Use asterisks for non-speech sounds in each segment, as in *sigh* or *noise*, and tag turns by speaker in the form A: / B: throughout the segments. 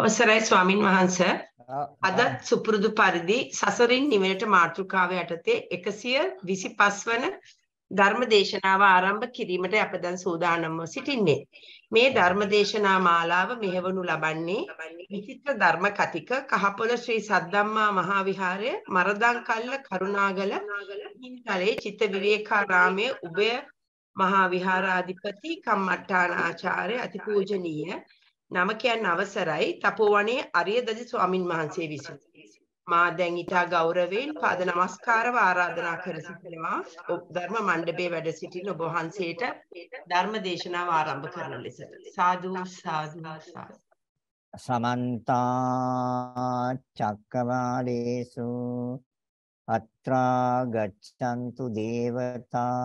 A: අවසරයි ස්වාමින් වහන්ස අද සුපුරුදු පරිදි සසරින් නිවනට
B: මාතෘකාව යටතේ 125 වන ධර්ම දේශනාව ආරම්භ කිරීමට අප දැන් සූදානම්ව සිටින්නේ මේ ධර්ම දේශනා මාලාව මෙහෙවනු ලබන්නේ විචිත්‍ර ධර්ම කතික කහපොළ ශ්‍රී සද්දම්මා මහා විහාරයේ මරදංකල්ල කරුණාගල
C: හිමිතලේ
B: චිත්ත විවේකාරාමයේ උභය මහා විහාරාධිපති කම්මට්ටාන ආචාර්ය අතිපූජනීය නම කියන්න අවසරයි තපෝවනේ අරියදදි ස්වාමින් වහන්සේ විසින්. මා දැන් ඊටා ගෞරවයෙන් පාද නමස්කාරව ආරාධනා කර සිටිනවා ධර්ම මණ්ඩපයේ වැඩ සිටින ඔබ වහන්සේට ධර්ම දේශනාව ආරම්භ කරන ලෙස. සාදු සාදු සාදු.
D: සමන්ත චක්කවාලේසු අත්‍රා ගච්ඡන්තු දේවතා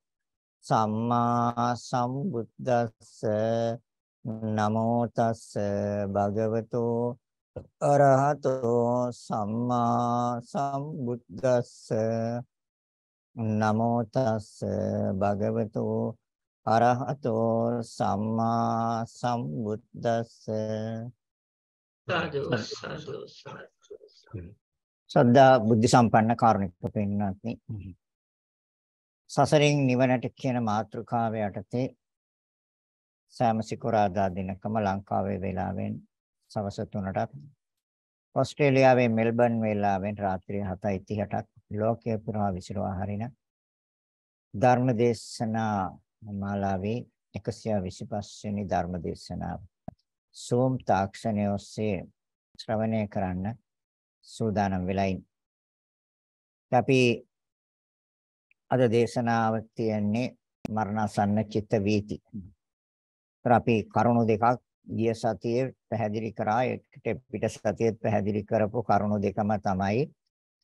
D: සම්මා සම්බුද්දස්ස නමෝ තස්ස භගවතු අරහතෝ සම්මා සම්බුද්දස්ස නමෝ තස්ස භගවතු අරහතෝ සම්මා සම්බුද්දස්ස
A: සාදු සාදු සාදු
D: සද්ධා බුද්ධ සම්පන්න කාරුණික පින්වත්නි සසරින් නිවනට කියන මාතෘකාව යටතේ සෑම සිකුරාදා දිනකම ලංකාවේ වේලාවෙන් සවස 3ටත් ඕස්ට්‍රේලියාවේ මෙල්බන් වේලාවෙන් රාත්‍රී 7:30ටත් ලෝකයේ පුරා විසිරවා හරින ධර්ම දේශනා මාලාවේ 125 වෙනි ධර්ම දේශනාව සෝම් තාක්ෂණය ඔස්සේ ශ්‍රවණය කරන්න සූදානම් වෙලා ඉන්නේ. අපි අද දේශනාව තියන්නේ මරණසන්න චිත්ත වීති. ඒතර අපි කරුණු දෙකක් ගිය සතියේ පැහැදිලි කරා ඒකට පිට සතියේ පැහැදිලි කරපු කරුණු දෙකම තමයි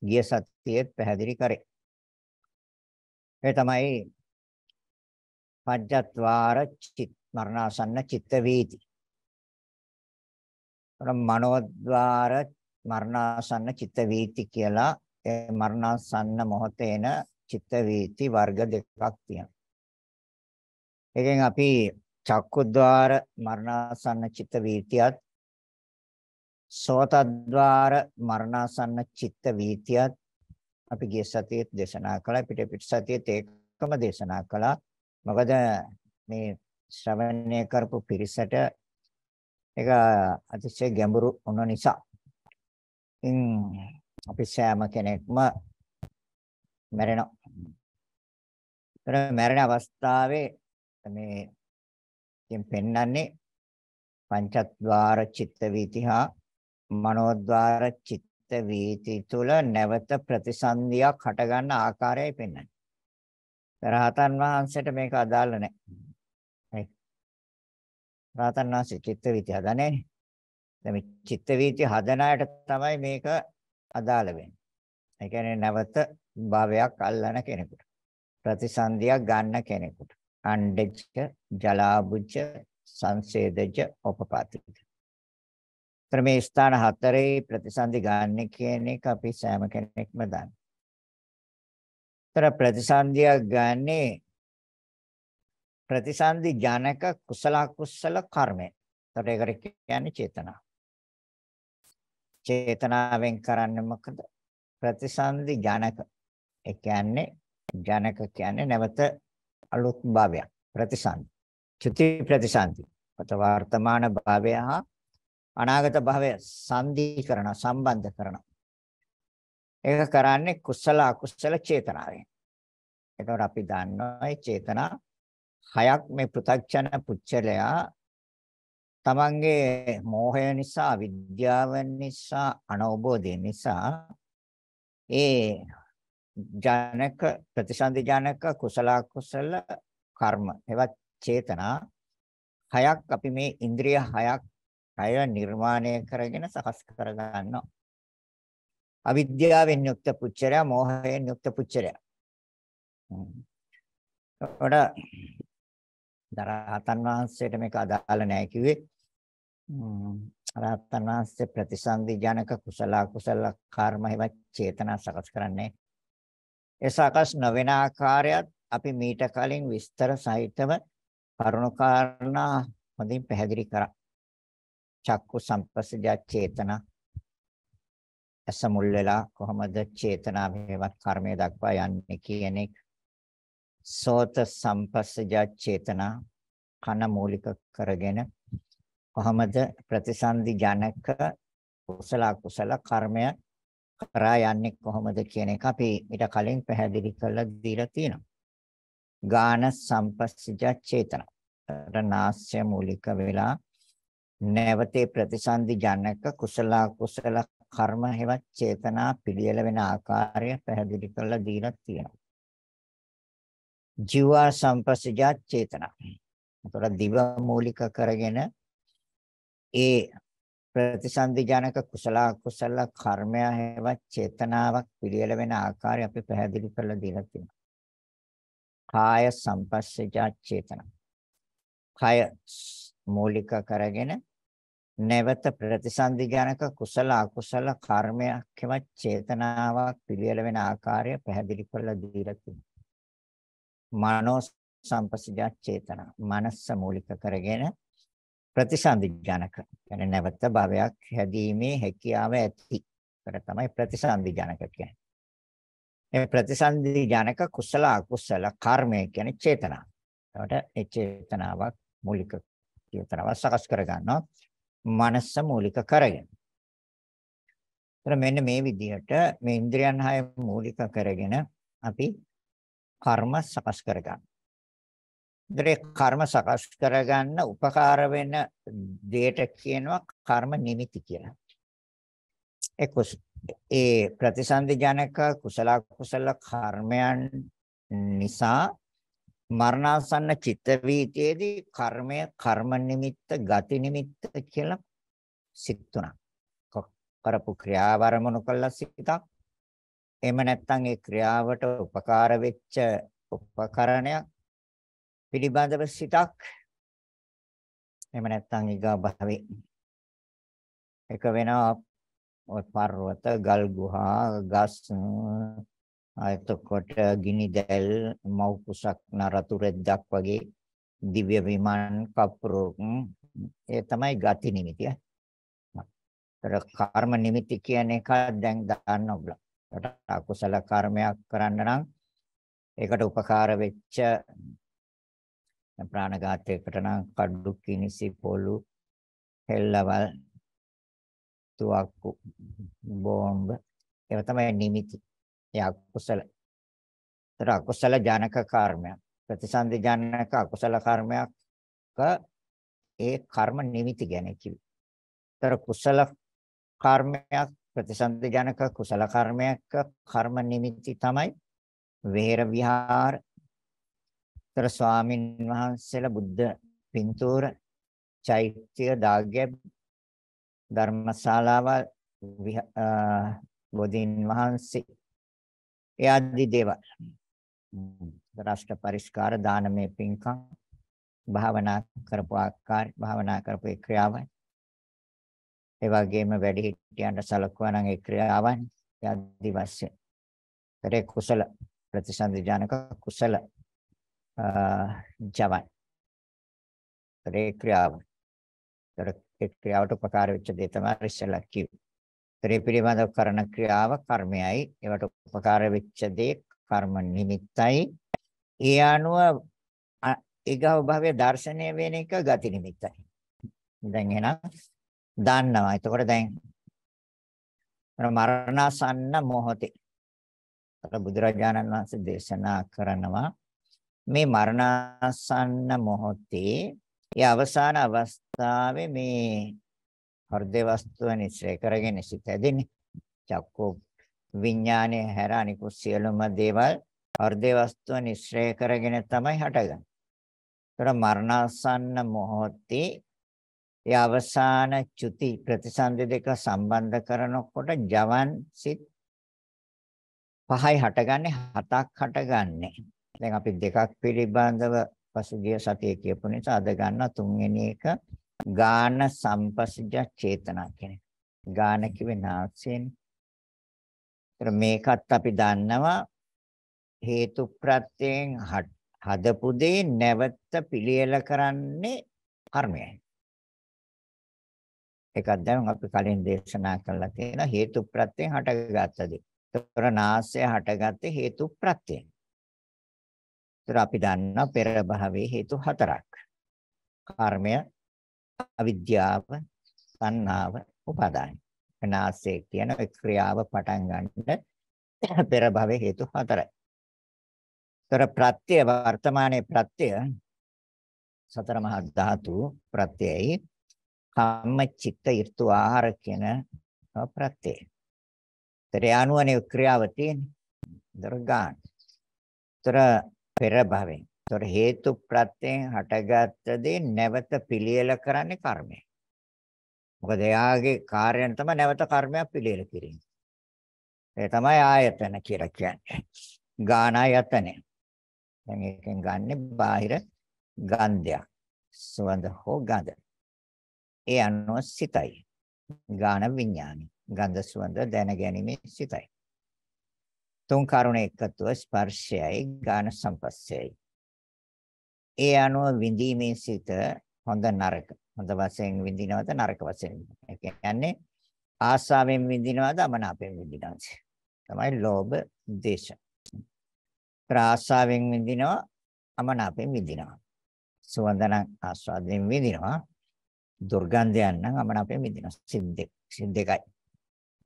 D: ගිය සතියේ පැහැදිලි කරේ. ඒ තමයි පඤ්චත්වාර චිත් මරණසන්න චිත්ත වීති. මනෝද්වාර මරණසන්න චිත්ත වීති කියලා ඒ මරණසන්න මොහොතේන චිත්ත වීති වර්ග දෙකක් තියෙනවා. එකෙන් අපි චක්කුද්්වාර මරණාසන්න චිත්ත වීතියත් සෝතද්්වාර මරණාසන්න චිත්ත වීතියත් අපි ගිය සතියේ දේශනා කළා පිට පිට සතියේ ඒකම දේශනා කළා. මොකද මේ ශ්‍රවණය කරපු පිරිසට ඒක අතිශය ගැඹුරු වුණ නිසා ඉතින් අපි සෑම කෙනෙක්ම මැරෙනවා. ඒතර මැරෙන අවස්ථාවේ මේ දැන් පෙන්වන්නේ පංචද්වාර චිත්ත වීතිහා මනෝද්වාර චිත්ත වීති තුල නැවත ප්‍රතිසන්දියක් හටගන්න ආකාරයයි පෙන්වන්නේ. රහතන් වහන්සේට මේක අදාළ නැහැ. රහතන් වහන්සේ චිත්ත වීති හදන්නේ. දැන් මේ චිත්ත වීති හදන අයට තමයි මේක අදාළ වෙන්නේ. ඒ කියන්නේ නැවත භවයක් අල්ලන කෙනෙකුට ප්‍රතිසන්දියක් ගන්න කෙනෙකුට අණ්ඩෙච්ච ජලාබුච්ච සංසේදජ උපපාතිත. ත්‍රමේ ස්ථාන හතරේ ප්‍රතිසන්දි ගන්න කියන එක අපි සෑම කෙනෙක්ම දන්නවා. තර ප්‍රතිසන්දියක් ගන්නේ ප්‍රතිසන්දි ජනක කුසල කුසල කර්මය. ඒතර ඒකට කියන්නේ චේතනාව. චේතනාවෙන් කරන්නේ මොකද? ප්‍රතිසන්දි ජනක ඒ කියන්නේ ජනක කියන්නේ නැවත අලුත් භාවයක් ප්‍රතිසන්දි. චුති ප්‍රතිසන්දි. අත වර්තමාන භාවය හා අනාගත භාවය සංදීකරණ සම්බන්ධ කරන. ඒක කරන්නේ කුසල අකුසල චේතනාවෙන්. ඒකෝර අපි දන්නවා මේ චේතනා හයක් මේ පෘථග්ජන පුච්චලයා තමන්ගේ මෝහය නිසා විද්‍යාව නිසා අනවබෝධය නිසා ඒ ජනක ප්‍රතිසන්දි ජනක කුසල කුසල කර්ම එවත් චේතනා හයක් අපි මේ ඉන්ද්‍රිය හයක් අය නිර්මාණය කරගෙන සකස් කරගන්නවා අවිද්‍යාවෙන් යුක්ත පුච්චරය මෝහයෙන් යුක්ත පුච්චරය වඩ දරහතන් වහන්සේට මේක අදාළ නැහැ කිව්වේ රහතන් වහන්සේ ප්‍රතිසන්දි ජනක කුසල කුසල කර්ම හේවත් චේතනා සකස් කරන්නේ ඒ සකස් නොවන ආකාරයත් අපි මීට කලින් විස්තර සහිතව කරුණු කාරණා හොඳින් පැහැදිලි කරා. චක්කු සම්පස්සජා චේතන ඇස මුල් වෙලා කොහොමද චේතනා මේවත් කර්මය දක්වා යන්නේ කියන එක. සෝත සම්පස්සජා චේතන කන මූලික කරගෙන කොහොමද ප්‍රතිසන්දි ජනක කුසල කුසල කර්මය කරා යන්නේ කොහොමද කියන එක අපි ඊට කලින් පැහැදිලි කරලා දීලා තියෙනවා. ගාන සම්පස්සජ චේතන. රනාස්‍ය මූලික වෙලා නැවතේ ප්‍රතිසන්දි ජනක කුසල කුසල කර්ම හේවත් චේතනා පිළියෙල වෙන ආකාරය පැහැදිලි කරලා දීලා තියෙනවා. ජීව සම්පස්සජ චේතන. ඒතර දිව මූලික කරගෙන ඒ ප්‍රතිසන්දිජනක කුසල කුසල කර්මය හේවත් චේතනාවක් පිළියෙල වෙන ආකාරය අපි පැහැදිලි කරලා දීලා තියෙනවා. කාය සම්පස්සජා චේතන. කාය මූලික කරගෙන නැවත ප්‍රතිසන්දිජනක කුසල අකුසල කර්මයක් හේවත් චේතනාවක් පිළියෙල වෙන ආකාරය පැහැදිලි කරලා දීලා තියෙනවා. මනෝ සම්පස්සජා චේතන. මනස මූලික කරගෙන ප්‍රතිසන්දිජනක කියන්නේ නැවත භවයක් හැදීමේ හැකියාව ඇති කර තමයි ප්‍රතිසන්දිජනක කියන්නේ. මේ ප්‍රතිසන්දිජනක කුසල අකුසල කර්මය කියන්නේ චේතනා. එතකොට ඒ චේතනාවක් මූලික චේතනාව සකස් කර ගන්නවා. මනස මූලික කරගෙන. එතන මෙන්න මේ විදිහට මේ ඉන්ද්‍රියන් හය මූලික කරගෙන අපි කර්ම සකස් කර ගන්නවා. ඉදිරියේ කර්ම සකස් කරගන්න උපකාර වෙන දෙයට කියනවා කර්ම නිමිති කියලා. ඒ කුස ඒ ප්‍රතිසන්දිජනක කුසල කුසල කර්මයන් නිසා මරණාසන්න චිත්ත වීතියේදී කර්මය කර්ම නිමිත්ත ගති නිමිත්ත කියලා සිත් තුනක් කරපු ක්‍රියාවරමුණු කළ සිතක් එහෙම නැත්නම් ඒ ක්‍රියාවට උපකාර වෙච්ච උපකරණයක් පිළිබඳව සිතක් එහෙම නැත්නම් ඊගා භවේ එක වෙනවා ඔය පර්වත ගල් ගුහා ගස් එතකොට ගිනි දැල් මව් කුසක් නරතු රෙද්දක් වගේ දිව්‍ය විමාන කප්රොක් ඒ තමයි ගති නිමිතිය. ඒතර කර්ම නිමිති කියන එක දැන් දාන්න ඕගොල්ලෝ. ඒකට අකුසල කර්මයක් කරන්න නම් ඒකට උපකාර වෙච්ච දැන් ප්‍රාණඝාතයකට නම් කඩු කිනිසි පොළු හෙල්ලවල් තුවක්කු බෝම්බ ඒව තමයි නිමිති ඒ අකුසල ඒතර අකුසල ජනක කර්මයක් ප්‍රතිසන්දි ජනක අකුසල කර්මයක් ඒ කර්ම නිමිති ගැන කිව්වේ ඒතර කුසල කර්මයක් ප්‍රතිසන්දි ජනක කුසල කර්මයක් කර්ම නිමිති තමයි වෙහෙර විහාර තර ස්වාමින් වහන්සේලා බුද්ධ පින්තූර චෛත්‍ය දාගැබ් ධර්මශාලාව බෝධීන් වහන්සේ ඒ ආදී දේවල් රාෂ්ට්‍ර පරිස්කාර දානමය පින්කම් භාවනා කරපු ආකාරය භාවනා කරපු ක්‍රියාවන් ඒ වගේම වැඩි හිටියන්ට සලකුවා නම් ඒ ක්‍රියාවන් යද්දි වශයෙන් කරේ කුසල ප්‍රතිසන්දි ජනක කුසල ජවයි. ඒ ක්‍රියාව. ඒ ක්‍රියාවට උපකාර වෙච්ච දේ තමයි ඉස්සලා කිව්වේ. ඒ පිළිබඳව කරන ක්‍රියාව කර්මයයි. ඒවට උපකාර වෙච්ච දේ කර්ම නිමිත්තයි. ඒ අනුව ඊගව භවයේ දර්ශනය වෙන එක ගති නිමිත්තයි. දැන් එහෙනම් දන්නවා. එතකොට දැන් මරණාසන්න මොහොතේ බුදුරජාණන් වහන්සේ දේශනා කරනවා මේ මරණාසන්න මොහොතේ ඒ අවසාන අවස්ථාවේ මේ හෘද වස්තුව නිශ්චය කරගෙන සිට ඇදෙන්නේ චක්කෝ විඥානයේ හැර අනිකුත් සියලුම දේවල් හෘද වස්තුව නිශ්චය කරගෙන තමයි හටගන්නේ. ඒතර මරණාසන්න මොහොතේ ඒ අවසාන චුති ප්‍රතිසන්දි දෙක සම්බන්ධ කරනකොට ජවන් සිත් පහයි හටගන්නේ හතක් හටගන්නේ. දැන් අපි දෙකක් පිළිබඳව පසුගිය සතියේ කියපු නිසා අද ගන්න තුන්වෙනි එක ගාන සම්පසජ චේතනා කියන එක. ගාන කිව්වේ නාසයෙන්. ඒතර මේකත් අපි දන්නවා හේතු ප්‍රත්‍යයෙන් හදපු දේ නැවත පිළියෙල කරන්නේ කර්මයයි. ඒකක් දැන් අපි කලින් දේශනා කරලා තියෙන හේතු ප්‍රත්‍යයෙන් හටගත්ත දේ. ඒතර නාසය හටගත්තේ හේතු ප්‍රත්‍යයෙන්. ඒතර අපි දන්නා පෙර භවයේ හේතු හතරක්. කර්මය, අවිද්‍යාව, තණ්හාව, උපාදානයි. නාසයේ කියන ක්‍රියාව පටන් ගන්න *clears throat* පෙර භවයේ හේතු හතරයි. තර ප්‍රත්‍ය වර්තමානයේ ප්‍රත්‍ය සතර මහා ධාතු ප්‍රත්‍යයයි කම්ම චිත්ත ඍතු ආහාර කියන ප්‍රත්‍යය. තර යානුවනේ ක්‍රියාව තියෙන දර්ගාන්. තර පෙර භවෙන්. ඒතොර හේතු ප්‍රත්‍යයෙන් හටගත් දේ නැවත පිළියෙල කරන්නේ කර්මය. මොකද එයාගේ කාර්යයන් තමයි නැවත කර්මයක් පිළියෙල කිරීම. ඒ තමයි ආයතන කියලා කියන්නේ. ගාන ආයතනය. දැන් ඒකෙන් ගන්නෙ බාහිර ගන්ධයක්. සුවඳ හෝ ගඳ. ඒ අනුව සිතයි. ගාන විඥානි. ගන්ධ සුවඳ දැනගැනීමේ සිතයි. තුන් කරුණ එකතුව ස්පර්ශයයි ගාන සම්පස්සයයි. ඒ අනුව විඳීමේ සිට හොඳ නරක හොඳ වශයෙන් විඳිනවද නරක වශයෙන් ඒ කියන්නේ ආසාවෙන් විඳිනවද අමනාපයෙන් විඳිනවද තමයි ලෝභ දේශ. ප්‍රාසාවෙන් විඳිනවා අමනාපයෙන් විඳිනවා. සුවඳන ආස්වාදයෙන් විඳිනවා. දුර්ගන්ධයන් නම් අමනාපයෙන් විඳිනවා. සිද්දෙක් සිද්දෙකයි.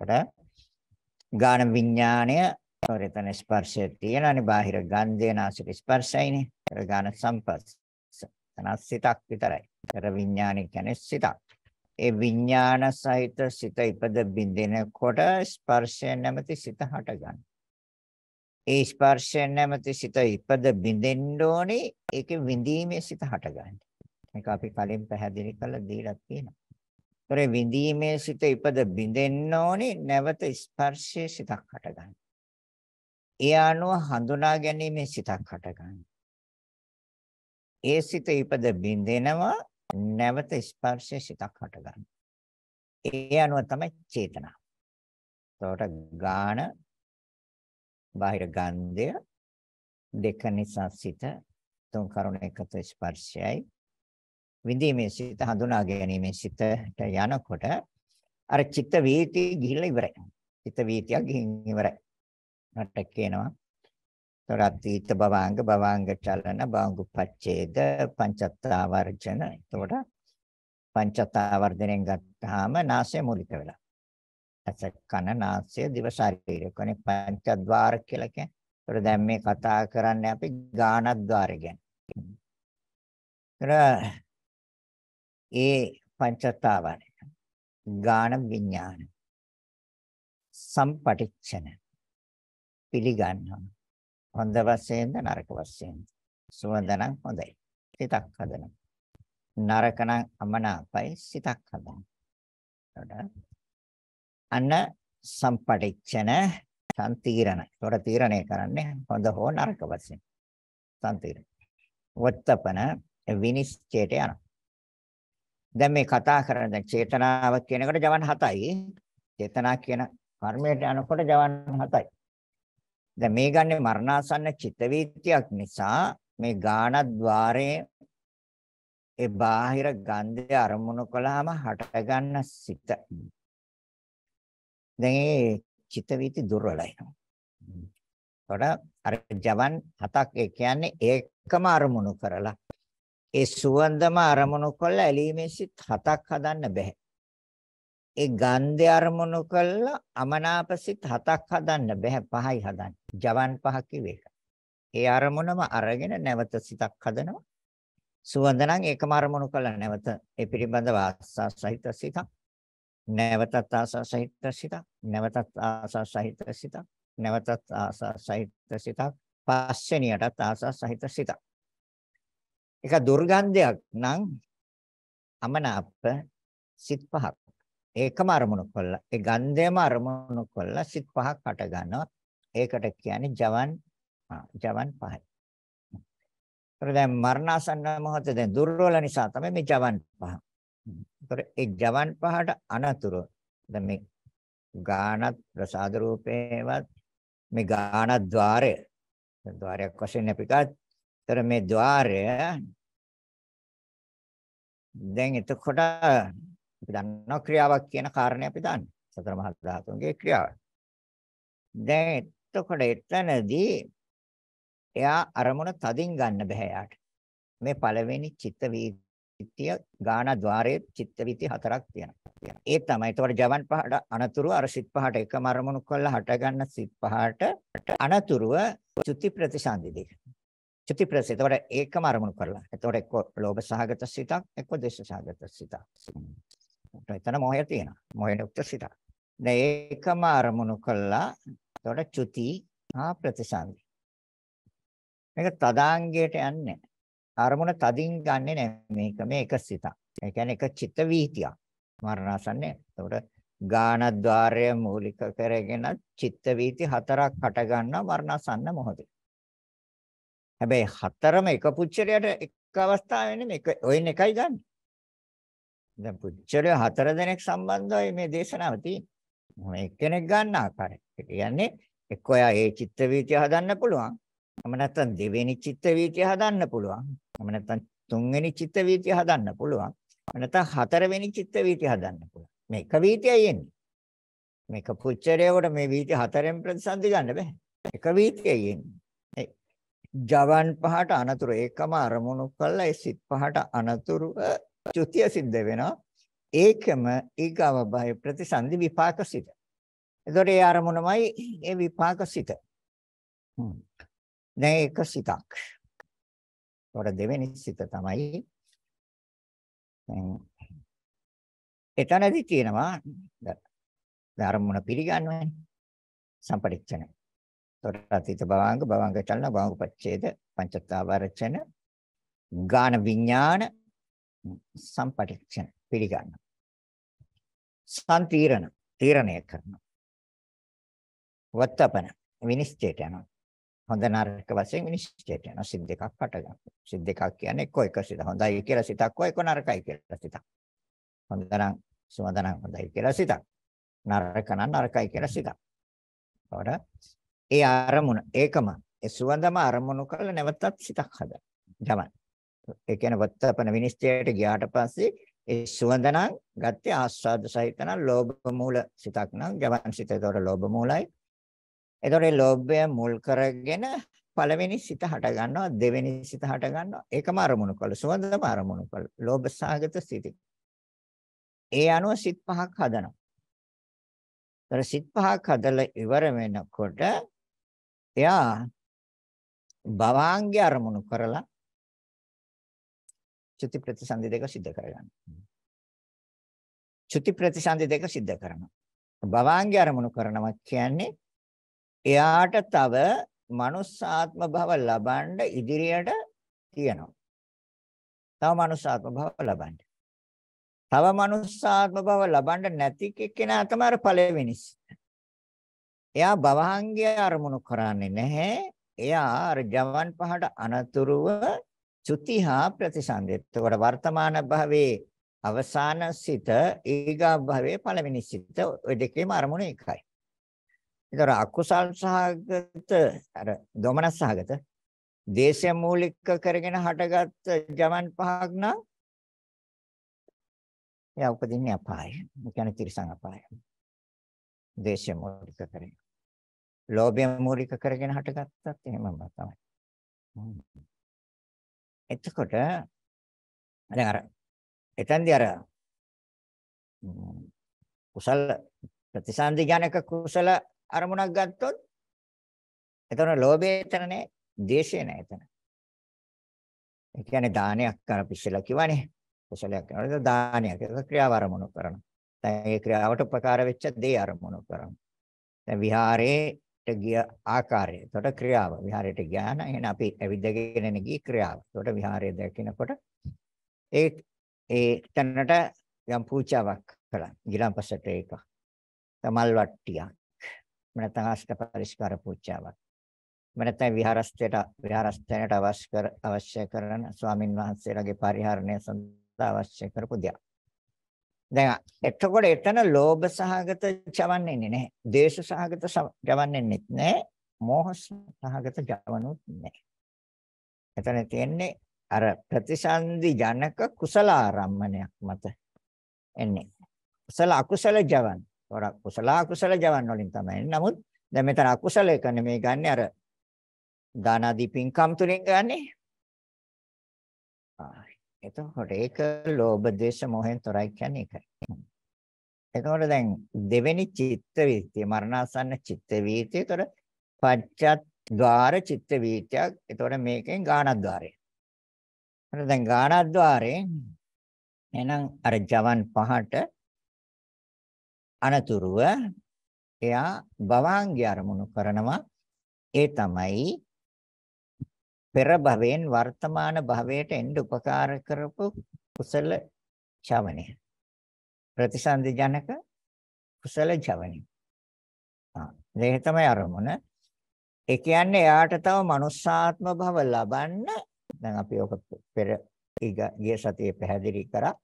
D: ඒකට ගාන විඥාණය ඔව් එතන ස්පර්ශය තියෙනනේ බාහිර ගන්ධය නාසික ස්පර්ශයිනේ. ඒතර ගාන සම්පස්ස. තනස්සිතක් විතරයි. ඒතර විඥානය කියන්නේ සිතක්. ඒ විඥාන සහිත සිත ඉපද බින්දෙනකොට ස්පර්ශය නැමැති සිත හටගන්නවා. ඒ ස්පර්ශය නැමැති සිත ඉපද බින්දෙන්න ඕනේ ඒකේ විඳීමේ සිත හටගන්න. මේක අපි කලින් පැහැදිලි කරලා දීලා තියෙනවා. ඒතර විඳීමේ සිත ඉපද බින්දෙන්න ඕනේ නැවත ස්පර්ශයේ සිතක් හටගන්න. ඒ ආනුව හඳුනා ගැනීමේ සිතක් හටගන්නවා. ඒ සිත ඉපද බින්දෙනවා නැවත ස්පර්ශ සිතක් හටගන්නවා. ඒ අනුව තමයි චේතනාව. එතකොට ගාන බාහිර ගන්ධය දෙක නිසා සිත තුන් කරුණ එකතු ස්පර්ශයයි විඳීමේ සිත හඳුනා ගැනීමේ සිතට යනකොට අර චිත්ත වීති ගිහිල්ලා ඉවරයි. චිත්ත වීතිය ගිහින් ඉවරයි. මට කියනවා තොර අතීත භවාංග භවාංග චලන භාංගු පච්ඡේද පංචත්තා වර්ජන එතකොට පංචත්තා වර්ධනයෙන් ගත්තාම නාසය මූලික වෙලා ඇස කන නාසය දිව ශරීරය කොහොනේ පංචද්වාර කියලා කියන්නේ. ඒතර දැන් මේ කතා කරන්නේ අපි ගානද්වාර ගැන. ඒතර ඒ පංචතාවන ගාන විඥාන සම්පටිච්ඡන පිළිගන්නවා. හොඳ වශයෙන්ද නරක වශයෙන්ද? සුවඳ නම් හොඳයි. සිතක් හදනවා. නරක නම් අමනාපයි සිතක් හදනවා. එතකොට අන්න සම්පටිච්ඡන සම්තිරණ. ඒකට තීරණය කරන්නේ හොඳ හෝ නරක වශයෙන්. සම්තිරණ. වත්තපන විනිශ්චයට යනවා. දැන් මේ කතා කරන දැන් චේතනාව කියනකොට ජවන් 7යි. චේතනා කියන කර්මයට යනකොට ජවන් 7යි. දැන් මේ ගන්නේ මරණාසන්න චිත්ත වීතියක් නිසා මේ ගානද්්වාරයේ ඒ බාහිර ගන්ධය අරමුණු කළාම හටගන්න සිත. දැන් ඒ චිත්ත වීති දුර්වලයි. ඒතොර අර ජවන් හතක් ඒ කියන්නේ ඒකම අරමුණු කරලා ඒ සුවඳම අරමුණු කළා ඇලීමේ සිත් හතක් හදන්න බෑ. ඒ ගන්ධය අරමුණු කළා අමනාපසිත හතක් හදන්න බෑ පහයි හදන්න. ජවන් පහ කිව්වේ ඒක. ඒ අරමුණම අරගෙන නැවත සිතක් හදනවා. සුවඳ නම් ඒකම අරමුණු කළා නැවත ඒ පිළිබඳව ආසසහිත සිතක්. නැවතත් ආසසහිත සිතක්. නැවතත් ආසසහිත සිතක්. නැවතත් ආසසහිත සිතක්. පස්වෙනියටත් ආසසහිත සිතක්. ඒක දුර්ගන්ධයක් නම් අමනාප සිත් පහක්. ඒකම අරමුණු කළා. ඒ ගන්ධයම අරමුණු කළා සිත් පහක් අට ගන්නවා. ඒකට කියන්නේ ජවන් ජවන් පහයි. ඒතර දැන් මරණාසන්න මොහොතේ දැන් දුර්වල නිසා තමයි මේ ජවන් පහ. ඒතර ඒ ජවන් පහට අනතුරු දැන් මේ ගානත් ප්‍රසාද රූපේවත් මේ ගාන ద్వාරය ద్వාරයක් වශයෙන් අපිට ඒතර මේ ద్వාරය දැන් එතකොට අපි දන්නවා ක්‍රියාවක් කියන කාරණේ අපි දන්නේ. සතර මහා ධාතුන්ගේ ක්‍රියාව. දැන් එතකොට එතනදී එයා අරමුණ තදින් ගන්න බෑ එයාට. මේ පළවෙනි චිත්ත වීතිය ගාන ద్వාරයේ චිත්ත වීති හතරක් තියෙනවා. ඒ තමයි. එතකොට ජවන් පහට අනතුරු අර සිත් පහට එකම අරමුණු කරලා හට ගන්න සිත් පහට අනතුරුව චුති ප්‍රතිසන්දි දෙක. චුති ප්‍රසේ. එතකොට ඒකම අරමුණු කරලා. එතකොට එක්ක ලෝභ සහගත සිතක්, එක්ක දේශ සහගත සිතක්. එතන මොහය තියෙනවා. මොහයට උත්තර සිතක්. දැන් ඒකම අරමුණු කළා. එතකොට චුති හා ප්‍රතිසන්දි. මේක තදාංගයට යන්නේ අරමුණ තදින් ගන්නෙ නෑ මේක මේ එක සිතක්. ඒ කියන්නේ එක චිත්ත වීතියක්. මරණාසන්නේ. එතකොට ගානද්්වාරය මූලික කරගෙන චිත්ත වීති හතරක් හට ගන්නා මරණාසන්න මොහොතේ. හැබැයි හතරම එක පුච්චරයට එක අවස්ථාවෙන්නේ මේක ඔයින් එකයි ගන්න. දැන් පුච්චලයේ හතර දෙනෙක් සම්බන්ධවයි මේ දේශනාව තියෙන්නේ. මොන එක්කෙනෙක් ගන්න ආකාරය. ඒ කියන්නේ එක්ක ඔයා ඒ චිත්ත වීතිය හදන්න පුළුවන්. එම නැත්නම් දෙවෙනි චිත්ත වීතිය හදන්න පුළුවන්. එම නැත්නම් තුන්වෙනි චිත්ත වීතිය හදන්න පුළුවන්. එම නැත්නම් හතරවෙනි චිත්ත වීතිය හදන්න පුළුවන්. මේ එක වීතියයි එන්නේ. මේක පුච්චරයකට මේ වීති හතරෙන් ප්‍රතිසන්දි ගන්න බෑ. එක වීතියයි එන්නේ. ජවන් පහට අනතුරු එකම අරමුණු කළා ඒ සිත් පහට අනතුරු චුතිය සිද්ධ වෙනවා. ඒකම ඊගව බය ප්‍රතිසන්දි විපාක සිත. එතකොට ඒ අරමුණමයි ඒ විපාක සිත. දැන් එක සිතක්. තොර දෙවෙනි සිත තමයි. එතනදි කියනවා ධර්මමුණ පිළිගන්නවනේ. සම්පරිච්ඡන. තොර අතීත භවංග භවංග චලන භවංග පච්ඡේද පංචත්තාවරචන ගාන විඥාන සම්පරික්ෂණ පිළිගන්න. සම්තිරණ තීරණය කරනවා. වත්තපන විනිශ්චයට යනවා. හොඳ නරක වශයෙන් විනිශ්චයට යනවා. සිත් දෙකක් හටගන්නවා. සිත් දෙකක් කියන්නේ එක්ක එක සිත හොඳයි කියලා සිතක් හෝ එක නරකයි කියලා සිතක්. හොඳ නම් සුවඳ නම් හොඳයි කියලා සිතක්. නරක නම් නරකයි කියලා සිතක්. ඒවර ඒ අරමුණ ඒකම ඒ සුවඳම අරමුණු කරලා නැවතත් සිතක් හදනවා. ජවන්. ඒ කියන්නේ වත්තපන විනිශ්චයට ගියාට පස්සේ ඒ සුවඳ නම් ගත්තේ ආස්වාද සහිත නම් ලෝභ මූල සිතක් නම් ජවන් සිත. ඒතකොට ලෝභ මූලයි. ඒතකොට ඒ ලෝභය මුල් කරගෙන පළවෙනි සිත හට ගන්නවා දෙවෙනි සිත හට ගන්නවා. ඒකම අරමුණු කළ සුවඳම අරමුණු කළ ලෝභ සාගත සිතයි. ඒ අනුව සිත් පහක් හදනවා. ඒතර සිත් පහක් හදලා ඉවර වෙනකොට එයා භවාංගය අරමුණු කරලා චුති ප්‍රතිසන්දි දෙක සිද්ධ කරගන්න. චුති ප්‍රතිසන්දි දෙක සිද්ධ කරනවා. භවාංගය අරමුණු කරනවා කියන්නේ එයාට තව මනුස්සාත්ම භව ලබන්න ඉදිරියට තියෙනවා. තව මනුස්සාත්ම භව ලබන්න. තව මනුස්සාත්ම භව ලබන්න නැති කෙනා තමයි අර පළවෙනිස්. එයා භවංගය අරමුණු කරන්නේ නැහැ. එයා අර ජවන් පහට අනතුරුව චුති හා ප්‍රතිසන්දි. එතකොට වර්තමාන භවයේ අවසාන සිත ඊගා භවයේ පළවෙනි සිත ඔය දෙකේම අරමුණ එකයි. ඒතර අකුසල් සහගත අර දොමනස් සහගත දේශය මූලික කරගෙන හටගත් ජවන් පහක් නම් එයා උපදින්නේ අපාය. ඒ කියන්නේ තිරිසන් අපාය. දේශය මූලික කරගෙන. ලෝභය මූලික කරගෙන හටගත්තත් එහෙමම තමයි. එතකොට
A: දැන්
D: අර එතෙන්දී අර කුසල ප්‍රතිසන්දි ඥානක කුසල අරමුණක් ගත්තොත් එතන ලෝභය එතන නෑ, ද්වේෂය නෑ එතන. ඒ කියන්නේ දානයක් අර පිස්සලා කිව්වනේ. කුසලයක් කරනවා දානයක්. ඒක ක්‍රියාව අරමුණු කරනවා. දැන් ඒ ක්‍රියාවට උපකාර වෙච්ච දේ අරමුණු කරනවා. දැන් විහාරේ ගිය ආකාරය. එතකොට ක්‍රියාව විහාරයට ගියා නම් එහෙනම් අපි ඇවිදගෙන එන ගිය ක්‍රියාව. එතකොට විහාරය දකිනකොට ඒ ඒ තැනට යම් පූජාවක් කළා. ගිලම්පසට ඒක. තමල් වට්ටියක්. නැත්නම් ආස්ත පරිස්කාර පූජාවක්. නැත්නම් විහාරස්තයට විහාරස්තයට අවශ්‍ය කර අවශ්‍ය කරන ස්වාමින් වහන්සේලාගේ පරිහරණය සඳහා අවශ්‍ය කරපු දෙයක්. දැන් එතකොට එතන ලෝභ සහගත චවන්නේ නැහැ. දේශ සහගත චවන්නේ නැහැ. මෝහ සහගත චවනුත් නැහැ. එතන තියෙන්නේ අර ප්‍රතිසන්දි ජනක කුසල ආරම්මණයක් මත එන්නේ. කුසල අකුසල ජවන්. ඒවර කුසල අකුසල ජවන් වලින් තමයි. නමුත් දැන් මෙතන අකුසල එක නෙමෙයි ගන්න අර දානාදී පින්කම් තුලින් ගන්නේ. එතකොට ඒක ලෝභ ද්වේෂ මොහෙන් තොරයි කියන්නේ ඒකයි. එතකොට දැන් දෙවෙනි චිත්ත වීතිය මරණාසන්න චිත්ත වීතිය. එතකොට පච්චත් ద్వාර චිත්ත වීතියක්. එතකොට මේකෙන් ගානද්්වාරය. එතකොට දැන් ගානද්්වාරයෙන් එහෙනම් අර ජවන් පහට අනතුරුව එයා භවංගය අරමුණු කරනවා. ඒ තමයි පෙර භවෙන් වර්තමාන භවයට එන්න උපකාර කරපු කුසල ඡවණය. ප්‍රතිසන්දි ජනක කුසල ඡවණය. ඒක තමයි අරමුණ. ඒ කියන්නේ එයාට තව මනුස්සාත්ම භව ලබන්න දැන් අපි ඔක පෙර ගිය සතියේ පැහැදිලි කරා.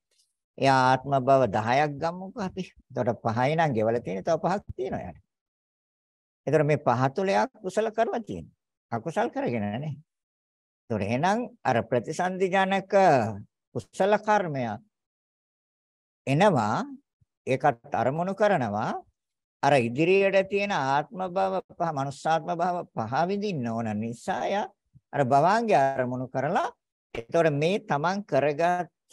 D: ඒ ආත්ම භව 10ක් ගමුකෝ අපි. එතකොට 5යි නම් ගෙවල තියෙන තව 5ක් තියෙනවා යාට. එතකොට මේ පහ තුලයක් කුසල කරලා තියෙනවා. අකුසල් කරගෙන නැහැ. ඒතොර එහෙනම් අර ප්‍රතිසන්දි ජනක කුසල කර්මයක් එනවා ඒකත් අරමුණු කරනවා අර ඉදිරියට තියෙන ආත්ම භව පහ මනුස්සාත්ම භව පහ විඳින්න ඕන නිසා යා අර භවංගය අරමුණු කරලා ඒතොර මේ තමන් කරගත්ත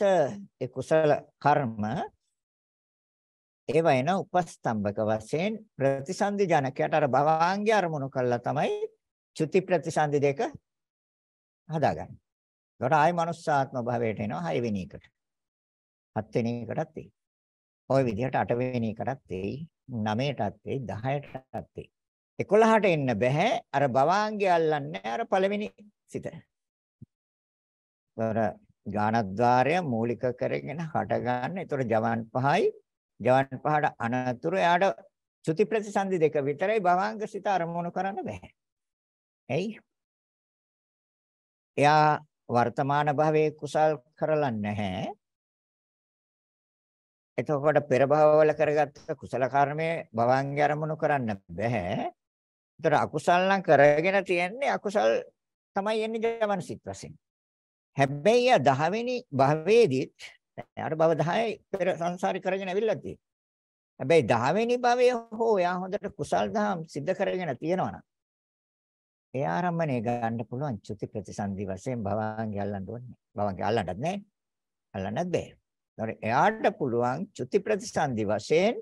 D: ඒ කුසල කර්ම ඒව එන උපස්තම්භක වශයෙන් ප්‍රතිසන්දි ජනකයට අර භවංගය අරමුණු කරලා තමයි චුති ප්‍රතිසන්දි දෙක හදාගන්න. ඒකට ආයි මනුස්සාත්ම භාවයට එනවා හයවෙනි එකට. හත්වෙනි එකටත් එයි. ওই විදිහට අටවෙනි එකටත් එයි, නවයටත් එයි, 10ටත් එයි. 11ට එන්න බෑ. අර භවාංගය අල්ලන්නේ අර පළවෙනි සිත. ඒතර ඥානද්වාරය මූලික කරගෙන හට ගන්න. ඒතර ජවන් පහයි. ජවන් පහට අනතුරු එයාට චුති ප්‍රතිසන්දි දෙක විතරයි භවාංග සිත අරමුණු කරන්න බෑ. ඇයි? එයා වර්තමාන භවයේ කුසල් කරලා නැහැ. එතකොට පෙර භවවල කරගත්ත කුසල කර්මයේ භවංගේ අරමුණු කරන්න බෑ. ඒතර අකුසල් නම් කරගෙන තියන්නේ අකුසල් තමයි එන්නේ ජවන සිත් වශයෙන්. හැබැයි ආ 10 වෙනි භවයේදීත් අර භව 10 පෙර සංසාරي කරගෙන අවිල්ලා තියෙන්නේ. හැබැයි 10 වෙනි භවයේ හෝ යා හොඳට කුසල් දහම් සිද්ධ කරගෙන තියෙනවා නම් ඒ ආරම්භණය ගන්න පුළුවන් චුති ප්‍රතිසන්දි වශයෙන් භවංගය අල්ලන්න ඕනේ. භවංගය අල්ලන්නත් නැහැ. අල්ලන්නත් බෑ. ඒතොර එයාට පුළුවන් චුති ප්‍රතිසන්දි වශයෙන්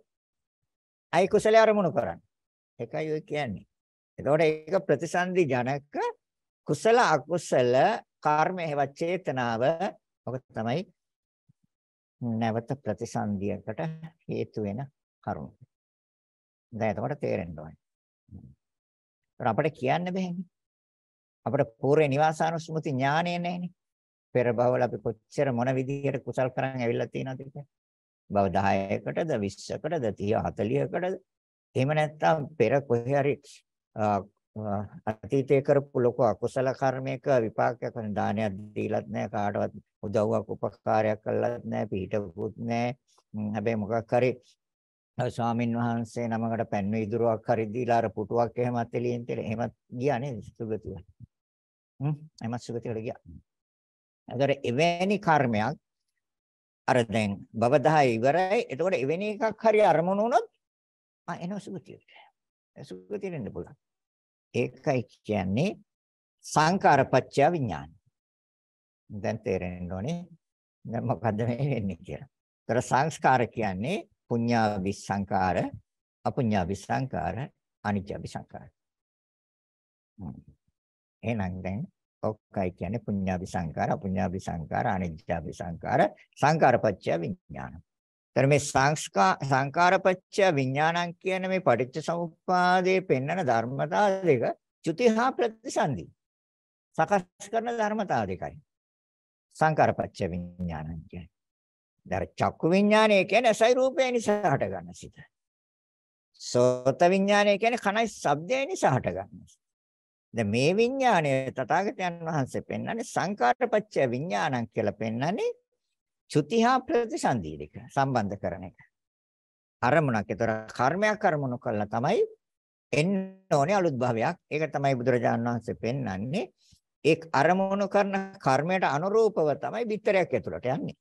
D: අයි කුසල ආරමුණු කරන්න. ඒකයි ඔය කියන්නේ. ඒතොර ඒක ප්‍රතිසන්දි ජනක කුසල අකුසල කර්ම හේව චේතනාව ඔක තමයි නැවත ප්‍රතිසන්දියකට හේතු වෙන කරුණු. දැන් එතකොට තේරෙන්න ඕනේ. අපිට කියන්න බෑනේ. අපිට පූර්ව නිවාසානුස්මෘති ඥානය නැහැනේ. පෙර භවවල අපි කොච්චර මොන විදිහට කුසල් කරන් ඇවිල්ලා තියෙනවද කියලා. භව 10කටද 20කටද 30 40කටද එහෙම නැත්නම් පෙර කොහේ හරි අතීතයේ කරපු ලොකු අකුසල කර්මයක විපාකයක් වෙන දානයක් දීලත් නැහැ කාටවත් උදව්වක් උපකාරයක් කළත් නැහැ පිටපුත් නැහැ හැබැයි මොකක් හරි ස්වාමින් වහන්සේ නමකට පැන් වීදුරුවක් හරි දීලා අර පුටුවක් එහෙමත් එළියෙන් තෙල එහෙමත් ගියා නේද සුගතිය. හ්ම් එහෙමත් සුගතියට ගියා. ඒතර එවැනි කර්මයක් අර දැන් බවදා ඉවරයි. එතකොට එවැනි එකක් හරි අරමුණු වුණොත් ආ එනවා සුගතියට. සුගතියට එන්න පුළුවන්. ඒකයි කියන්නේ සංකාරපච්චය විඥාන. දැන් තේරෙන්න ඕනේ. දැන් මොකද්ද මේ වෙන්නේ කියලා. ඒතර සංස්කාර කියන්නේ පුඤ්ඤා විසංකාර, අපුඤ්ඤා විසංකාර, අනිත්‍ය විසංකාර. එහෙනම් දැන් ඔක්කයි කියන්නේ පුඤ්ඤා විසංකාර, අපුඤ්ඤා විසංකාර, අනිත්‍ය විසංකාර, සංකාරපච්චය විඥාන. එතන මේ සංස්කා සංකාරපච්චය විඥානං කියන මේ පටිච්ච සමුප්පාදයේ පෙන්වන ධර්මතා දෙක චුතිහා ප්‍රතිසන්දි. සකස් කරන ධර්මතා දෙකයි. සංකාරපච්චය විඥානං කියන්නේ දැන් චක්කු විඥානය කියන්නේ ඇසයි රූපය නිසා හටගන්න සිත. සෝත විඥානය කියන්නේ කනයි ශබ්දය නිසා හටගන්න සිත. දැන් මේ විඥානය තථාගතයන් වහන්සේ පෙන්වන්නේ සංකාරපච්චය විඥානං කියලා පෙන්වන්නේ චුතිහා ප්‍රතිසන්දීනික සම්බන්ධ කරන එක. අරමුණක් ඒතර කර්මයක් අරමුණු කළා තමයි එන්න ඕනේ අලුත් භවයක්. ඒක තමයි බුදුරජාණන් වහන්සේ පෙන්වන්නේ. ඒ අරමුණු කරන කර්මයට අනුරූපව තමයි පිටරයක් ඇතුළට යන්නේ.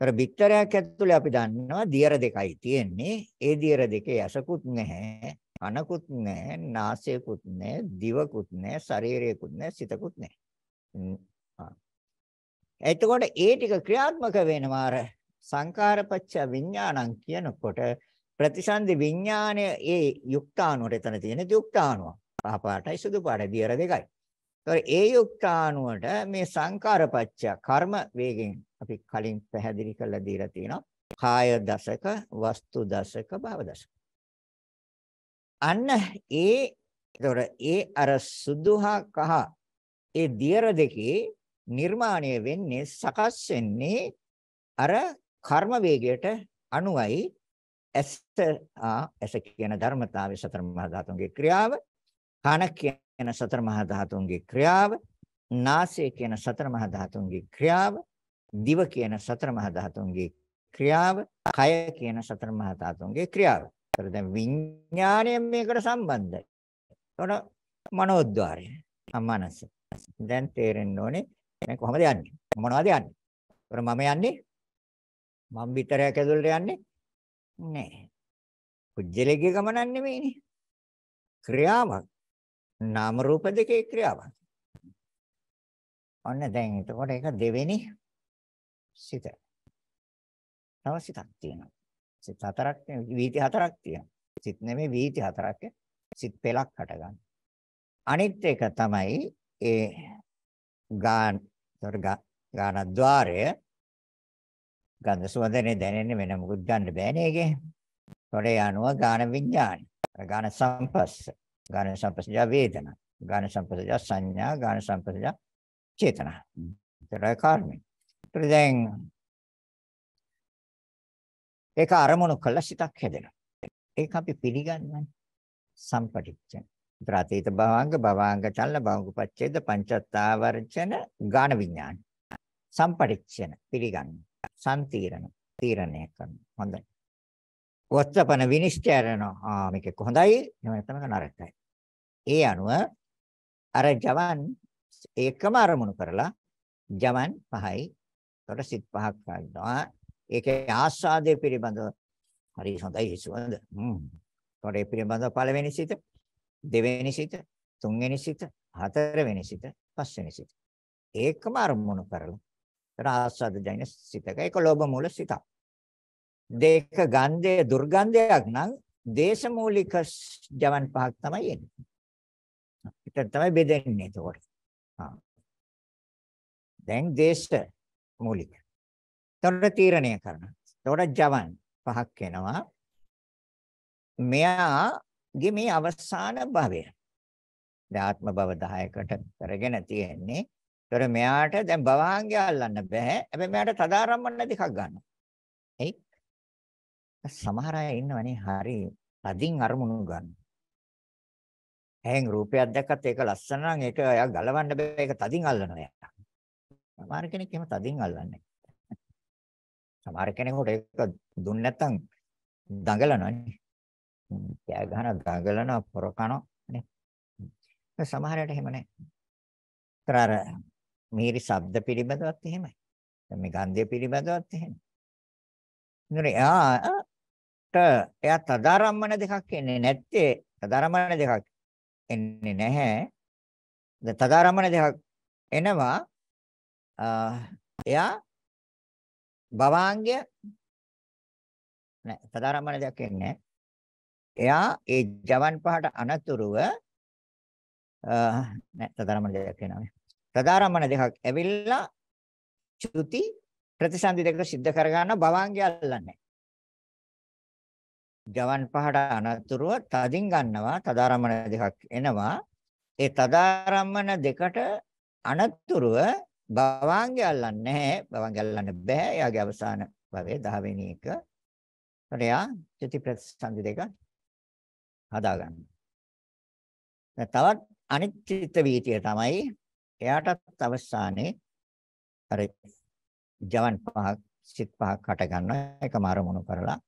D: අර බිත්තරයක් ඇතුලේ අපි දන්නවා දියර දෙකයි තියෙන්නේ. ඒ දියර දෙකේ ඇසකුත් නැහැ, කනකුත් නැහැ, නාසයකුත් නැහැ, දිවකුත් නැහැ, ශරීරයකුත් නැහැ, සිතකුත් නැහැ. එතකොට ඒ ටික ක්‍රියාත්මක වෙනවා අර සංකාරපච්ච විඥානං කියනකොට ප්‍රතිසන්දි විඥානය ඒ යුක්තානුවට එතන තියෙන යුක්තානුව. පහ පාටයි සුදු පාටයි දියර දෙකයි. ඒ යුක්තානුවට මේ සංකාරපච්චය කර්ම වේගෙන් අපි කලින් පැහැදිලි කරලා දීලා තියෙනවා. කාය දශක, වස්තු දශක, භව දශක. අන්න ඒ ඒතොර ඒ අර සුදුහා කහ ඒ දියර දෙකේ නිර්මාණය වෙන්නේ සකස් වෙන්නේ අර කර්ම වේගයට අනුවයි ඇස ඇස කියන ධර්මතාවය සතර මහා ධාතුන්ගේ ක්‍රියාව කන කියන කියන සතර මහා ධාතුන්ගේ ක්‍රියාව, නාසය කියන සතර මහා ධාතුන්ගේ ක්‍රියාව, දිව කියන සතර මහා ධාතුන්ගේ ක්‍රියාව, කය කියන සතර මහා ධාතුන්ගේ ක්‍රියාව. ඒතර දැන් විඥාණය මේකට සම්බන්ධයි. ඒතර මනෝද්වාරය, මනස. දැන් තේරෙන්න ඕනේ මේ කොහමද යන්නේ? මොනවද යන්නේ? ඒතර මම යන්නේ මම විතරක් ඇතුළට යන්නේ නෑ. කුජලයේ ගමනක් නෙමෙයිනේ. ක්‍රියාවක්. නාම රූප දෙකේ ක්‍රියාවන්. ඔන්න දැන් එතකොට ඒක දෙවෙනි සිත. තව සිතක් තියෙනවා. සිත හතරක් වීති හතරක් තියෙනවා. සිත් නෙමෙයි වීති හතරක්. සිත් පෙලක් හටගන්න. අනිත් එක තමයි ඒ ගාන ඒතර ගාන ద్వාරය ගන්ධ සුවඳනේ දැනෙන්නේ වෙන මොකුත් ගන්න බෑනේ ඒකේ. ඒතොර ඒ අනුව ගාන විඥාන. ගාන සංපස්ස. ගාන සංපස්සජා වේදනා. ගාන සංපස්සජා සංඥා, ගාන සංපස්සජා චේතනා. ඒතරයි කර්මය. ඒතර දැන් ඒක අරමුණු කළා සිතක් හැදෙනවා. ඒක අපි පිළිගන්නන්නේ සම්පටිච්ඡන. ප්‍රාතීත භවංග භවංග චල්ල භවංගපච්ඡේද පංචත්තාවර්චන ගාන විඥාන. සම්පටිච්ඡන පිළිගන්න. සම්තිරණ තීරණය කරන. හොඳයි. වස්තපන විනිශ්චය කරනවා. ආ මේක කොහොඳයි. එහෙම නැත්නම් නරකයි. ඒ අනුව අර ජවන් ඒකම අරමුණු කරලා ජවන් පහයි එතකොට සිත් පහක් ගන්නවා. ඒකේ ආස්වාදයේ පිළිබඳව හරි හොඳයි සුවඳ. හ්ම්. එතකොට ඒ පිළිබඳව පළවෙනි සිත, දෙවෙනි සිත, තුන්වෙනි සිත, හතරවෙනි සිත, පස්වෙනි සිත. ඒකම අරමුණු කරලා. එතන ආස්වාද ජෛන සිතක ඒක ලෝභ මූල සිතක්. දෙක ගන්ධය දුර්ගන්ධයක් නම් දේශ මූලික ජවන් පහක් තමයි එන්නේ. එතන තමයි බෙදෙන්නේ එතකොට. ආ. දැන් දේශ මූලික. එතකොට තීරණය කරන. එතකොට ජවන් පහක් වෙනවා. මෙයාගේ මේ අවසාන භවය. දැන් ආත්ම භව 10කට කරගෙන තියෙන්නේ. ඒතර මෙයාට දැන් භවාංගය අල්ලන්න බෑ. හැබැයි මෙයාට තදාරම්මන දෙකක් ගන්නවා. එයි. සමහර අය ඉන්නවනේ හරි තදින් අරමුණු ගන්න. ඇහෙන් රූපයක් දැක්කත් ඒක ලස්සන නම් ඒක එයා ගලවන්න බෑ ඒක තදින් අල්ලනවා එයා. සමහර කෙනෙක් එහෙම තදින් අල්ලන්නේ. සමහර කෙනෙකුට ඒක දුන්නේ නැත්නම් දඟලනවානේ. කෑ ගහන දඟලන පොරකනවා නේ. සමහරයට එහෙම නැහැ. අර මිහිරි ශබ්ද පිළිබඳවත් එහෙමයි. මේ ගන්ධය පිළිබඳවත් එහෙමයි. ඉතින් එයාට එයා තදාරම්මන දෙකක් එන්නේ නැත්තේ තදාරම්මන දෙකක් එන්නේ නැහැ. දතගාරමණ දෙයක් එනවා. එයා භවාංගය නෑ සදාරමණ දෙයක් එන්නේ එයා ඒ ජවන් පහට අනතුරුව නෑ සදාරමණ දෙයක් එනවා. සදාරමණ දෙකක් ඇවිල්ලා චුති ප්‍රතිසන්දි දෙක සිද්ධ කරගන්න භවාංගය අල්ලන්නේ. ජවන් පහට අනතුරුව තදින් ගන්නවා තදාරම්මන දෙකක් එනවා ඒ තදාරම්මන දෙකට අනතුරුව භවාංගය අල්ලන්නේ නැහැ භවාංගය අල්ලන්න බෑ එයාගේ අවසාන භවයේ 10 වෙනි එක එයා චති ප්‍රතිසන්දි දෙක හදා ගන්නවා තවත් අනිත් චිත්ත වීතිය තමයි එයාටත් අවසානයේ අර ජවන් පහක් සිත් පහක් හට ගන්නවා එකම අරමුණු කරලා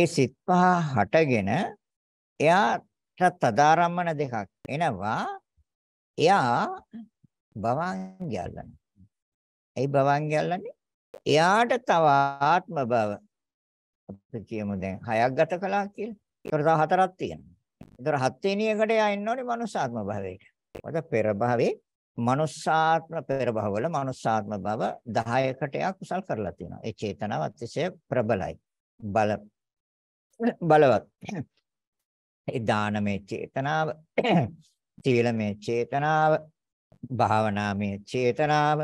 D: ඒ සිත් පහ හටගෙන එයාට තදාරම්මන දෙකක් එනවා. එයා භවංගය අල්ලන. ඒ භවංගය අල්ලන්නේ එයාට තව ආත්ම භව අපි කියමු දැන් හයක් ගත කළා කියලා. ඒතර තව හතරක් තියෙනවා. ඒතර හත් වෙනි එකට එයා ඉන්න ඕනේ මනුස්සාත්ම භවයට. මොකද පෙර භවයේ මනුස්සාත්ම පෙර භවවල මනුස්සාත්ම භව 10කට එයා කුසල් කරලා තියෙනවා. ඒ චේතනාව අතිශය ප්‍රබලයි. බල බලවත්. ඒ දානමේ චේතනාව, සීලමේ චේතනාව, භාවනාමේ චේතනාව,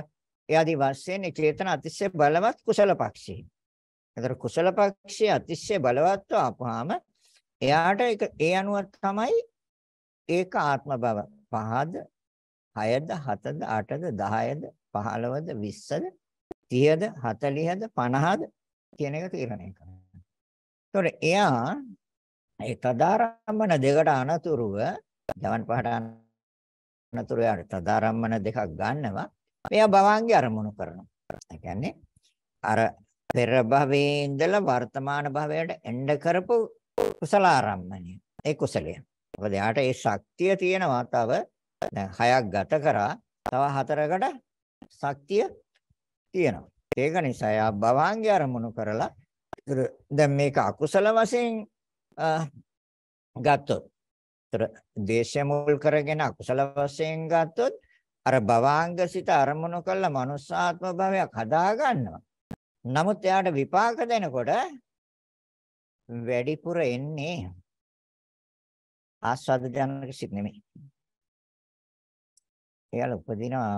D: ඒ আদি වශයෙන් චේතන අතිශය බලවත් කුසල පක්ෂී. ඒතර කුසල පක්ෂී අතිශය බලවත්ව ආපුවාම එයාට ඒක ඒ අනුව තමයි ඒක ආත්ම භව 5ද 6ද 7ද 8ද 10ද 15ද 20ද 30ද 40ද 50ද කියන එක තීරණය කරනවා. ඒතකොට එයා ඒ තදාරම්මන දෙකට අනතුරුව ජවන් පහට අනතුරු යාට තදාරම්මන දෙකක් ගන්නවා. එයා භවංගේ අරමුණු කරනවා. ඒ කියන්නේ අර පෙර භවයේ ඉඳලා වර්තමාන භවයට එන්න කරපු කුසල ආරම්මණය. ඒ කුසලය. මොකද යාට ඒ ශක්තිය තියෙනවා තව දැන් හයක් ගත කරා තව හතරකට ශක්තිය තියෙනවා. ඒක නිසා යා භවංගේ අරමුණු කරලා දැන් මේක අකුසල වශයෙන් ගත්තොත් දේශය මුල් කරගෙන අකුසල වශයෙන් ගත්තොත් අර භවාංග සිත අරමුණු කළා මනුස්සාත්ම භාවයක් හදා ගන්නවා. නමුත් එයාට විපාක දෙනකොට වැඩිපුර එන්නේ ආස්වාද ජනක සිත් නෙමෙයි. එයාලා උපදිනවා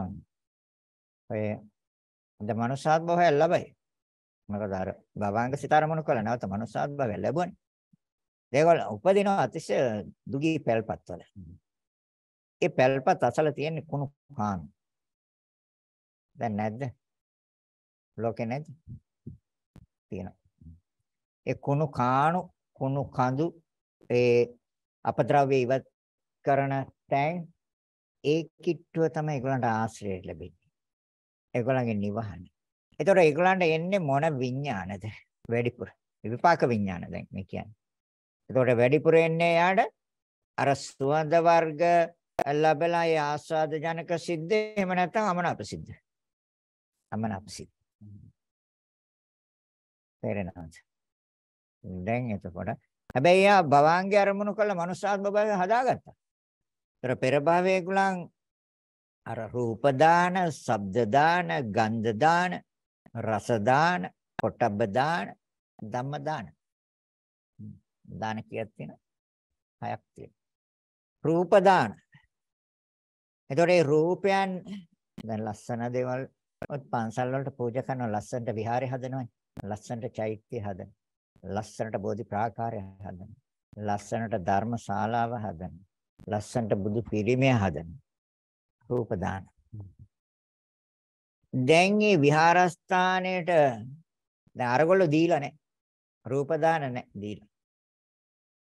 D: ඔය ද මනුස්සාත්ම භාවය ලැබයි. මොකද අර භවංග සිතාර මොන කළා නැවත මනුස්සාත් භවය ලැබුණේ. ඒගොල්ල උපදින අතිශය දුගී පැල්පත් වල. ඒ පැල්පත් අසල තියෙන කුණු කාණු. දැන් නැද්ද? ලෝකේ නැද්ද? තියෙනවා. ඒ කුණු කාණු, කුණු කඳු, ඒ අපද්‍රව්‍ය ඉවත් කරන තැන් ඒ කිට්ටුව තමයි ඒගොල්ලන්ට ආශ්‍රය ලැබෙන්නේ. ඒගොල්ලන්ගේ නිවහන. එතකොට ඒගොල්ලන්ට එන්නේ මොන විඥානද? වැඩිපුර. විපාක විඥාන දැන් මේ කියන්නේ. එතකොට වැඩිපුර එන්නේ යාට අර සුවඳ වර්ග ලැබලා ඒ ආස්වාද ජනක සිද්ධ එහෙම නැත්නම් අමනාප සිද්ධ. අමනාප සිද්ධ. තේරෙනවද? දැන් එතකොට හැබැයි යා භවංගේ අරමුණු කළ මනුස්සාත්ම භවය හදාගත්තා. ඒතර පෙර භවයේ ගුලන් අර රූප දාන, ශබ්ද දාන, ගන්ධ දාන, රස දාන, පොට්ටබ්බ දාන, ධම්ම දාන. දාන කියක් තියෙනවා. හයක් තියෙනවා. රූප දාන. එතකොට මේ රූපයන් දැන් ලස්සන දේවල් පන්සල් වලට පූජා කරන ලස්සනට විහාරය හදනවනේ. ලස්සනට චෛත්‍ය හදන. ලස්සනට බෝධි ප්‍රාකාරය හදන. ලස්සනට ධර්ම ශාලාව හදන. ලස්සනට බුදු පිළිමය හදන. රූප දාන. දැන් මේ විහාරස්ථානයට දැන් අරගොල්ලෝ දීලා නැහැ. රූප දාන නැහැ දීලා.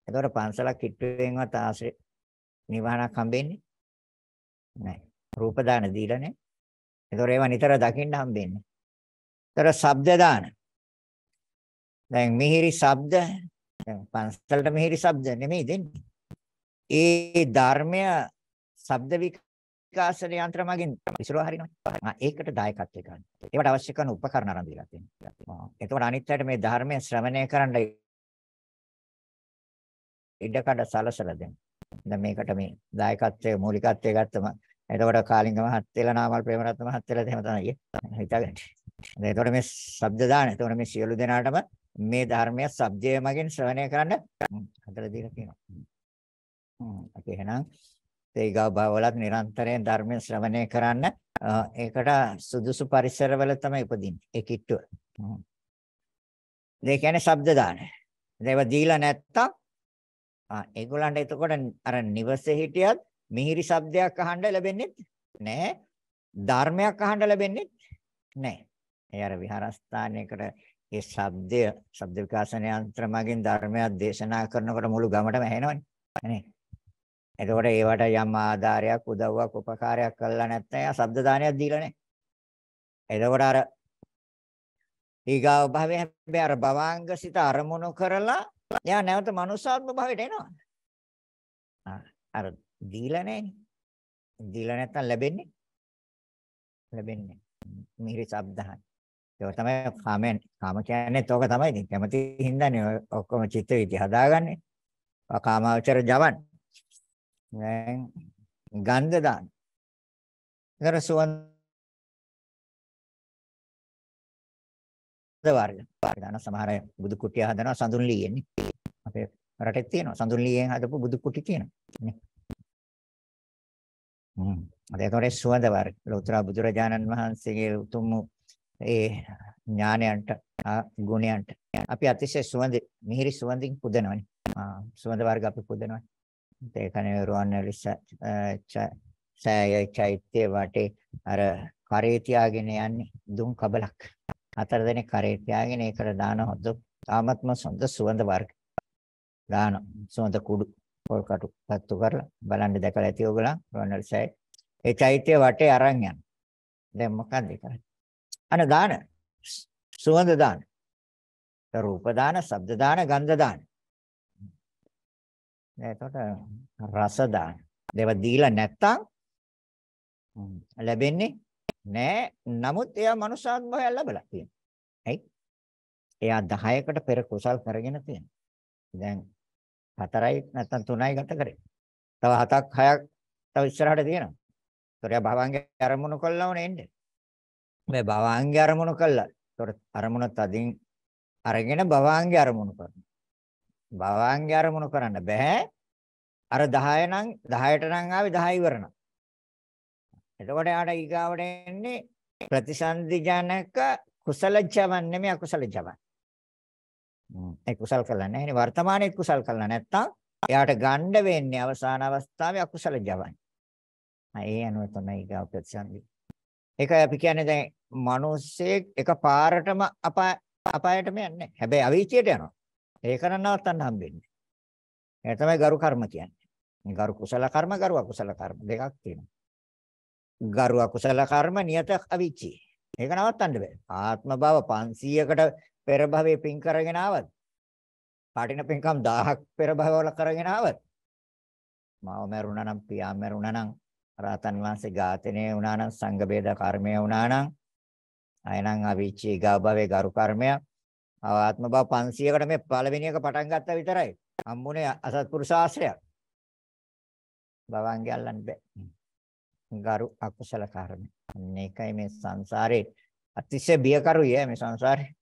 D: එතකොට පන්සලක් කිට්ටුවෙන්වත් ආශ්‍රේ නිවහනක් හම්බෙන්නේ නැහැ. රූප දාන දීලා නැහැ. එතකොට ඒවා නිතර දකින්න හම්බෙන්නේ. එතකොට ශබ්ද දාන. දැන් මිහිරි ශබ්ද දැන් පන්සලට මිහිරි ශබ්ද නෙමෙයි දෙන්නේ. ඒ ධර්මය ශබ්ද වික විකාශන යන්ත්‍ර මගින් විසිරුවා හරිනවා. ආ ඒකට දායකත්වය ගන්න. ඒවට අවශ්‍ය කරන උපකරණ අරන් දීලා තියෙනවා. එතකොට අනිත්‍යයට මේ ධර්මය ශ්‍රවණය කරන්න ඉඩකඩ සලසලා දෙන්න. දැන් මේකට මේ දායකත්වයේ මූලිකත්වයේ ගත්තම එතකොට කාලිංග මහත්තයලා නාමල් ප්‍රේමරත්න මහත්තයලා එහෙම තමයි හිතාගන්න. දැන් එතකොට මේ શબ્ද දාන. එතකොට මේ සියලු දෙනාටම මේ ධර්මය શબ્දයේ මගින් ශ්‍රවණය කරන්න හදලා දීලා තියෙනවා. හ්ම්. අපි එහෙනම් ඒගා භවලත් නිරන්තරයෙන් ධර්මයෙන් ශ්‍රවණය කරන්න ඒකට සුදුසු පරිසරවල තමයි උපදින්නේ ඒ කිට්ටුව. ඒ කියන්නේ ශබ්ද දාන. ඒව දීලා නැත්තම් ආ ඒගොල්ලන්ට එතකොට අර නිවසේ හිටියත් මිහිරි ශබ්දයක් අහන්න ලැබෙන්නේ නැහැ. ධර්මයක් අහන්න ලැබෙන්නේ නැහැ. ඒ අර විහාරස්ථානයකට ඒ ශබ්දය ශබ්ද විකාශන යන්ත්‍ර මගින් ධර්මයක් දේශනා කරනකොට මුළු ගමටම ඇහෙනවනේ. නේද? එතකොට ඒවට යම් ආධාරයක් උදව්වක් උපකාරයක් කළා නැත්නම් එයා ශබ්ද දානයක් දීලා නැහැ. එතකොට අර ඊගාව භවයේ හැබැයි අර භවාංග සිත අරමුණු කරලා එයා නැවත මනුස්සාත්ම භවයට එනවා. අර දීලා නැහැනේ. දීලා නැත්නම් ලැබෙන්නේ ලැබෙන්නේ මිහිරි ශබ්දහන්. ඒක තමයි කාමෙන් කාම කියන්නේ තෝක තමයි ඉතින් කැමති හින්දානේ ඔක්කොම චිත්ත විදි හදාගන්නේ. කාමාවචර ජවන්නේ. දැන් ගන්ධ දාන. ඊතර සුවඳ වර්ග. දාන සමහර අය බුදු කුටිය හදනවා සඳුන් ලීයෙන්. අපේ රටේ තියෙනවා සඳුන් ලීයෙන් හදපු බුදු කුටි තියෙනවා. හ්ම්. ඒතරේ සුවඳ වර්ග. ලෝතර බුදුරජාණන් වහන්සේගේ උතුම් ඒ ඥානයන්ට ගුණයන්ට අපි අතිශය සුවඳ මිහිරි සුවඳින් පුදනවනේ. ආ සුවඳ වර්ග අපි පුදනවනේ. ඒකනේ රුවන්වැලි සෑය චෛත්‍ය වටේ අර කරේ තියාගෙන යන්නේ දුම් කබලක්. හතර දෙනෙක් කරේ තියාගෙන ඒකට දාන හොද තාමත්ම සොඳ සුවඳ වර්ග. දාන සොඳ කුඩු පොල් කටු පත්තු කරලා බලන්න දැකලා ඇති ඔයගොල්ලන් රුවන්වැලි සෑය. ඒ චෛත්‍ය වටේ අරන් යන. දැන් මොකද කරන්නේ? අන දාන සුවඳ දාන. රූප දාන, ශබ්ද දාන, ගන්ධ දාන. එතකොට රස දාන. දේව දීලා නැත්තම් ලැබෙන්නේ නෑ. නමුත් එයා මනුෂ්‍යාත්මය ලැබලා තියෙනවා. ඇයි? එයා 10කට පෙර කුසල් කරගෙන තියෙනවා. දැන් 4යි නැත්තම් 3යි ගත කරේ. තව 7ක් 6ක් තව ඉස්සරහට තියෙනවා. ඒතර එයා භවංගේ අරමුණු කළා වනේ එන්නේ. මේ භවංගේ අරමුණු කළා. ඒතර අරමුණ තදින් අරගෙන භවංගේ අරමුණු කරනවා. භවංගේ අරමුණු කරන්න බෑ. අර 10 නම් 10ට නම් ආවේ 10 ඉවරන. එතකොට යාට ඊගාවට එන්නේ ප්‍රතිසන්දි ජනක කුසල ජවන් නෙමෙයි අකුසල ජවන්. ඒ කුසල් කළා නැහැ. වර්තමානයේ කුසල් කළා නැත්තම් එයාට ගණ්ඩ වෙන්නේ අවසාන අවස්ථාවේ අකුසල ජවන්. ඒ අනුව තමයි ඊගාව ප්‍රතිසන්දි. ඒකයි අපි කියන්නේ දැන් මිනිස්සෙක් එක පාරටම අපායටම යන්නේ. හැබැයි අවීචයට යනවා. ඒකනම් නවත්තන්න හම්බෙන්නේ. ඒ තමයි ගරු කර්ම කියන්නේ. මේ ගරු කුසල කර්ම, ගරු අකුසල කර්ම දෙකක් තියෙනවා. ගරු අකුසල කර්ම නියත අවිචි. ඒක නවත්තන්න බෑ. ආත්ම භව 500කට පෙර භවයේ පින් කරගෙන ආවත්, පාටින පින්කම් 1000ක් පෙර භවවල කරගෙන ආවත්, මාව මරුණා නම්, පියා මරුණා නම්, රාතන් වහන්සේ ඝාතනය වුණා නම්, සංඝ බේද කර්මය වුණා නම්, අයනම් අවිචි ගාභවේ ගරු කර්මයක් ආත්ම භව 500කට මේ පළවෙනි එක පටන් ගත්තා විතරයි. හම්බුනේ අසත්පුරුෂ ආශ්‍රයක්. භවංගේ අල්ලන්න බෑ. ගරු අකුසල කර්ම. මේකයි මේ සංසාරේ අතිශය බියකරුයි මේ සංසාරේ.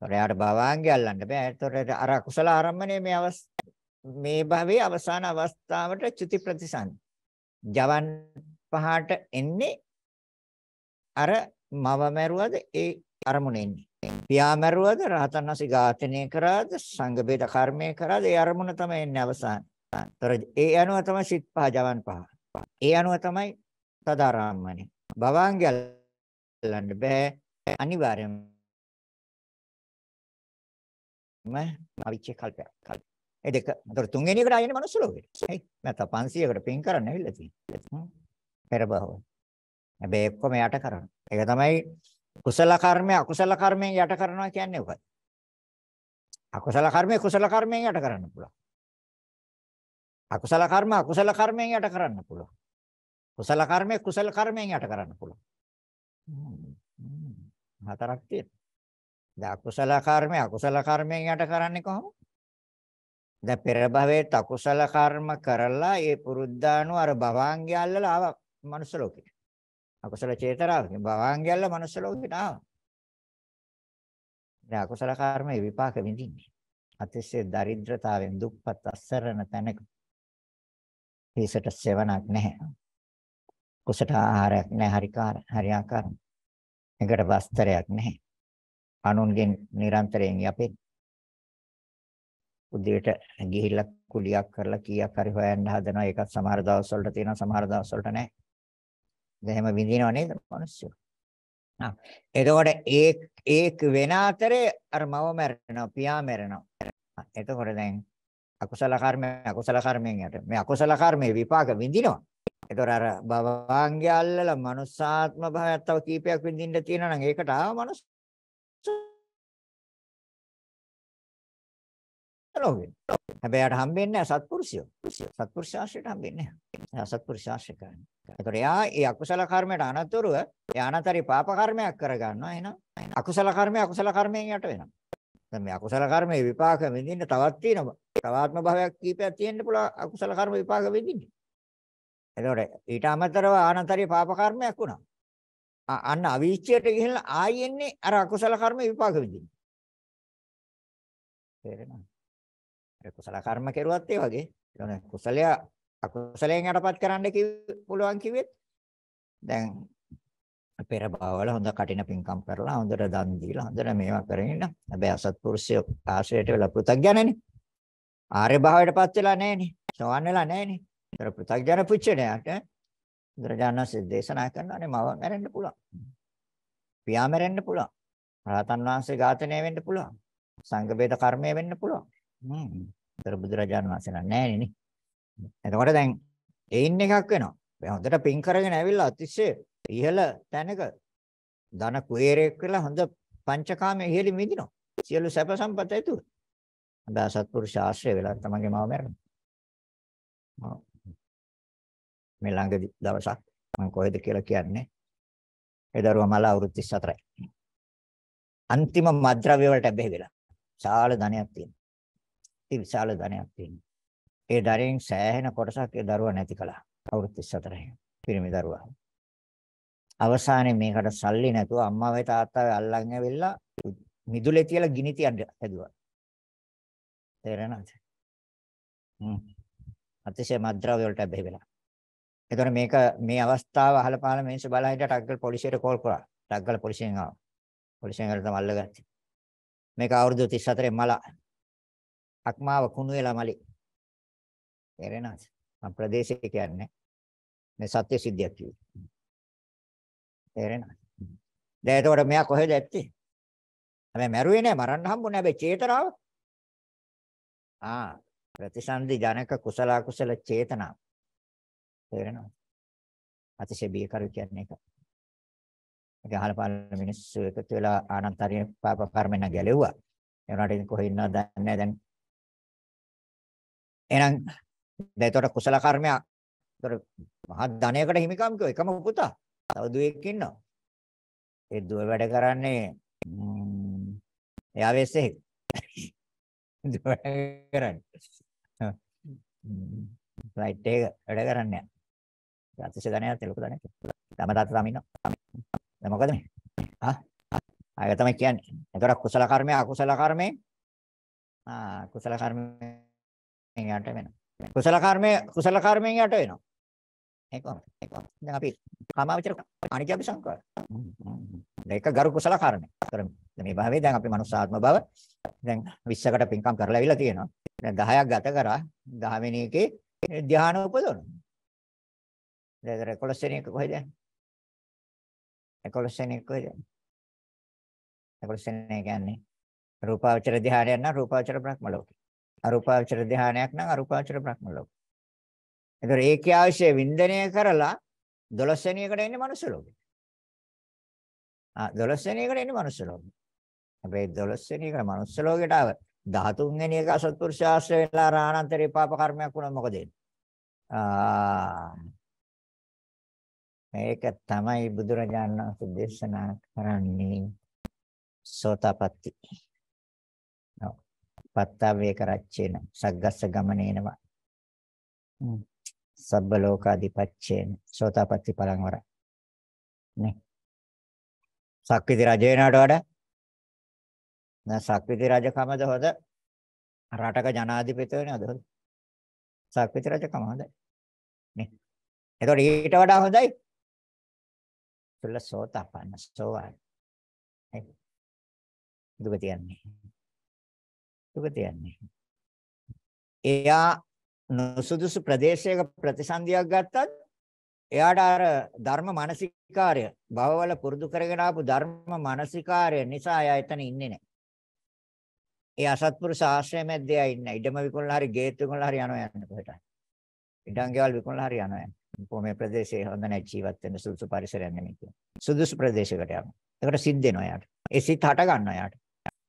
D: ඒතොරයාට භවංගේ අල්ලන්න බෑ. ඒතොරට අර අකුසල ආරම්භනේ මේ අවස් මේ භවයේ අවසාන අවස්ථාවට චුති ප්‍රතිසන්. ජවන් පහට එන්නේ අර මව මැරුවද ඒ අරමුණෙන්නේ පියා මැරුවද රහතන් වහන්සේ ඝාතනය කරාද සංඝ බේද කර්මය කරාද ඒ අරමුණ තමයි එන්නේ අවසාන. තොර ඒ අනුව තමයි සිත් පහ ජවන් පහ. ඒ අනුව තමයි සදාරාමණය. භවංගය ලන්න බෑ අනිවාර්යයෙන්ම අවිච්ච කල්පය කල්ප. ඒ දෙක. තොර තුන්වෙනි එකට ආයෙන්නේ මනුස්ස ලෝකෙට. හයි. මම තා 500කට පින් කරන්න ඇවිල්ලා තියෙනවා. පෙරබව. හැබැයි ඔක්කොම යට කරනවා. ඒක තමයි කුසල කර්මය අකුසල කර්මයෙන් යට කරනවා කියන්නේ ඔකයි. අකුසල කර්මය කුසල කර්මයෙන් යට කරන්න පුළුවන්. අකුසල කර්ම අකුසල කර්මයෙන් යට කරන්න පුළුවන්. කුසල කර්මය කුසල කර්මයෙන් යට කරන්න පුළුවන්. හතරක් තියෙනවා. දැන් අකුසල කර්මය අකුසල කර්මයෙන් යට කරන්නේ කොහොමද? දැන් පෙර භවයේ අකුසල කර්ම කරලා ඒ පුරුද්දානුව අර භවාංගය අල්ලලා ආවා මනුස්ස ලෝකෙට. අකුසල චේතනාවකින් භවංගයල්ල මනුස්ස ලෝකෙට ආවා. දැන් අකුසල කර්මයේ විපාක විඳින්නේ. අතිශය දරිද්‍රතාවෙන් දුක්පත් අසරණ තැනක හිසට සෙවණක් නැහැ. කුසට ආහාරයක් නැහැ හරිකාර හරියාකාර. එකට වස්ත්‍රයක් නැහැ. අනුන්ගෙන් නිරන්තරයෙන් යපෙන්නේ. උදේට ගිහිල්ලා කුලියක් කරලා කීයක් හරි හොයන්න හදනවා ඒකත් සමහර දවස්වලට තියෙනවා සමහර දවස්වලට නැහැ දැහැම විඳිනව නේද මිනිස්සු. ආ එතකොට ඒ ඒක වෙන අතරේ අර මව මැරෙනවා පියා මැරෙනවා. එතකොට දැන් අකුසල කර්ම අකුසල කර්මෙන් යට මේ අකුසල කර්මේ විපාක විඳිනවා. එතකොට අර භවංගය අල්ලලා මනුස්සාත්ම භාවයත් තව කීපයක් විඳින්න තියෙනවා නම් ඒකට ආව මනුස්ස ලෝභ වෙනවා. හැබැයි යාට හම්බෙන්නේ නැහැ සත්පුරුෂයෝ. සත්පුරුෂාශ්‍රයට හම්බෙන්නේ නැහැ. සත්පුරුෂාශ්‍රය කරන්නේ. ඒතකොට යා ඒ අකුසල කර්මයට අනතුරුව යානතරි පාප කර්මයක් කරගන්නවා. එහෙනම් අකුසල කර්මය අකුසල කර්මයෙන් යට වෙනවා. දැන් මේ අකුසල කර්මයේ විපාක වෙදින්න තවත් තියෙනවා. තවාත්ම භාවයක් කීපයක් තියෙන්න පුළුවන් අකුසල කර්ම විපාක වෙදින්නේ. එතකොට ඊට අමතරව ආනතරි පාප කර්මයක් වුණා. අන්න අවීචයට ගිහිල්ලා ආයෙන්නේ අර අකුසල කර්ම විපාක විඳින්න. තේරෙනවද? කුසල කර්ම කෙරුවත් ඒ වගේ. එතන කුසලය අකුසලයෙන් යටපත් කරන්න පුළුවන් කිව්වෙත් දැන් පෙර භවවල හොඳ කටින පින්කම් කරලා හොඳට දන් දීලා හොඳට මේවා කරගෙන ඉන්න. හැබැයි අසත්පුරුෂය ආශ්‍රයයට වෙලා පෘථග්ජනනේ. ආර්ය භාවයටපත් වෙලා නැහනේ. සෝවන් වෙලා නැහනේ. ඒතර පෘථග්ජන පුච්චණයට බුදුරජාණන්සේ දේශනා කරනවානේ මව මැරෙන්න පුළුවන්. පියා මැරෙන්න පුළුවන්. රහතන් වහන්සේ ඝාතනය වෙන්න පුළුවන්. සංඝ බේද කර්මය වෙන්න පුළුවන්. ඒතර බුදුරජාණන් වහන්සේ නැහැ නේ. එතකොට දැන් ඒන් එකක් වෙනවා. දැන් හොඳට පින් කරගෙන ඇවිල්ලා අතිශය ඉහළ තැනක ධන කුවේරයක් වෙලා හොඳ පංචකාමයේ ඉහළින් විඳිනවා. සියලු සැප සම්පත ඇතුව. හැබැයි සත්පුරුෂ ආශ්‍රය වෙලා තමගේ මව මැරෙනවා. මේ ළඟ දවසක් මම කොහෙද කියලා කියන්නේ. ඒ දරුවා මල අවුරුදු 34යි. අන්තිම මද්‍රව්‍ය වලට බැහැ වෙලා. ශාල ධනයක් තියෙනවා. අති විශාල ධනයක් තියෙනවා. ඒ ධනයෙන් සෑහෙන කොටසක් ඒ දරුවා නැති කළා. අවුරුදු 34 පිරිමි දරුවා. අවසානයේ මේකට සල්ලි නැතුව අම්මාවයි තාත්තාවයි අල්ලන් ඇවිල්ලා මිදුලේ තියලා ගිනි තියන්න හැදුවා. තේරෙනවද? හ්ම්. අතිශය මද්ද්‍රව්‍ය වලට බැහැ වෙලා. ඒතර මේක මේ අවස්ථාව අහලා පහල මිනිස්සු බලා හිටියට ටග්ගල් පොලිසියට කෝල් කරා. ටග්ගල් පොලිසියෙන් ආවා. පොලිසියෙන් ගල තමයි අල්ලගත්තේ. මේක අවුරුදු 34 මල අක්මාව කුණු වෙලා මලි. තේරෙනවද? මම ප්‍රදේශය කියන්නේ. මේ සත්‍ය සිද්ධියක් කිව්වේ. තේරෙනවද? දැන් එතකොට මෙයා කොහෙද ඇත්තේ? හැබැයි මැරුවේ නෑ මරන්න හම්බුනේ හැබැයි චේතනාව. ආ ප්‍රතිසන්දි ජනක කුසල අකුසල චේතනා. තේරෙනවද? අතිශය බියකරු කියන්නේ ඒක. ඒක අහලා බලන මිනිස්සු එකතු වෙලා ආනන්තරිය පාප කර්මෙන් ගැලෙව්වා. ඒ වුණාට ඉතින් කොහෙ ඉන්නවද දන්නේ නැහැ දැන් එහෙනම් දැන් ඒතකොට කුසල කර්මයක් ඒතකොට මහා ධනයකට හිමිකම් කියෝ එකම පුතා. තව දුවෙක් ඉන්නවා. ඒ දුව වැඩ කරන්නේ එයා වෙස්සේ. *laughs* දුව කරන්නේ. ෆ්ලයිට් එක වැඩ කරන්නේ. අතිශය ධනයක් ලොකු ධනයක්. තම තාත්තා තම ඉන්නවා. දැන් මොකද මේ? ආ ආය තමයි කියන්නේ. ඒතකොට කුසල කර්මය අකුසල කර්මය ආ කුසල කර්මය යට වෙනවා. කුසල කර්මය කුසල කර්මයෙන් යට වෙනවා. ඒක ඒක. දැන් අපි කාමාවචර අනිත්‍ය අபிසංකාර. මේක ගරු කුසල කර්මය. කරමු. මේ භාවයේ දැන් අපි මනුස්සාත්ම භව දැන් 20කට පින්කම් කරලා අවිලා තියෙනවා. දැන් 10ක් ගත කරා 10 වෙනි එකේ ධානය උපදවනවා. දැන් 11 වෙනි එක කොහෙද? 11 වෙනි එක කොහෙද? 11 වෙනි කියන්නේ රූපාවචර ධානය නම් රූපාවචර බ්‍රහ්ම ලෝකය. අරූපාවචර ධානයක් නම් අරූපාවචර බ්‍රහ්ම ලෝක. ඒතර ඒකේ අවශ්‍ය වින්දනය කරලා 12 වෙනියකට එන්නේ මනුස්ස ලෝකෙට. ආ 12 වෙනියකට එන්නේ මනුස්ස ලෝකෙට. හැබැයි 12 වෙනියකට මනුස්ස ලෝකෙට ආව 13 වෙනි එක අසත්පුරුෂ ආශ්‍රය වෙලා රාණාන්තරේ පාප කර්මයක් වුණා මොකද වෙන්නේ? ආ ඒක තමයි බුදුරජාණන් වහන්සේ දේශනා කරන්නේ සෝතපට්ටි පත්තාවේක රච්චේන සග්ගස්ස ගමනේනවා සබ්බ ලෝකාදිපච්චේන සෝතාපට්ටි පලං වර නේ සක්විති රජ වෙනාට වඩා දැන් සක්විති රජ කමද හොද රටක ජනාධිපතිවරණද හොද සක්විති රජ කම හොදයි නේ එතකොට ඊට
A: වඩා හොදයි සුල්ල සෝතාපන්න සෝවාන්
D: දුක තියන්නේ මොකද යන්නේ? එයා නොසුදුසු ප්‍රදේශයක ප්‍රතිසන්දියක් ගත්තත් එයාට අර ධර්ම මානසිකාරය භවවල පුරුදු කරගෙන ආපු ධර්ම මානසිකාරය නිසා එයා එතන ඉන්නේ නැහැ. ඒ අසත්පුරුෂ ආශ්‍රය මැද්ද එයා ඉන්නේ. ඉඩම විකුණලා හරි ගේට් විකුණලා හරි යනවා යන්න කොහෙට. ඉඩම් ගෙවල් විකුණලා හරි යනවා යන්න. කොහොම මේ ප්‍රදේශයේ හොඳ නැහැ ජීවත් වෙන්න සුදුසු පරිසරයක් නෙමෙයි කියන්නේ. සුදුසු ප්‍රදේශයකට යනවා. ඒකට සිද්ධ වෙනවා එයාට. ඒ සිත් හට ගන්නවා එයාට.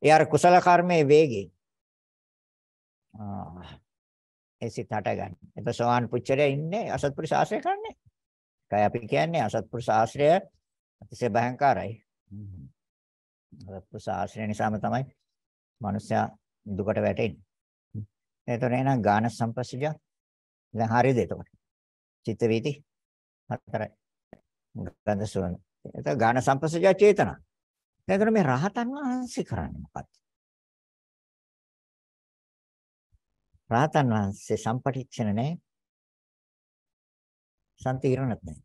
D: එයා අර කුසල කර්මයේ වේගයෙන් ඒ සිත හටගන්නේ. එතකොට සෝවාන් පුච්චරේ ඉන්නේ අසත්පුරුෂ ආශ්‍රය කරන්නේ. ඒකයි අපි කියන්නේ අසත්පුරුෂ ආශ්‍රය අතිශය භයංකාරයි. අසත්පුරුෂ ආශ්‍රය නිසාම තමයි මිනිස්සයා දුකට වැටෙන්නේ. එතකොට එහෙනම් ගාන සම්පස්සජ දැන් හරියද එතකොට? චිත්ත වීති හතරයි. ගන්ධ සුවඳ. එතකොට ගාන සම්පස්සජ චේතනා. එතකොට මේ රහතන් වහන්සේ කරන්නේ මොකක්ද? රාතන් වහන්සේ සම්පටිච්ඡන නැහැ. සම්තිරණත් නැහැ.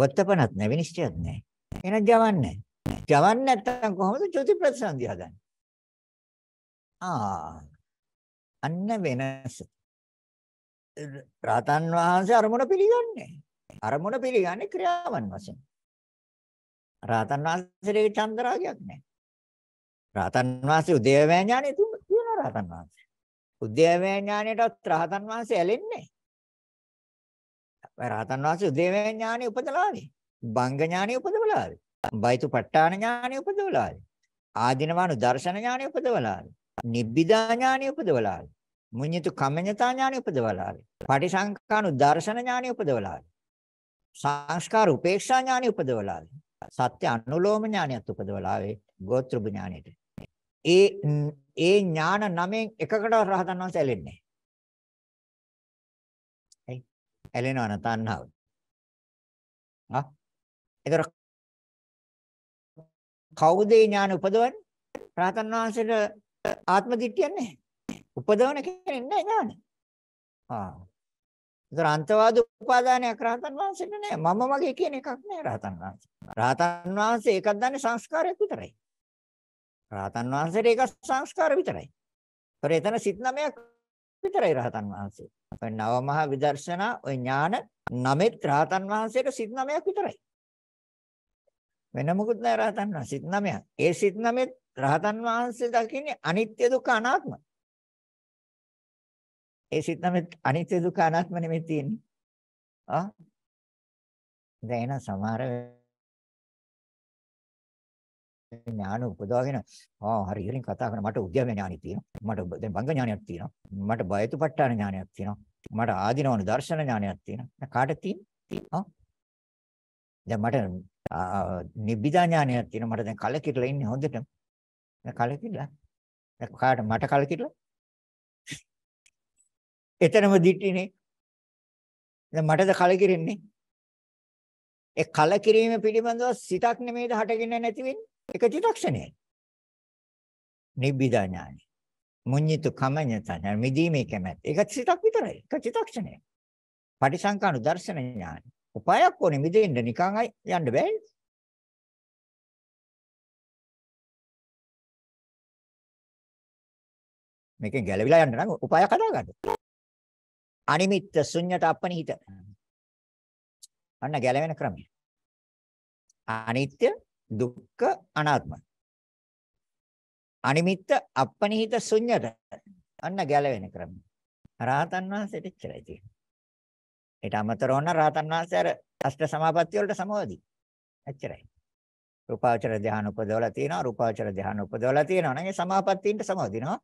D: වත්තපනත් නැහැ, විනිශ්චයත් නැහැ. එහෙනම් ජවන්නේ නැහැ. ජවන්නේ නැත්තම් කොහොමද චුති ප්‍රතිසන්දි හදන්නේ? ආ අන්න වෙනස. රාතන් වහන්සේ අරමුණ පිළිගන්නේ. අරමුණ පිළිගන්නේ ක්‍රියාවන් වශයෙන්. රාතන් වහන්සේගේ චන්ද්‍රාගයක් නැහැ. රාතන් වහන්සේ උදේවැය ඥානෙ තුන රාතන් වහන්සේ. උද්‍යවය ඥානයටත් රහතන් වහන්සේ ඇලෙන්නේ නැහැ. රහතන් වහන්සේ උද්‍යවය ඥානෙ උපදලාවේ. බංග ඥානෙ උපදවලාවේ. බයිතු ප ဋ ාණ ඥානෙ උපදවලාවේ. ආධිනවානු දර්ශන ඥානෙ උපදවලාවේ. නිබ්බිදා ඥානෙ උපදවලාවේ. මුඤ්ඤිතු කමඤ්ඤතා ඥානෙ උපදවලාවේ. පටිසංකානු දර්ශන ඥානෙ උපදවලාවේ. සංස්කාර උපේක්ෂා ඥානෙ උපදවලාවේ. සත්‍ය අනුලෝම ඥානයත් උපදවලාවේ ගෝත්‍ර ඥානෙට. ඒ ඒ ඥාන නමෙන් එකකට රහතන් වහන්සේ ඇලෙන්නේ නැහැ. ඇලෙනවා නම් තණ්හාව. ආ? ඒතර කවුද ඥාන උපදවන්නේ? රහතන් වහන්සේට ආත්ම දිට්ඨියක් නැහැ. උපදවන කෙනෙක් නැහැ ඥාන. ආ. ඒතර අන්තවාද උපාදානයක් රහතන් වහන්සේට නැහැ. මම මගේ කියන එකක් නැහැ රහතන් වහන්සේ. රහතන් වහන්සේ ඒකක් දන්නේ සංස්කාරයක් විතරයි. රහතන් වහන්සේට ඒක සංස්කාර විතරයි. ඒතර එතන සිත් නමයක් විතරයි රහතන් වහන්සේ. අපේ නව මහා විදර්ශනා ওই ඥාන නමෙත් රහතන් වහන්සේට සිත් නමයක් විතරයි. වෙන මොකුත් නෑ රහතන් වහන්සේ සිත් නමයක්. ඒ සිත් නමෙත් රහතන් වහන්සේ දකින්නේ අනිත්‍ය දුක්ඛ අනාත්ම. ඒ සිත් නමෙත් අනිත්‍ය දුක්ඛ අනාත්ම නෙමෙයි තියෙන්නේ. ආ දැන් සමහර ඥාන උපදවාගෙන ආ හරි ඉතින් කතා කරන මට උද්‍යම ඥානෙ තියෙනවා මට දැන් බංග ඥානයක් තියෙනවා මට බයතුපට්ඨාන ඥානයක් තියෙනවා මට ආධිනවන දර්ශන ඥානයක් තියෙනවා කාට තියෙනවා දැන් මට නිබ්බිදා ඥානයක් තියෙනවා මට දැන් කලකිරලා ඉන්නේ හොඳට කලකිරලා දැන් කාට මට කලකිරලා එතනම දිටිනේ දැන් මටද කලකිරෙන්නේ ඒ කලකිරීම පිළිබඳව සිතක් නෙමෙයිද හටගෙන නැති වෙන්නේ? එක චිත්තක්ෂණයයි. නිබ්බිදා ඥානයි. මුඤ්ඤිතු කමඤ්ඤතන මිදීමේ කැමැත්ත. ඒක සිතක් විතරයි. ඒක චිත්තක්ෂණයයි. පටිසංකානු දර්ශන ඥානයි. උපායක් ඕනේ මිදෙන්න නිකන් අය යන්න බෑනේ.
A: මේකෙන් ගැලවිලා යන්න නම් උපායක් හදාගන්න.
D: අනිමිත්ත ශුන්්‍යත අපනිහිත. අන්න ගැලවෙන ක්‍රමය. අනිත්‍ය දුක්ඛ අනාත්ම. අනිමිත්ත අපනිහිත ශුන්්‍යත. අන්න ගැලවෙන ක්‍රම. රාතන් වහන්සේට ඉච්චලයි තියෙන්නේ. ඊට අමතරව ඕන රාතන් වහන්සේ අර අෂ්ට සමාපatti වලට සමවදී. එච්චරයි. රූපාවචර ධ්‍යාන උපදවලා තියෙනවා රූපාවචර ධ්‍යාන උපදවලා තියෙනවා නම් ඒ සමාපත්තියින්ට සමවදිනවා.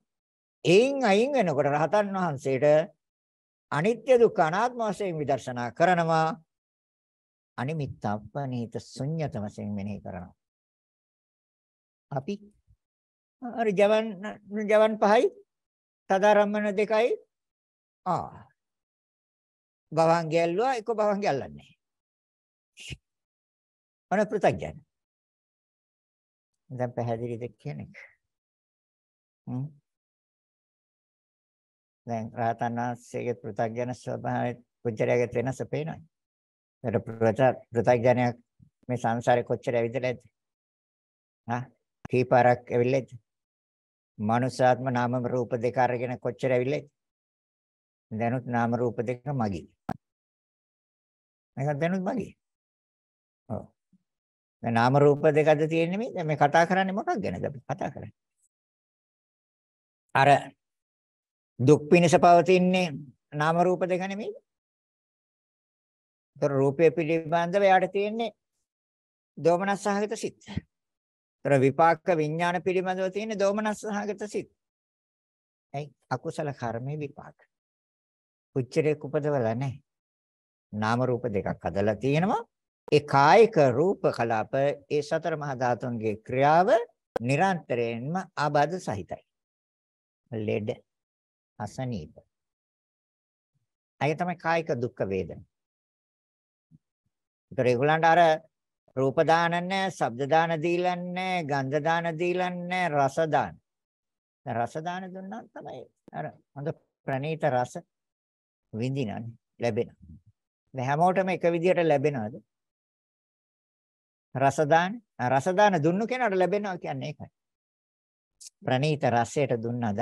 D: එයින් අයින් වෙනකොට රහතන් වහන්සේට අනිත්‍ය දුක්ඛ අනාත්ම වශයෙන් විදර්ශනා කරනවා අනිමිත්ත අපනීත ශුන්්‍යත වශයෙන් මෙනෙහි කරනවා. අපි අර ජවන් ජවන් පහයි සදාරම්මන දෙකයි ආ භවංගය ඇල්ලුවා එක භවංගය අල්ලන්නේ.
A: අනේ පෘථග්ජන. දැන් පැහැදිලිද කියන්නේ? හ්ම්.
D: දැන් රාතන් වහන්සේගේ පෘථග්ජන ස්වභාවයේ කුජරයාගේ වෙනස පේනවා. ඒතර ප්‍රතග්ජනයක් මේ සංසාරේ කොච්චර ඇවිදලාද? හා කීපාරක් ඇවිල්ලාද? මනුසාත්ම නාම රූප දෙක අරගෙන කොච්චර ඇවිල්ලාද? දැනුත් නාම රූප දෙක මගි. මේක දැනුත් මගි. ඔව්. දැන් නාම රූප දෙකද තියෙන්නේ මේ දැන් මේ කතා කරන්නේ මොකක් ගැනද අපි කතා කරන්නේ? අර දුක් පිණිස පවතින්නේ නාම රූප දෙක නෙමෙයි. ඒතර රූපය පිළිබඳව යාට තියෙන්නේ දෝමනස්සහගත සිත්. ඒතර විපාක විඥාන පිළිබඳව තියෙන්නේ දෝමනස්සහගත සිත්. ඇයි අකුසල කර්මේ විපාක. උච්චරේ උපදවලා නැහැ. නාම රූප දෙකක් හදලා තියෙනවා. ඒ කායික රූප කලාප ඒ සතර මහා ධාතුන්ගේ ක්‍රියාව නිරන්තරයෙන්ම ආබාධ සහිතයි. ලෙඩ අසනීප. අය තමයි කායික දුක් වේදනා. ඒතර ඒගොල්ලන්ට අර රූප දාන නැහැ, ශබ්ද දාන දීලා නැහැ, ගන්ධ දාන දීලා නැහැ, රස දාන. දැන් රස දාන දුන්නා තමයි අර හොඳ ප්‍රණීත රස විඳිනන්නේ ලැබෙන. දැන් හැමෝටම එක විදියට ලැබෙනවද? රස දාන රස දාන දුන්නු කෙනාට ලැබෙනවා කියන්නේ ඒකයි. ප්‍රණීත රසයට දුන්නා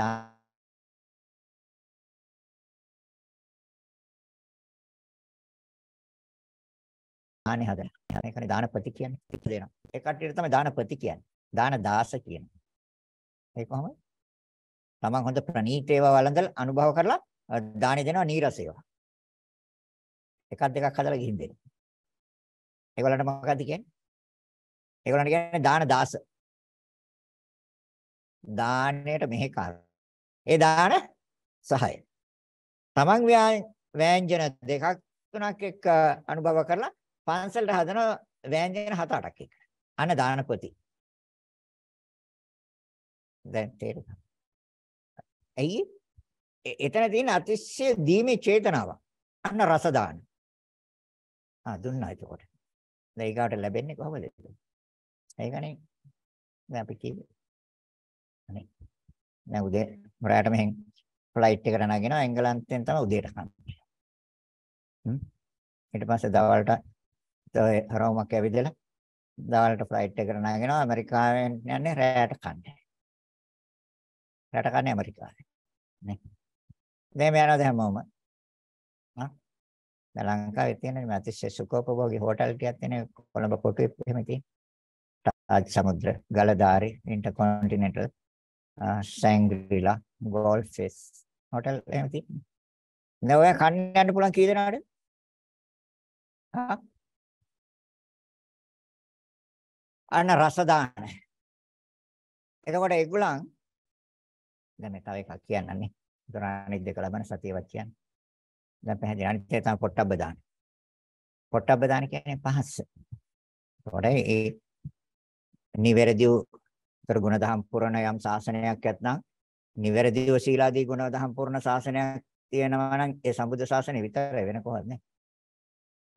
D: කහණේ හදන. ඒකනේ දානපති කියන්නේ. පිට දෙනවා. ඒ කට්ටියට තමයි දානපති කියන්නේ. දාන දාස කියන්නේ. ඒක කොහොමද? තමන් හොඳ ප්‍රණීතේව වළඳලා අනුභව කරලා දානේ දෙනවා නීරසේව. එකක් දෙකක් හදලා ගිහින් දෙන්න.
A: ඒගොල්ලන්ට මොකක්ද කියන්නේ? ඒගොල්ලන්ට කියන්නේ දාන දාස.
D: දාණයට මෙහෙකාර. ඒ දාන සහය. තමන් ව්‍යංජන දෙකක් තුනක් එක්ක අනුභව කරලා පන්සලට හදනවා වෑංජන හත අටක් එක. අන දානපති. දැන් තේරෙනවා. ඇයි? එතන තියෙන අතිශය දීමේ චේතනාව. අන්න රස දාන. ආ දුන්නා ඒකට. දැන් ඒකට ලැබෙන්නේ කොහොමද? ඒකනේ. දැන් අපි කිව්වේ. අනේ. දැන් උදේ රාට මෙහෙන් ෆ්ලයිට් එකට නැගෙන එංගලන්තයෙන් තමයි උදේට කන්නේ. හ්ම්. ඊට පස්සේ දවල්ට ඒ තරවමක් ඇවිදලා දවල්ට ෆ්ලයිට් එකට නැගෙනවා ඇමරිකාවෙන් යන්නේ රැයට කන්නේ. රැට කන්නේ ඇමරිකාවේ. නේ. මේ මෙයානවා දැන් මොම. හා. දැන් ලංකාවේ තියෙන මේ අතිශය සුඛෝපභෝගී හෝටල් ටිකක් තියෙන කොළඹ කොටුවේ එහෙම තියෙන. තාජ් සමුද්‍ර, ගලදාරි, ඉන්ටර්කොන්ටිනෙන්ටල්, සැංග්‍රිලා, ගෝල්ෆිස් හෝටල් එහෙම තියෙන. නෑ ඔය කන්න යන්න පුළුවන් කී දෙනාට? හා
A: අන්න රස දාන.
D: එතකොට ඒගොල්ලන් දැන් මේ තව එකක් කියන්නන්නේ. ඒතර අනෙක් දෙක ලබන සතියවත් කියන්නේ. දැන් පැහැදිලි අනිත් එක තමයි පොට්ටබ්බ දාන. පොට්ටබ්බ දාන කියන්නේ පහස්ස. එතකොට ඒ නිවැරදිව තර ගුණධම් පුරණ යම් ශාසනයක් ඇත්නම් නිවැරදිව සීලාදී ගුණධම් පුරණ ශාසනයක් තියෙනවා නම් ඒ සම්බුද්ධ ශාසනය විතරයි වෙන කොහොමද?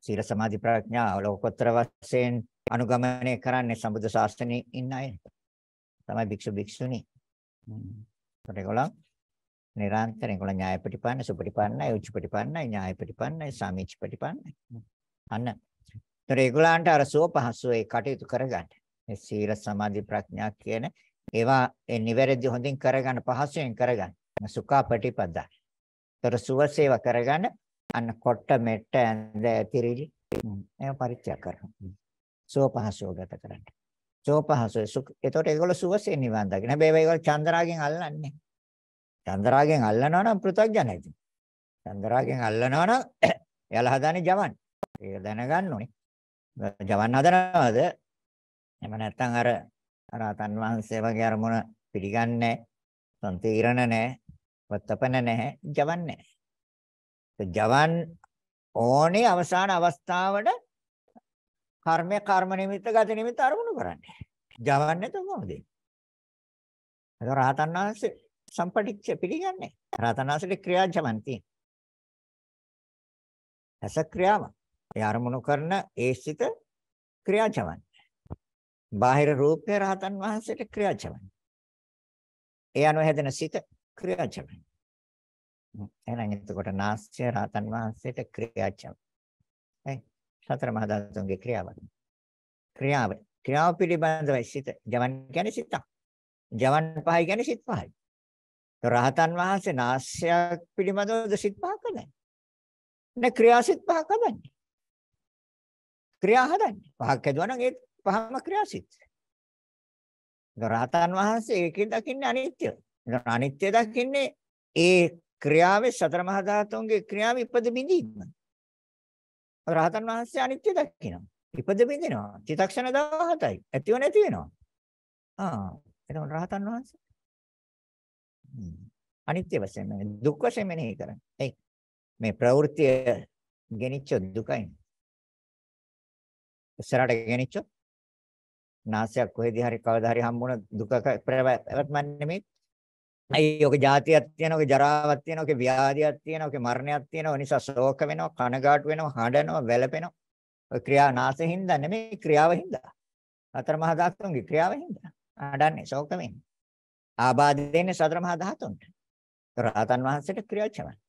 D: සීල සමාධි ප්‍රඥා ලෝකෝත්තර වශයෙන් අනුගමනය කරන්නේ සම්බුද්ධ ශාසනයේ ඉන්න අය. තමයි භික්ෂු භික්ෂුණි.
C: ඒකට
D: ඒගොල්ලෝ නිරන්තරයෙන් ඒගොල්ලෝ ඥායපටිපන්න, සුපටිපන්නයි, උච්චපටිපන්නයි, ඥායපටිපන්නයි, සාමිච්චපටිපන්නයි. අන්න. ඒතර ඒගොල්ලන්ට අර සුව පහසුව ඒ කටයුතු කරගන්න. මේ සීල සමාධි ප්‍රඥා කියන ඒවා ඒ නිවැරදි හොඳින් කරගන්න පහසුවෙන් කරගන්න. සුඛාපටිපදා. ඒතර සුවසේව කරගන්න අන්න කොට මෙට්ට ඇඳ ඇතිරිලි එය පරිත්‍යාග කරනවා. සෝපහසෝ ගත කරන්න. සෝපහසෝ සුඛ. එතකොට ඒගොල්ලෝ සුවසේ නිවන් දකින්න. හැබැයි ඒගොල්ලෝ චන්ද්‍රාගෙන් අල්ලන්නේ. චන්ද්‍රාගෙන් අල්ලනවා නම් පෘථග්ජනයි. චන්ද්‍රාගෙන් අල්ලනවා නම් *coughs* එයාලා හදාන්නේ ජවන්. ඒක දැනගන්න ඕනේ. ජවන් හදනවද? එහෙම නැත්නම් අර රාතන් වහන්සේ වගේ අර මොන පිළිගන්නේ නැහැ. සම්තිරණ නැහැ. වත්තපන නැහැ. ජවන් නැහැ. ජවන් ඕනේ අවසාන අවස්ථාවට කර්මය කර්ම නිමිත්ත ගත නිමිත්ත අරමුණු කරන්නේ. ජවන්නේ නැතුව කොහොමද? ඒක රහතන් වහන්සේ සම්පටිච්ච පිළිගන්නේ. රහතන් වහන්සේට ක්‍රියාජමන් තියෙන. රස ක්‍රියාව. ඒ අරමුණු කරන ඒ සිත ක්‍රියාජමන්. බාහිර රූපේ රහතන් වහන්සේට ක්‍රියාජමන්. ඒ අනුව හැදෙන සිත ක්‍රියාජමන්. එහෙනම් එතකොට නාස්‍ය රහතන් වහන්සේට ක්‍රියාජමන්. හරි. සතර මහා ධාතුන්ගේ ක්‍රියාවන්. ක්‍රියාව ක්‍රියාව පිළිබඳව සිත ජවන් කියන්නේ සිතක්. ජවන් පහයි කියන්නේ සිත පහයි. රහතන් වහන්සේ නාස්‍යයක් පිළිබඳව සිත පහක නැහැ. නැ ක්‍රියාසිත පහක නැහැ. ක්‍රියා හදන්නේ. පහක් හදුවා නම් ඒ පහම ක්‍රියාසිත. රහතන් වහන්සේ ඒකෙන් දකින්නේ අනිත්‍ය. අනිත්‍ය දකින්නේ ඒ ක්‍රියාවේ සතර මහා ධාතුන්ගේ ක්‍රියාව ඉපද බිඳීම. රහතන් වහන්සේ අනිත්‍ය දකිනවා. ඉපද බින්දිනවා. චිතක්ෂණ 17යි. ඇතිව නැති වෙනවා. ආ එතකොට රහතන් වහන්සේ අනිත්‍ය වශයෙන් දුක් වශයෙන් මෙනෙහි කරන්නේ. ඒ මේ ප්‍රවෘත්තිය ගෙනිච්ච දුකයි. ඉස්සරහට ගෙනිච්ච නාසයක් කොහෙදී හරි කවදා හරි හම්බුන දුක ප්‍රවැත්මක් නෙමෙයි. අයි ඔක જાතියක් තියෙනවා ඔක ජරාවක් තියෙනවා ඔක ව්‍යාධියක් තියෙනවා ඔක මරණයක් තියෙනවා නිසා ශෝක වෙනවා කනගාටු වෙනවා හඬනවා වැළපෙනවා ඔය ක්‍රියානාශයෙන් හින්දා නෙමෙයි ක්‍රියාවෙන් හින්දා සතර මහා ධාතුන්ගේ ක්‍රියාවෙන් හින්දා හඬන්නේ ශෝක වෙන්නේ ආබාධ දෙන්නේ සතර මහා ධාතුන්ට රහතන් වහන්සේට ක්‍රියාචරණ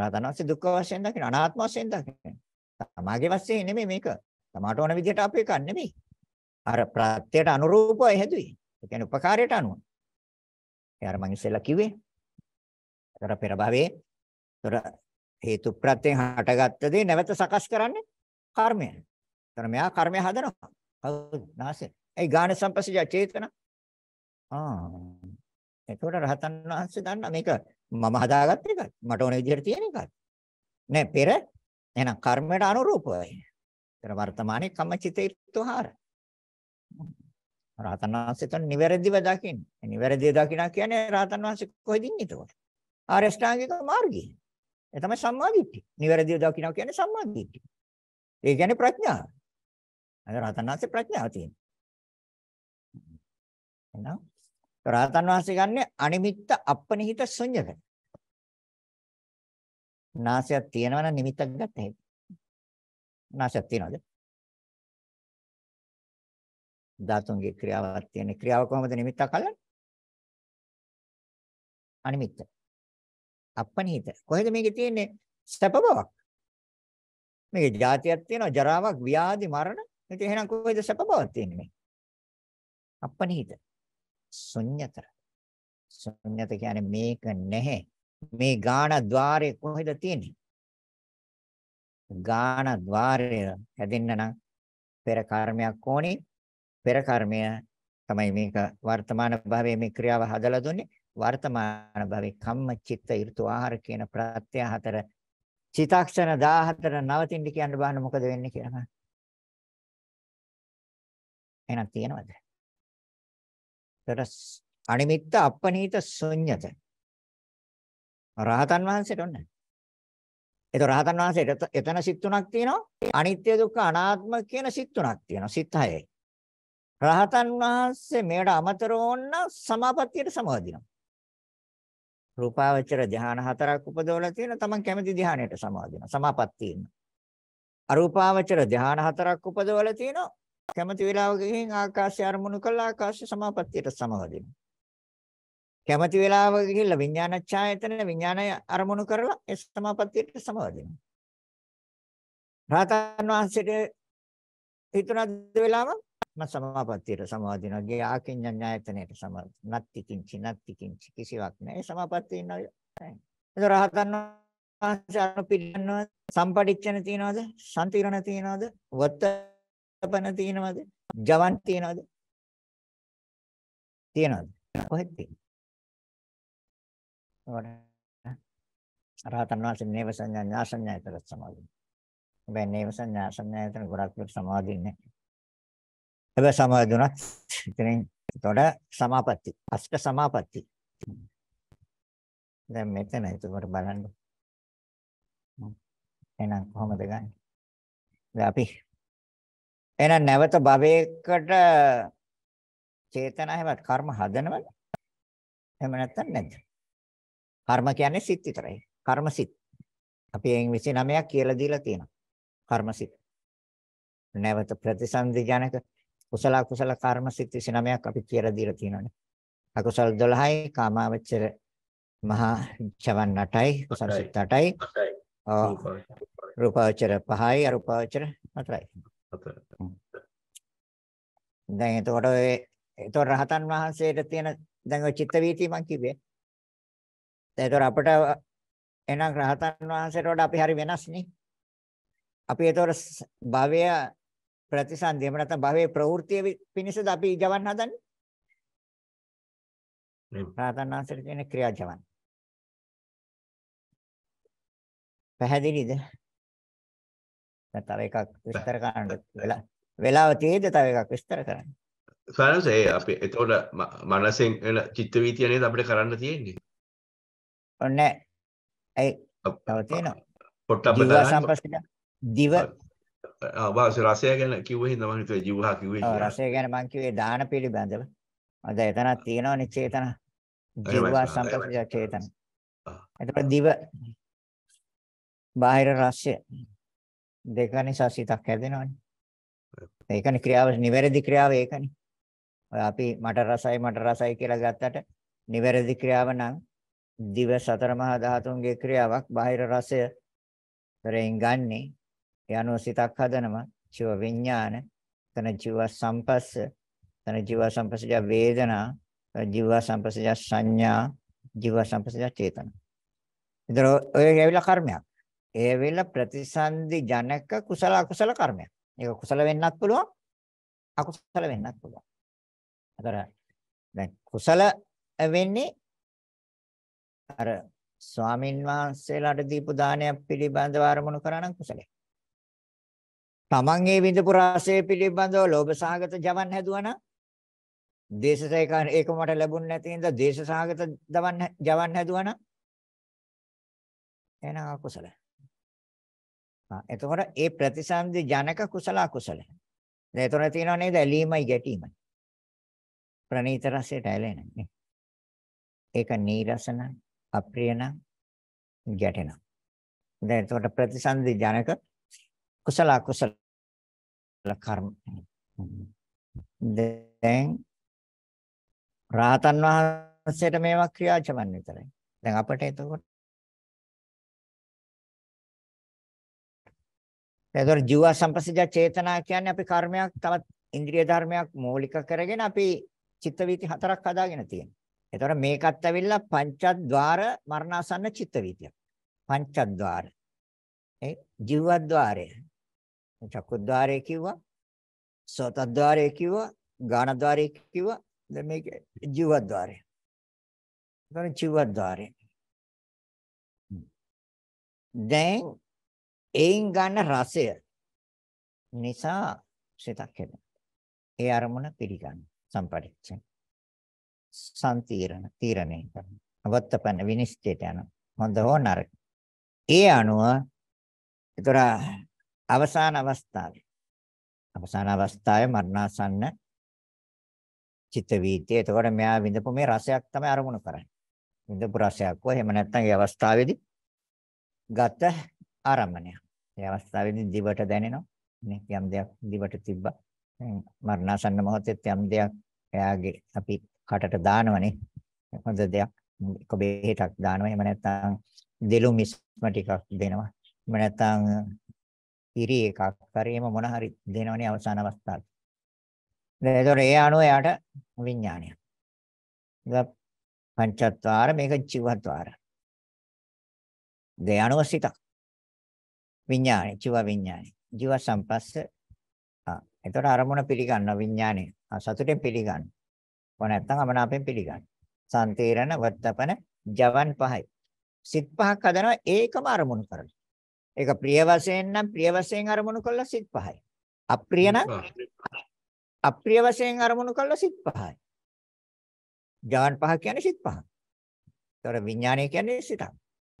D: රහතන් වහන්සේ දුක් වශයෙන් දකින අනාත්ම වශයෙන් දකින තමාගේ වශයෙන් නෙමෙයි මේක තමාට ඕන විදිහට අපේ කන්නේ නෙමෙයි අර ප්‍රත්‍යයට අනුරූපව හැදුවේ ඒ කියන්නේ උපකාරයට අනුව ඒ අර මං ඉස්සෙල්ලා කිව්වේ. ඒතර පෙර භවයේ ඒතර හේතු ප්‍රත්‍යයෙන් හටගත්ත දේ නැවත සකස් කරන්නේ කර්මය. ඒතර මෙයා කර්මය හදනවා. කවුද? නාසය. ඒ ගාන සම්පස්සජ චේතන. ආ. එතකොට රහතන් වහන්සේ දන්නා මේක මම හදාගත්ත එකක්. මට ඕන විදිහට තියෙන එකක්. නෑ පෙර එහෙනම් කර්මයට අනුරූපවයි. ඒතර වර්තමානයේ කම්මචිතේත්වහාර. රහතන් වහන්සේ තන නිවැරදිව දකින්න. නිවැරදිව දකින්න කියන්නේ රහතන් වහන්සේ කොහෙද ඉන්නේ එතකොට? ආරෂ්ඨාංගික මාර්ගයේ. ඒ තමයි සම්මාදිට්ඨිය. නිවැරදිව දකින්න කියන්නේ සම්මාදිට්ඨිය. ඒ කියන්නේ ප්‍රඥාව. අද රහතන් වහන්සේ ප්‍රඥාව තියෙනවා. එහෙනම් රහතන් වහන්සේ ගන්නේ අනිමිත්ත අපනිහිත ශුන්‍යක. නාසයක් තියෙනවනම් නිමිත්තක් ගන්න හැටි.
A: නාසයක් තියෙනවද? ධාතුන්ගේ ක්‍රියාවක් තියෙන. ක්‍රියාව කොහොමද නිමිත්තක් අල්ලන්නේ? අනිමිත්ත.
D: අපනිහිත. කොහෙද මේකේ තියෙන්නේ? සැප බවක්. මේකේ જાතියක් තියෙනවා, ජරාවක්, ව්‍යාධි, මරණ. ඒක එහෙනම් කොහෙද සැප බවක් තියෙන්නේ මේ? අපනිහිත. ශුන්‍යතර. ශුන්‍යත කියන්නේ මේක නැහැ. මේ ගාන ద్వාරය කොහෙද තියෙන්නේ? ගාන ద్వාරය හැදෙන්න නම් පෙර කර්මයක් ඕනේ පෙර කර්මය තමයි මේක වර්තමාන භවයේ මේ ක්‍රියාව හදලා දුන්නේ වර්තමාන භවයේ කම්ම චිත්ත ඍතු ආහාර කියන ප්‍රත්‍ය හතර චිතක්ෂණ 14 නවතින්න කියන්න බහන මොකද වෙන්නේ කියලා එහෙනම් තියෙනවද ඊට අනිමිත්ත අපනීත ශුන්්‍යත රහතන් වහන්සේට ඔන්න ඒක රහතන් වහන්සේට එතන සිත් තුනක් තියෙනවා අනිත්‍ය දුක්ඛ අනාත්ම කියන සිත් තුනක් තියෙනවා සිත් හයයි රහතන් වහන්සේ මේකට අමතරව ඕන්න සමාපත්තියට සමාදිනවා. රූපාවචර ධ්‍යාන හතරක් උපදවලා තියෙන තමන් කැමති ධ්‍යානයට සමාදිනවා. සමාපත්තියෙන්. අරූපාවචර ධ්‍යාන හතරක් උපදවලා තියෙනවා. කැමති වෙලාවක ගිහින් ආකාශය අරමුණු කළා ආකාශය සමාපත්තියට සමාදිනවා. කැමති වෙලාවක ගිහිල්ලා විඥානච්ඡායතන විඥානය අරමුණු කරලා ඒ සමාපත්තියට සමාදිනවා. රහතන් වහන්සේට හිතුණාද වෙලාවක් මම සමාපත්තියට සමාදිනවා. ගියා කිඤ්ඤඤායතනයට සමාද. නත්ති කිංචි නත්ති කිංචි කිසිවක් නැහැ. සමාපත්තිය ඉන්නවා. ඒක රහතන් වහන්සේ අනුපිළිනව සම්පටිච්ඡන තියනවද? සම්තිරණ තියනවද? වත්තපන තියනවද? ජවන් තියනවද? තියනවද? කොහෙද තියෙන්නේ? රහතන් වහන්සේ නේව සංඥා ඥාසඤ්ඤායතර සමාදිනවා. හැබැයි නේව සංඥා සංඥායතන ගොඩක් දුරට සමාදින්නේ නැහැ. හැබැයි සමාදුණත් ඉතින් එතකොට සමාපatti අෂ්ට සමාපatti. දැන් මෙතන එතකොට බලන්න. එහෙනම් කොහොමද ගන්නේ? දැන් අපි එහෙනම් නැවත භවයකට චේතනා හැවත් කර්ම හදනවද? එහෙම නැත්තම් නැද්ද? කර්ම කියන්නේ සිත් විතරයි. කර්ම සිත්. අපි එයින් 29ක් කියලා දීලා තියෙනවා. කර්මසිත. නැවත ප්‍රතිසන්දි ජනක කුසල කුසල කර්මසිත 29ක් අපි කියලා දීලා තියෙනවානේ. අකුසල් 12යි කාමාවචර මහා චවන් 8යි කුසල සිත් 8යි. රූපාවචර 5යි අරූපාවචර 4යි. දැන් එතකොට ඔය එතකොට රහතන් වහන්සේට තියෙන දැන් ඔය චිත්ත වීතිය මං කිව්වේ. දැන් එතකොට අපිට එහෙනම් රහතන් වහන්සේට වඩා අපි හරි වෙනස් නේ. අපි ඒතකොට භවය ප්‍රතිසන්දියම නැත්නම් භවයේ ප්‍රවෘත්තිය පිණිසද අපි ජවන් හදන්නේ? ප්‍රාතනාංශයට කියන ක්‍රියා ජවන්. පැහැදිලිද? තව එකක් විස්තර කරන්න වෙලා වෙලාව තියෙද තව එකක් විස්තර කරන්න.
A: සාරංශ ඒ
E: අපි එතකොට මනසෙන් එන චිත්ත වීතිය නේද අපිට කරන්න තියෙන්නේ.
D: ඔන්නේ. ඒ තව තියෙනවා.
E: පොට්ටබ්බ කරන්නේ. දිව අවාස රසය ගැන කිව්ව හින්දා මම හිතුවේ ජීවහා කිව්වේ කියලා. රසය
D: ගැන මම කිව්වේ දාන පිළිබඳව. අද එතනක් තියෙනවනේ චේතන. ජීවහා සම්පස්ය චේතන. එතකොට දිව බාහිර රසය දෙකනේ සසිතක් හැදෙනවනේ. ඒකනේ ක්‍රියාව නිවැරදි ක්‍රියාව ඒකනේ. ඔය අපි මට රසයි මට රසයි කියලා ගත්තට නිවැරදි ක්‍රියාව නම් දිව සතර මහා ධාතුන්ගේ ක්‍රියාවක් බාහිර රසය වලින් ගන්නේ ඒ අනුව සිතක් හදනවා චිව විඥාන එතන ජීව සම්පස්ස එතන ජීව සම්පස්සජ වේදනා ජීව සම්පස්සජ සංඥා ජීව සම්පස්සජ චේතන ඉතර ඔය ඇවිල්ලා කර්මයක් ඒ වෙල ප්‍රතිසන්දි ජනක කුසල අකුසල කර්මයක් ඒක කුසල වෙන්නත් පුළුවන් අකුසල වෙන්නත් පුළුවන් අතර දැන් කුසල වෙන්නේ අර ස්වාමින් වහන්සේලාට දීපු දානයක් පිළිබඳව අරමුණු කරා නම් කුසලයි තමන් ඒ විඳපු රසය පිළිබඳව ලෝභ සහගත ජවන් හැදුවනම් දේශසේක ඒක මට ලැබුණ නැති හින්දා දේශ සහගත දවන් ජවන් හැදුවනම් එහෙනම් අකුසල. ආ එතකොට ඒ ප්‍රතිසන්දි ජනක කුසල අකුසල. දැන් එතන තියෙනව නේද ඇලීමයි ගැටීමයි. ප්‍රණීත රසයට ඇලෙන්නේ. ඒක නීරසන අප්‍රියන ගැටෙනවා. දැන් එතකොට ප්‍රතිසන්දි ජනක කුසල අකුසල කර්ම. දැන් රාතන් වහන්සේට මේවා ක්‍රියාචමන් විතරයි. දැන් අපට එතකොට එතකොට ජීව සම්පසජ චේතනා කියන්නේ අපි කර්මයක් තවත් ඉන්ද්‍රිය ධර්මයක් මූලික කරගෙන අපි චිත්ත වීති හතරක් හදාගෙන තියෙනවා. එතකොට මේකත් ඇවිල්ලා පංචද්වාර මරණාසන්න චිත්ත වීතියක්. පංචද්වාර. ඒ ජීවද්වාරය. චක්කුද්්වාරය කිව්වා. සෝතද්්වාරය කිව්වා. ගානද්්වාරය කිව්වා. දැන් මේක ජීවද්්වාරය. එතන ජීවද්්වාරය. දැන් එයින් ගන්න රසය නිසා සිතක් හැදෙන. ඒ අරමුණ පිළිගන්න සම්පරික්ෂණ. සම්තිරණ තීරණය කරන. අවත්තපන විනිශ්චයට යන. හොඳ හෝ නරක. ඒ අනුව ඒතර අවසාන අවස්ථාවේ අවසාන අවස්ථාවේ මරණාසන්න චිත්ත වීතිය. එතකොට මෙයා විඳපු මේ රසයක් තමයි අරමුණු කරන්නේ. විඳපු රසයක් හෝ එහෙම නැත්නම් ඒ අවස්ථාවේදී ගත ආරම්භණය. ඒ අවස්ථාවේදී දිවට දැනෙනවා. නේ යම් දෙයක් දිවට තිබ්බා. මරණාසන්න මොහොතේ යම් දෙයක් එයාගේ අපි කටට දානවනේ. හොඳ දෙයක් එක බෙහෙතක් දානවා. එහෙම නැත්නම් දෙලු මිස්ම ටිකක් දෙනවා. එහෙම නැත්නම් ඉරි එකක් හරියම මොන හරි දෙනවනේ අවසාන අවස්ථාව. ඒතකොට ඒ අනුව එයාට විඥානය. ඒක පංචත්වාර මේක ජීවත්වාර. දේ අනුව සිතක්. විඥානය, ජීව විඥානය. ජීව සම්පස්ස. ආ එතකොට අරමුණ පිළිගන්න විඥානය. සතුටෙන් පිළිගන්න. කොහොම නැත්තම් අමනාපෙන් පිළිගන්න. සම්තේරණ වත්තපන ජවන් පහයි. සිත් පහක් හදනවා ඒකම අරමුණු කරලා. ඒක ප්‍රිය වශයෙන් නම් ප්‍රිය වශයෙන් අරමුණු කළා සිත් පහයි. අප්‍රිය නම් අප්‍රිය වශයෙන් අරමුණු කළා සිත් පහයි. ඥාන පහ කියන්නේ සිත් පහ. ඒතර විඥානය කියන්නේ සිතක්.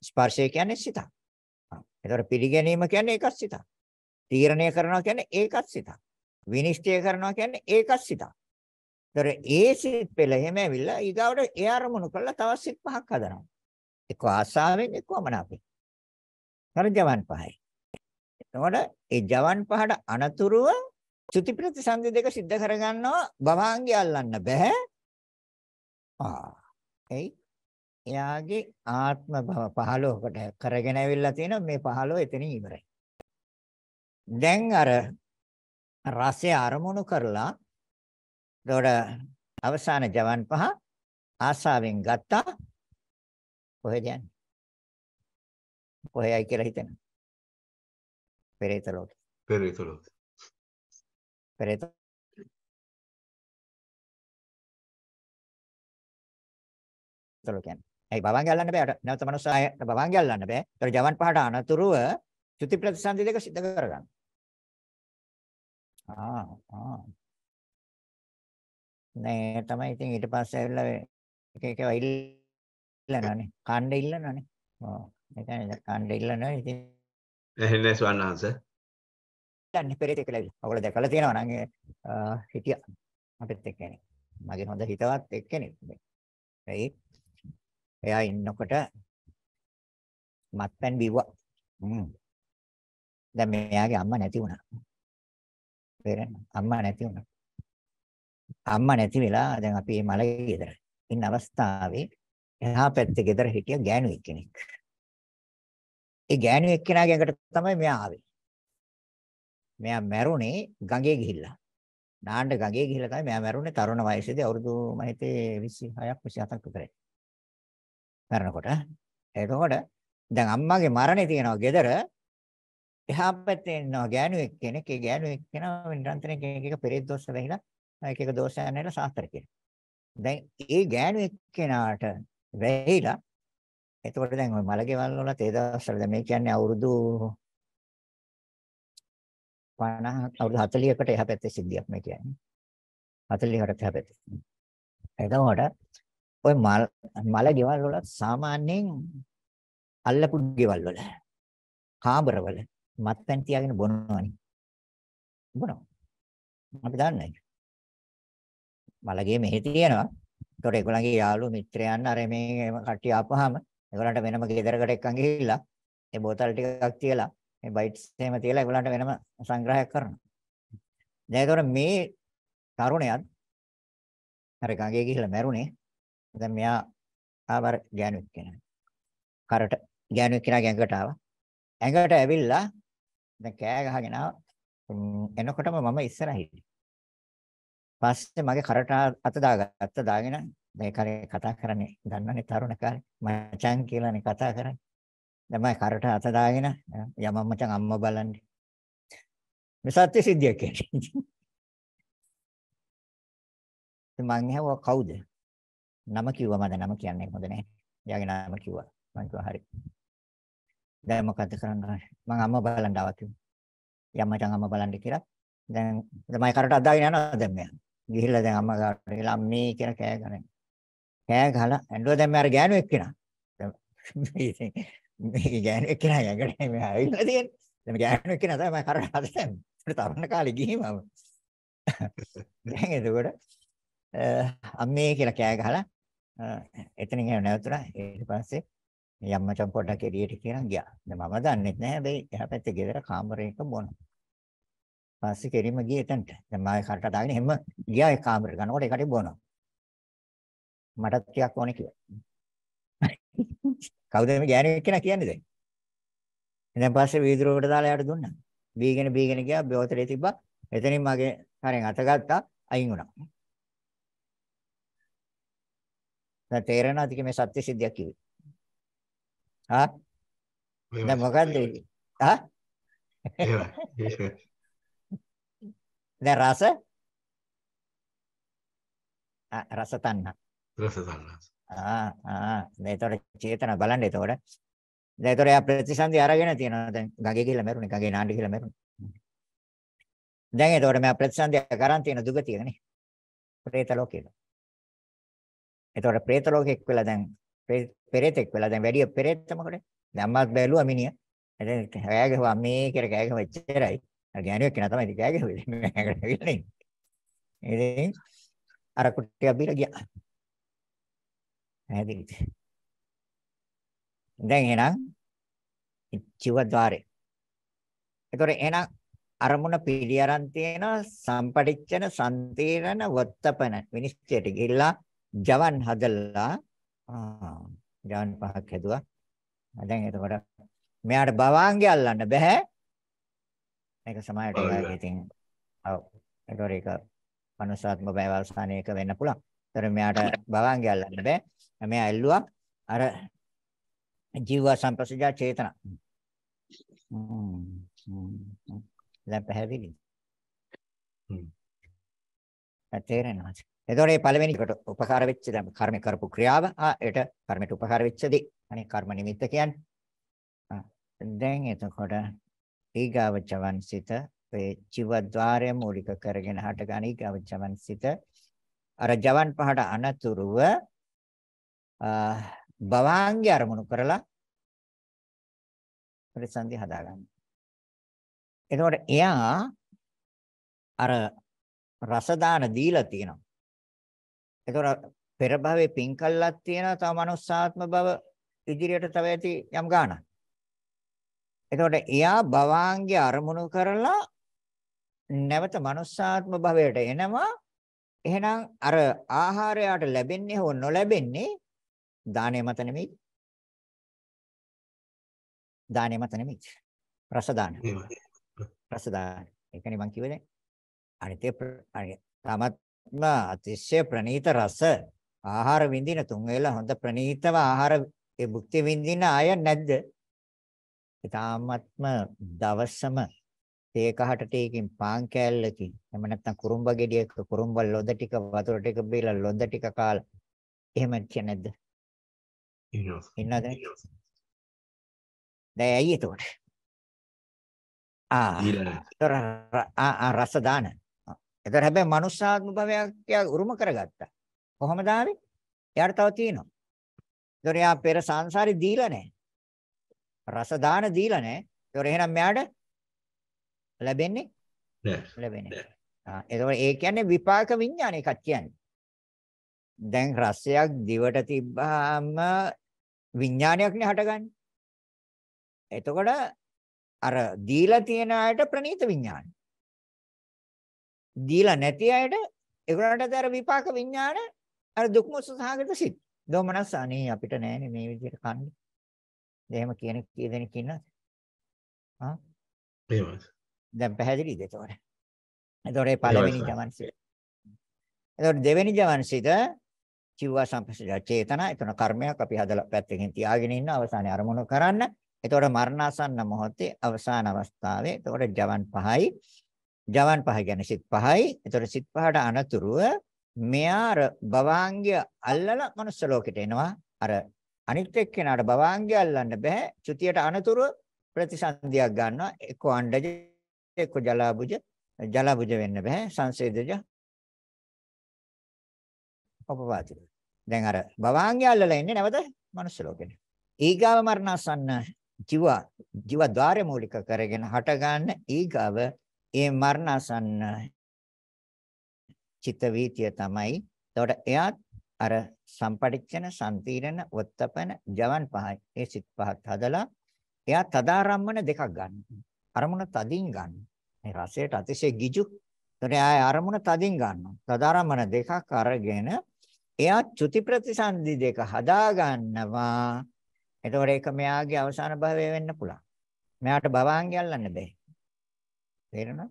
D: ස්පර්ශය කියන්නේ සිතක්. ඒතර පිළිගැනීම කියන්නේ ඒකත් සිතක්. තීරණය කරනවා කියන්නේ ඒකත් සිතක්. විනිශ්චය කරනවා කියන්නේ ඒකත් සිතක්. ඒතර ඒ සිත් පෙළ එහෙම ඇවිල්ලා ඊගාවට ඒ අරමුණු කළා තවත් සිත් පහක් හදනවා. එක්ක ආසාවෙන් එක්ක අමනාපෙන්. අර ජවන් පහයි. එතකොට ඒ ජවන් පහට අනතුරුව චුති ප්‍රතිසන්දි දෙක සිද්ධ කරගන්නවා භවාංගය අල්ලන්න බෑ. ආ එයි එයාගේ ආත්ම භව 15කට කරගෙන ඇවිල්ලා තියෙනවා මේ 15 එතනින් ඉවරයි. දැන් අර රසය අරමුණු කරලා දොඩ අවසාන ජවන් පහ ආසාවෙන් ගත්තා. කොහෙද යන්නේ? කොහේයි කියලා හිතෙනවා. පෙරේත ලෝකේ.
A: පෙරේත ලෝකේ. පෙරේත
D: ලෝකයන්. ඒ භවංගය අල්ලන්න බෑ. නැවත මනුස්සායට භවංගය අල්ලන්න බෑ. ඒතර ජවන් පහට අනතුරුව චුති ප්‍රතිසන්දි දෙක සිද්ධ කරගන්න.
A: ආ ආ. නෑ
D: තමයි ඉතින් ඊට පස්සේ ඇවිල්ලා එක එක ඉල්ලනවානේ. කණ්ඩ ඉල්ලනවානේ. ආ. ඒකනේ කන්න ඉල්ලනවා ඉතින්
E: ඇහෙන්නේ ස්වර්ණාංශ
D: දැන් පෙරේත එකලවි ඔයගොල්ලෝ දැකලා තියෙනවා නම් හිටියා අපිත් එක්කනේ මගේ හොඳ හිතවත් එක්කනේ මේ එයා ඉන්නකොට මත්පැන් බිව්වා දැන් මෙයාගේ අම්මා නැති වුණා පෙරන අම්මා නැති වුණා අම්මා නැති වෙලා දැන් අපි මේ මලේ ගෙදර ඉන්න අවස්ථාවේ එහා පැත්තේ ගෙදර හිටිය ගෑණු එක්කෙනෙක් ඒ ගෑණු එක්කෙනා ගඟට තමයි මෙයා ආවේ. මෙයා මැරුණේ ගඟේ ගිහිල්ලා. නාන්න ගඟේ ගිහිල්ලා තමයි මෙයා මැරුණේ තරුණ වයසේදී අවුරුදු මම හිතේ 26ක් 27ක් විතරයි. මැරෙනකොට එතකොට දැන් අම්මගේ මරණේ තියෙනවා ගෙදර එහා පැත්තේ ඉන්නවා ගෑණුවෙක් කෙනෙක් ඒ ගෑණුවෙක් කෙනා නිරන්තරයෙන් කෙනෙක් එක පෙරේත් දෝෂ වෙහිලා එක එක දෝෂයන් වෙලා සාස්ත්‍ර කියනවා. දැන් ඒ ගෑණුවෙක් කෙනාට වෙහිලා එතකොට දැන් ওই මලකෙවල් වල තේ දවස්වල දැන් මේ කියන්නේ අවුරුදු 50 අවුරුදු 40කට එහා පැත්තේ සිද්ධියක් මේ කියන්නේ. 40කට එහා පැත්තේ. එතකොට ওই මල මල ගෙවල් වල සාමාන්‍යයෙන් අල්ලපු ගෙවල් වල කාමර වල මත්පැන් තියාගෙන බොනවනේ. බොනවා. අපි දන්නේ නැහැ. මලගේ මෙහෙ තියෙනවා. ඒතකොට ඒගොල්ලන්ගේ යාළුවෝ මිත්‍රයන් අර මේ කට්ටිය ආපහාම ඒගොල්ලන්ට වෙනම ගෙදරකට එක්කන් ගිහිල්ලා ඒ බෝතල් ටිකක් තියලා මේ බයිට්ස් එහෙම තියලා ඒගොල්ලන්ට වෙනම සංග්‍රහයක් කරනවා. දැන් ඒතකොට මේ තරුණයත් අර ගඟේ ගිහිල්ලා මැරුණේ. දැන් මෙයා ආවර ගෑනුවෙක් කෙනා. කරට ගෑනුවෙක් කෙනා ගඟට ආවා. ඇඟට ඇවිල්ලා දැන් කෑ ගහගෙන එනකොටම මම ඉස්සරහ හිටියේ. පස්සේ මගේ කරට අත දාගත්ත දාගෙන දැන් කරේ කතා කරන්නේ දන්නවනේ තරුණ කාලේ මචං කියලානේ කතා කරන්නේ. දැන් මම කරට අත දාගෙන යම මචං අම්මා බලන්නේ. මේ සත්‍ය සිද්ධිය කියන්නේ. මං ඇහුවා කවුද? නම කිව්වා මම නම කියන්නේ හොඳ නැහැ. එයාගේ නම කිව්වා. මං කිව්වා හරි. දැන් මොකද කරන්න මං අම්මා බලන්න ආවා කිව්වා. යම්මචං අම්මා බලන්න කියලා. දැන් මම කරට අදාගෙන යනවා දැන් මෙයා. ගිහිල්ලා දැන් අම්මා ගාවට ගිහලා අම්මේ කියලා කෑ ගහනවා. කෑ ගහලා ඇඬුවා දැන් මේ අර ගෑනු එක්කෙනා. මේ ඉතින් මේ ගෑනු එක්කෙනා යකට මේ ආවිල්ලා තියෙන්නේ. දැන් ගෑනු එක්කෙනා තමයි මම කරලා හදලා තරණ කාලේ ගිහිම මම. දැන් එතකොට අම්මේ කියලා කෑ ගහලා එතනින් එහෙම නැවතුණා. ඊට පස්සේ යම්මචම් පොඩ්ඩක් එළියට කියලා ගියා. දැන් මම දන්නෙත් නැහැ හැබැයි එහා පැත්තේ ගෙදර කාමරයක බොනවා. පස්සේ කෙරිම ගියේ එතනට. දැන් මාගේ කටට දාගෙන හැම ගියා ඒ කාමරේ ගන්නකොට ඒකට බොනවා. මටත් ටිකක් ඕනේ කියලා. කවුද මේ ගෑණියෙක් කෙනා කියන්නේ දැන්? ඊට පස්සේ වීදුරුවට දාලා යාට දුන්නා. බීගෙන බීගෙන ගියා බෝතලේ තිබ්බා. එතනින් මගේ හරෙන් අත ගත්තා අයින් වුණා. දැන් තේරෙනවද කි මේ සත්‍ය සිද්ධියක් කිව්වේ? හා? දැන් මොකද්ද? හා? ඒවා. දැන් රස? රස තණ්හා. ප්‍රොෆෙසර් සල්ලාස්. ආ ආ දැන් ඒතොර චේතන බලන්න ඒතොර. දැන් ඒතොර යා ප්‍රතිසන්දි අරගෙන තියෙනවා දැන් ගගේ ගිහලා මැරුණේ ගගේ නාඩි ගිහලා මැරුණේ. දැන් ඒතොර මම ප්‍රතිසන්දි කරන් තියෙන දුගතියනේ. പ്രേත ලෝකේද. ඒතොර പ്രേත ලෝකෙක් වෙලා දැන් පෙරේතෙක් වෙලා දැන් වැඩි පෙරේතමකට දැන් අම්මත් බැලුවා මිනිහා. දැන් කෑගහුවා මේ කියලා කෑගහුවා එච්චරයි. අර ගෑනුවෙක් කෙනා තමයි ඉතින් කෑගහුවේ. *laughs* මම කෑගහුවේ නේ. ඉතින් අර කුට්ටිය බිර ගියා. පැහැදිලිද? දැන් එහෙනම් චිවද්වාරේ. ඒතොර එහෙනම් අරමුණ පිළි අරන් තියෙන සම්පටිච්චන සම්තීරණ වත්තපන මිනිස්චයට ගිහිල්ලා ජවන් හදලා ජවන් පහක් හැදුවා. දැන් එතකොට මෙයාට භවාංගය අල්ලන්න බෑ. මේක සමායට ඔයාගේ ඉතින් ඔව්. ඒතොර ඒක මනුසාත්ම බය අවස්ථානයක වෙන්න පුළුවන්. ඒතොර මෙයාට භවාංගය අල්ලන්න බෑ. මේ ඇල්ලුවා අර ජීව සංපස්සජා චේතන. දැන් පැහැදිලි. තේරෙනවා. එතකොට මේ පළවෙනි එකට උපකාර වෙච්ච දැන් කර්ම කරපු ක්‍රියාව ආ ඒට කර්මයට උපකාර වෙච්ච දේ. අනේ කර්ම නිමිත්ත කියන්නේ. දැන් එතකොට ඊගාවචවන් සිත ඒ ජීවද්්වාරය මූලික කරගෙන හටගනී ගවචවන් සිත අර ජවන් පහට අනතුරුව භවාංගය අරමුණු කරලා ප්‍රතිසන්දි හදාගන්න. එතකොට එයා අර රස දාන දීලා තියෙනවා. එතකොට පෙර භවයේ පින් කළාක් තියෙනවා තව මනුස්සාත්ම භව ඉදිරියට තව ඇති යම් ගාණක්. එතකොට එයා භවාංගය අරමුණු කරලා නැවත මනුස්සාත්ම භවයට එනවා. එහෙනම් අර ආහාරයට ලැබෙන්නේ හෝ නොලැබෙන්නේ දාණය මත නෙමෙයි. දාණය මත නෙමෙයි. රස දාන. රස දාන. ඒකනේ මං කිව්වේ දැන්. අනිත් තමත්ම අතිශය ප්‍රණීත රස ආහාර විඳින තුන් වේලා හොඳ ප්‍රණීතව ආහාර ඒ භුක්ති විඳින අය නැද්ද? ඊටාත්ම දවසම තේ කහට ටේකින් පාන් කෑල්ලකින් එහෙම නැත්නම් කුරුම්බ ගෙඩියක කුරුම්බ ලොද ටික වතුර ටික බීලා ලොද ටික කාලා එහෙම කියන්නේ නැද්ද?
A: පෙන්වද
D: දැන් ඇයි එතකොට ආ තොර ආ රස දාන එතකොට හැබැයි මනුෂ්‍යාත්ම භවයක් යා උරුම කරගත්තා කොහොමද ආවේ එයාට තව තියෙනවා එතකොට යා පෙර සංසාරේ දීලා නැහැ රස දාන දීලා නැහැ එතකොට එහෙනම් මෙයාට ලැබෙන්නේ නැහැ ලැබෙන්නේ ආ එතකොට ඒ කියන්නේ විපාක විඥාන එකක් කියන්නේ දැන් රසයක් දිවට තිබ්බාම විඥානයක්නේ හටගන්නේ. එතකොට අර දීලා තියෙන අයට ප්‍රනීත විඥාන. දීලා නැති අයට ඒගොල්ලන්ට අර විපාක විඥාන අර දුක්ම සසහාගත සිත්. දෝමනස් අනේ අපිට නෑනේ මේ විදිහට කන්නේ. එහෙම කියන කී දෙනෙක් ඉන්නවද? ආ? එහෙමයි. දැන් පැහැදිලිද ඒතකොට? ඒතකොට පළවෙනි ජවන්සිත. ඒතකොට දෙවෙනි ජවන්සිත චිව්වා සංපස්සජා චේතනා. එතන කර්මයක් අපි හදලා පැත්තකින් තියාගෙන ඉන්න අවසානයේ අරමුණු කරන්න. එතකොට මරණාසන්න මොහොතේ අවසාන අවස්ථාවේ එතකොට ජවන් පහයි. ජවන් පහ කියන්නේ සිත් පහයි. එතකොට සිත් පහට අනතුරුව මෙයා අර භවාංගය අල්ලලා මනුස්ස ලෝකෙට එනවා. අර අනිත් එක්කෙනාට භවාංගය අල්ලන්න බෑ. චුතියට අනතුරුව ප්‍රතිසන්දියක් ගන්නවා. එක්ක අණ්ඩජ එක්ක ජලාබුජ ජලාබුජ වෙන්න බෑ. සංසේදජ උපපාති දැන් අර භවාංගය අල්ලලා ඉන්නේ නැවත මනුස්ස ලෝකෙට ඊගාව මරණසන්න ජීව ජීව ద్వාරය මූලික කරගෙන හට ගන්න ඊගාව ඒ මරණසන්න චිත්ත වීතිය තමයි එතකොට එයාත් අර සම්පටිච්ඡන සම්තිරණ වත්තපන ජවන් පහයි ඒ සිත් පහත් හදලා එයා තදාරම්මන දෙකක් ගන්න අරමුණ තදින් ගන්න මේ රසයට අතිශය ගිජු එතකොට ආය අරමුණ තදින් ගන්නවා තදාරම්මන දෙකක් අරගෙන එයා චුති ප්‍රතිසන්දි දෙක හදා ගන්නවා. එතකොට ඒක මෙයාගේ අවසාන භවය වෙන්න පුළුවන්. මෙයාට භවාංගය අල්ලන්න බෑ. තේරෙනවද?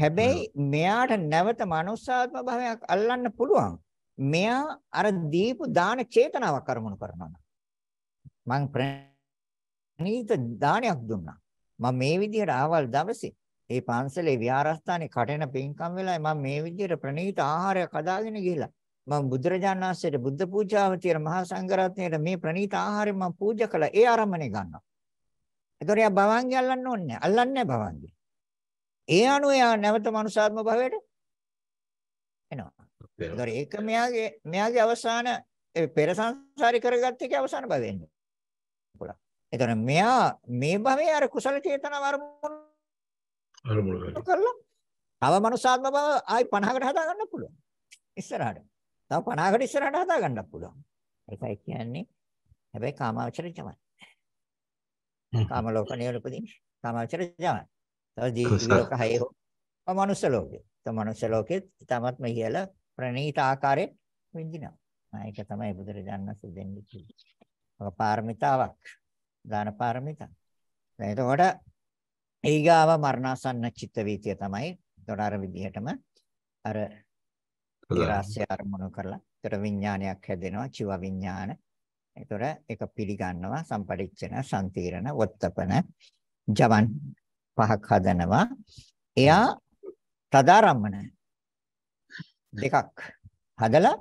D: හැබැයි මෙයාට නැවත මනුස්සාත්ම භවයක් අල්ලන්න පුළුවන්. මෙයා අර දීපු දාන චේතනාවක් අරමුණු කරනවා. මං ප්‍රණීත දානයක් දුන්නා. මම මේ විදිහට ආවල් දවසේ ඒ පන්සලේ විහාරස්ථානයේ කටෙන පින්කම් වෙලාවේ මම මේ විදිහට ප්‍රණීත ආහාරයක් අදාගෙන ගිහිලා මම බුදුරජාණන් වහන්සේට බුද්ධ පූජාව තියෙන මහා සංඝරත්නයට මේ ප්‍රණීත ආහාරය මම පූජා කළා. ඒ ආරම්භණේ ගන්නවා. ඒතොර යා භවංගය අල්ලන්න ඕනේ නැහැ. අල්ලන්නේ නැහැ භවංගය. ඒ අනුව යා නැවත මනුසාත්ම භවයට එනවා. ඒතොර ඒක මෙයාගේ මෙයාගේ අවසාන පෙර සංසාරي කරගත්ත එකේ අවසාන භවෙන්නේ. පුළා. ඒතොර මෙයා මේ භවයේ අර කුසල චේතනාව අරමුණු අරමුණු කරලා. තව මනුසාත්ම භව ආයි 50කට හදා ගන්න පුළුවන්. ඉස්සරහට. තව 50කට ඉස්සරහට හදා ගන්නත් පුළුවන්. ඒකයි කියන්නේ හැබැයි කාමාවචර ජවන්. කාම ලෝක නියල උපදින්නේ. කාමාවචර ජවන්. තව ජීව ලෝක හයේ හෝ මනුෂ්‍ය ලෝකේ. තව මනුෂ්‍ය ලෝකෙත් ඊටමත් මෙහිල ප්‍රණීත ආකාරයෙන් විඳිනවා. ඒක තමයි බුදුරජාණන් වහන්සේ දෙන්නේ කිව්වේ. ඔක පාරමිතාවක්. දාන පාරමිතා. දැන් එතකොට ඊගාව මරණාසන්න චිත්ත වීතිය තමයි. එතකොට අර විදිහටම අර රාශිය අරමුණු කරලා. ඒතර විඥානයක් හැදෙනවා චිව විඥාන. ඒතර ඒක පිළිගන්නවා සම්පරිච්ඡන, සම්තිරණ, වත්තපන, ජවන් පහක් හදනවා. එයා තදාරම්මන දෙකක් හදලා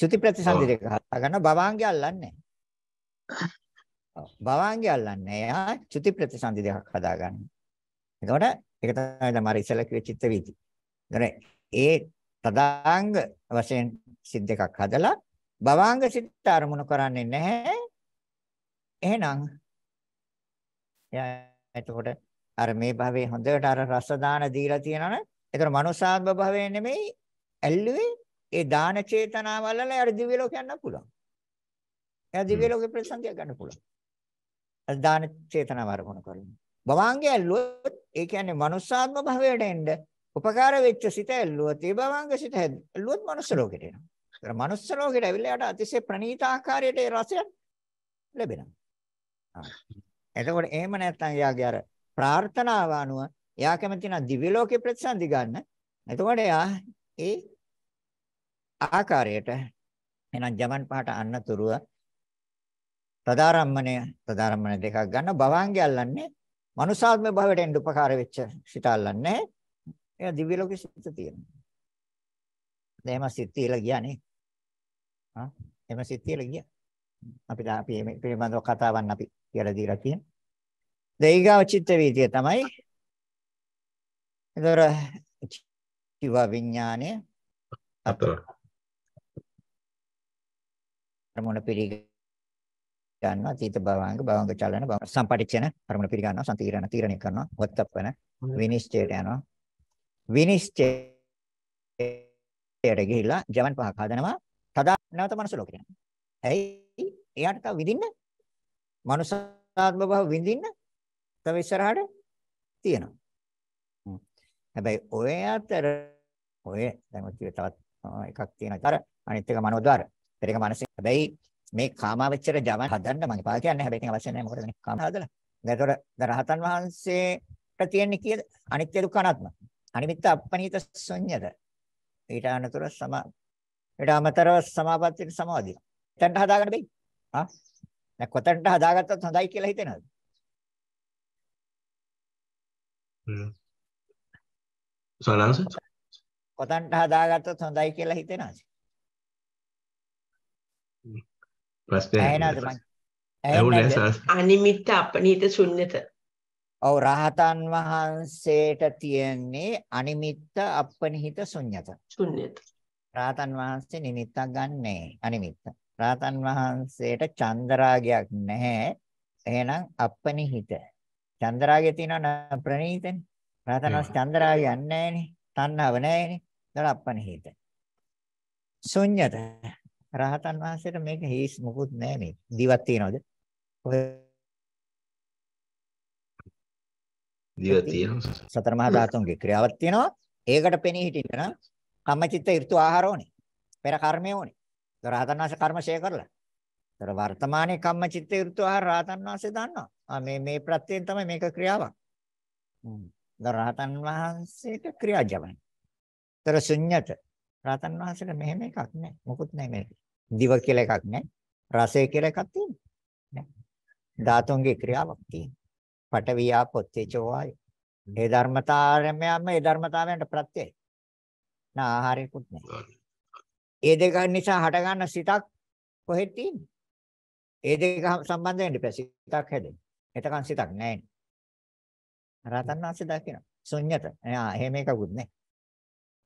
D: චුති ප්‍රතිසන්දි දෙක හදා ගන්න භවාංගය අල්ලන්නේ භවාංගය අල්ලන්නේ එයා චුති ප්‍රතිසන්දි දෙකක් හදා ගන්න. එතකොට ඒක තමයි දැන් මාර ඉස්සලා කිව්ව චිත්ත වීති. ඒතර ඒ තදාංග වශයෙන් සිත් දෙකක් හදලා භවාංග සිත් අරමුණු කරන්නේ නැහැ. එහෙනම් එතකොට අර මේ භවයේ හොඳට අර රස දාන දීලා තියෙනවනේ. ඒතර මනුසාත්ම භවයේ නෙමෙයි ඇල්ලුවේ ඒ දාන චේතනාව වලලා අර දිව්‍ය ලෝකයන් යන්න පුළුවන්. එයා දිව්‍ය ලෝකේ ප්‍රතිසන්දිය ගන්න පුළුවන්. අර දාන චේතනාව අරමුණු කරන්නේ. භවාංගය ඇල්ලුවොත් ඒ කියන්නේ මනුසාත්ම භවයට එන්නේ උපකාර වෙච්ච සිත ඇල්ලුවොත් ඒ භවංග සිත ඇල්ලුවොත් මනුස්ස ලෝකෙට එනවා. ඒතර මනුස්ස ලෝකෙට ඇවිල්ලා යට අතිශය ප්‍රණීත ආකාරයට ඒ රසයන් ලැබෙනවා. එතකොට එහෙම නැත්නම් යාගේ අර ප්‍රාර්ථනාව අනුව එයා කැමති නම් දිව්‍ය ලෝකේ ප්‍රතිසන්දි ගන්න. එතකොට එයා ඒ ආකාරයට එහෙනම් ජමන් පහට අන්නතුරුව තදාරම්මණය තදාරම්මණය දෙකක් ගන්න භවංගය අල්ලන්නේ මනුසාත්ම භවයට එන්න උපකාර වෙච්ච සිත අල්ලන්නේ ඒක දිව්‍ය ලෝකෙ සිත තියෙනවා. දැන් එහෙම සිත් තියලා ගියානේ. හා එහෙම සිත් තියලා ගියා. අපිට අපි මේ පිළිබඳව කතාවන් අපි කියලා දීලා තියෙනවා. දෙයිගාව චිත්ත වීතිය තමයි. ඒතර ජීව විඥානය අතර අරමුණ පිළිගන්නවා තීත භවංග භවංග චලන සම්පටිච්ඡන අරමුණ පිළිගන්නවා සම්තිරණ තීරණය කරනවා වත්තප්පන විනිශ්චයට යනවා විනිශ්චයයට ගිහිලා ජවන් පහක් හදනවා. තදා නැවත මනුස්ස ලෝකෙට යනවා. ඇයි? එයාට තව විඳින්න මනුසාත්ම භව විඳින්න තව ඉස්සරහට තියෙනවා. හැබැයි ඔය අතර ඔය දැන් ඔච්චර තවත් එකක් තියෙනවා. අර අනිත් එක මනෝද්වාර. ඒත් එක මනසේ හැබැයි මේ කාමාවචර ජවන් හදන්න මම පා කියන්නේ හැබැයි ඒක අවශ්‍ය නැහැ මොකද මේ කාම හදලා. ඒතකොට රහතන් වහන්සේට තියෙන්නේ කීයද? අනිත්‍ය දුක්ඛ අනාත්ම. අනිමිත්ත අපනීත ශුන්‍යද. ඊට අනතුරු සම ඊට අමතරව සමාපත්තියට සමාදින. දැන් හදාගන්න බෑ. ආ දැන් කොතනට හදාගත්තත් හොඳයි කියලා හිතෙනවද? සලංස කොතනට හදාගත්තත් හොඳයි කියලා හිතෙනවද? ප්‍රශ්නේ. අනිමිත්ත අපනීත ශුන්‍යත. ඔව් රහතන් වහන්සේට තියෙන්නේ අනිමිත්ත අපනිහිත ශුන්්‍යත. ශුන්්‍යත. රහතන් වහන්සේ නිමිත්තක් ගන්නෙ අනිමිත්ත. රහතන් වහන්සේට චන්දරාගයක් නැහැ. එහෙනම් අපනිහිත. චන්දරාගය තියෙනවා ප්‍රණීතනේ. රහතන් වහන්සේ චන්දරාගයක් නැහැනේ. තණ්හාව නැහැනේ. ඒතර අපනිහිත. ශුන්්‍යත. රහතන් වහන්සේට මේක හේස් මොකුත් නැහැ මේ. දිවක් තියනවද? ඔය දිව තියෙනවා. සතර මහා ධාතුන්ගේ ක්‍රියාවක් තියෙනවා. ඒකට පෙනී හිටින්න නම් කම්මචිත්ත ඍතු ආහාර ඕනේ. පෙර කර්මය ඕනේ. ඒතර රහතන් වහන්සේ කර්ම ෂේ කරලා. ඒතර වර්තමානයේ කම්මචිත්ත ඍතු ආහාර රහතන් වහන්සේ දන්නවා. ආ මේ මේ ප්‍රත්‍යයෙන් තමයි මේක ක්‍රියාවක්. හ්ම්. රහතන් වහන්සේට ක්‍රියාජවයි. ඒතර ශුන්්‍යත රහතන් වහන්සේට මෙහෙම එකක් නැහැ. මොකුත් නැහැ මේ. දිව කියලා එකක් නැහැ. රසය කියලා එකක් තියෙනවා. ධාතුන්ගේ ක්‍රියාවක් තියෙනවා. පඨවි ආපොත්තේජෝ වායෝ. මේ ධර්මතාවයම මේ ධර්මතාවයන්ට ප්‍රත්‍යයයි. නා ආහාරයකුත් නැහැ. ඒ දෙක නිසා හටගන්න සිතක් කොහෙද තියෙන්නේ? ඒ දෙක සම්බන්ධ වෙන්න ඉපැ සිතක් හැදෙන්නේ. එතකන් සිතක් නැහැ. රහතන් වහන්සේ දකිනවා. ශුන්්‍යත. එයා එහෙම එකකුත් නැහැ.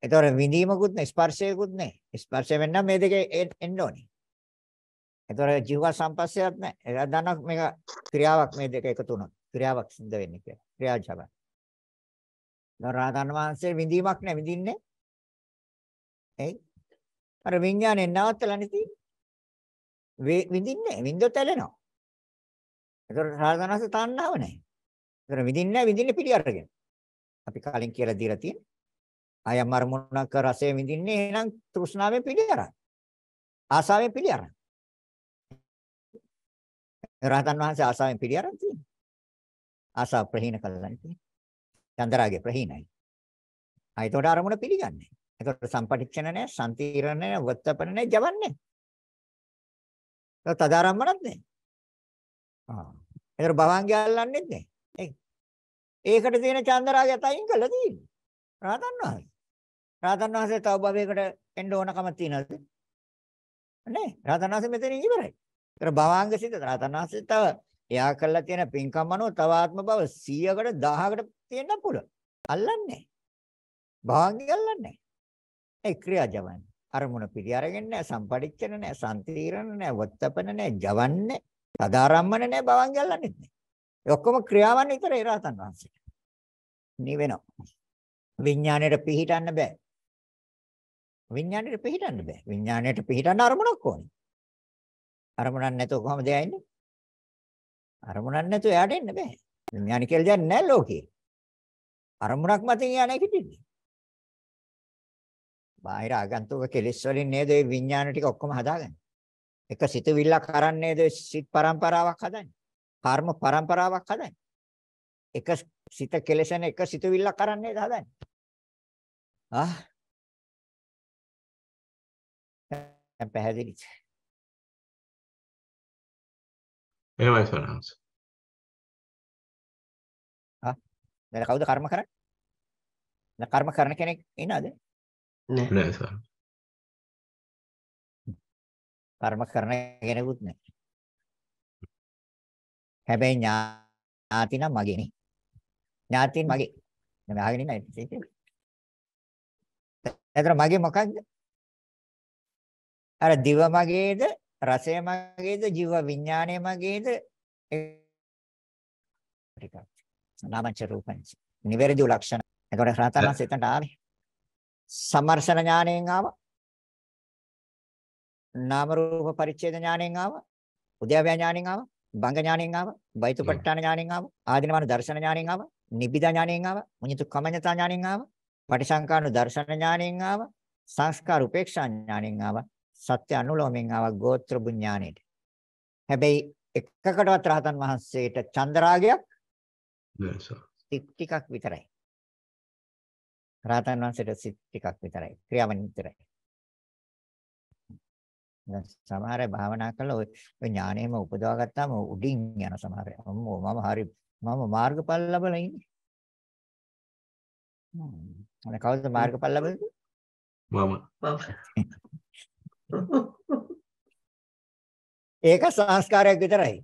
D: ඒතොර විඳීමකුත් නැහැ, ස්පර්ශයකුත් නැහැ. ස්පර්ශය වෙන්න මේ දෙකේ එන්න ඕනේ. ඒතොර ජීව සංපස්සයක් නැහැ. ඒක දන්නා මේක ක්‍රියාවක් මේ දෙක එකතු වුණා. ක්‍රියාවක් සිද්ධ වෙන්නේ කියලා. ක්‍රියාජාලය. දැන් රාතන් වහන්සේ විඳීමක් නැහැ විඳින්නේ. එයි. අර විඥානේ නවත්තලා නැති. විඳින්නේ විඳොත් ඇලෙනවා. ඒතර රාතන් වහන්සේ තණ්හාව නැහැ. ඒතර විඳින්නේ නැහැ විඳින්නේ පිළි අරගෙන. අපි කලින් කියලා දීලා තියෙන. ආයම් අරමුණක් රසය විඳින්නේ එහෙනම් තෘෂ්ණාවෙන් පිළි අරන්. ආසාවෙන් පිළි අරන්. රාතන් වහන්සේ ආසාවෙන් පිළි අරන් තියෙනවා. ආසාව ප්‍රහීන කළායි තියෙන්නේ. චන්දරාගේ ප්‍රහීනයි. ආ ඒතකොට අරමුණ පිළිගන්නේ. ඒතකොට සම්පටිච්ඡන නැහැ, සම්තිරණ නැහැ, වත්තපන නැහැ, ජවන්නේ. ඒතකොට තදාරම්මනක් නැහැ. ආ. ඒතකොට භවංගය අල්ලන්නෙත් නැහැ. ඒක. ඒකට තියෙන චන්දරාගයත් අයින් කළා තියෙන්නේ. රාතන් වහන්සේ. රාතන් වහන්සේ තව භවයකට එන්න ඕනකම තියනද? නැහැ. රාතන් වහන්සේ මෙතනින් ඉවරයි. ඒතර භවංග සිත රාතන් වහන්සේ තව එයා කරලා තියෙන පින්කම් අනුව තව ආත්ම භව 100කට 1000කට තියෙන්න පුළුවන්. අල්ලන්නේ නැහැ. භාග්‍ය අල්ලන්නේ නැහැ. ඒ ක්‍රියාජවන්. අරමුණ පිළි අරගෙන නැහැ, සම්පරිච්ඡන නැහැ, සම්තිරණ නැහැ, වත්තපන නැහැ, ජවන්නේ, සදාරම්මන නැහැ, භවංග අල්ලන්නේ නැහැ. ඒ ඔක්කොම ක්‍රියාවන් විතරයි රහතන් වහන්සේට. නිවෙනවා. විඥාණයට පිහිටන්න බෑ. විඥාණයට පිහිටන්න බෑ. විඥාණයට පිහිටන්න අරමුණක් ඕනේ. අරමුණක් නැතුව කොහොමද යන්නේ? අරමුණක් නැතුව එයාට එන්න බෑ. විඥාන කියලා දෙයක් නැහැ ලෝකේ. අරමුණක් මතින් එයා නැගිටින්නේ. බාහිර ආගන්තුක කෙලෙස් වලින් නේද මේ විඥාන ටික ඔක්කොම හදාගන්නේ. එක සිතවිල්ලක් අරන් නේද සිත් පරම්පරාවක් හදන්නේ. කර්ම පරම්පරාවක් හදන්නේ. එක සිත කෙලෙසන එක සිතවිල්ලක් අරන් නේද හදන්නේ.
A: ආ පැහැදිලිද? එහෙමයි සරණංශ. ආ දැන් කවුද කර්ම කරන්නේ? දැන් කර්ම කරන කෙනෙක් ඉන්නවද? නෑ නෑ සර්.
D: කර්ම කරන කෙනෙකුත් නෑ. හැබැයි ඥාති නම් මගේනේ. ඥාතින් මගේ. මම අහගෙන ඉන්න ඒක. එතන මගේ මොකක්ද? අර දිව මගේද රසය මගේද ජීව විඥාණය මගේද ටිකක් නාමච රූපංච නිවැරදි ලක්ෂණ එතකොට රහතන්ස එතනට ආවේ සම්මර්ෂණ ඥාණයෙන් ආවා නාම රූප පරිච්ඡේද ඥාණයෙන් ආවා උද්‍යව්‍ය ඥාණයෙන් ආවා බංග ඥාණයෙන් ආවා බයිතුපට්ඨාන ඥාණයෙන් ආවා ආදිනවන දර්ශන ඥාණයෙන් ආවා නිබ්බිදා ඥාණයෙන් ආවා මුඤ්ඤිත කමඤ්ඤතා ඥාණයෙන් ආවා පටිසංකානු දර්ශන ඥාණයෙන් ආවා සංස්කාර උපේක්ෂා ඥාණයෙන් ආවා සත්‍ය අනුලෝමෙන් ආවා ගෝත්‍ර බුඥාණයට. හැබැයි එකකටවත් රහතන් වහන්සේට චන්දරාගයක් සිත් ටිකක් විතරයි. රහතන් වහන්සේට සිත් ටිකක් විතරයි. ක්‍රියාවන් විතරයි. දැන් සමහර භාවනා කළා ඔය ඥාණයම උපදවා ගත්තාම උඩින් යන සමහර මම මම හරි මම මාර්ගඵල ලැබලා ඉන්නේ. අනේ කවුද මාර්ගඵල ලැබෙන්නේ? මම.
A: මම.
D: ඒක සංස්කාරයක් විතරයි.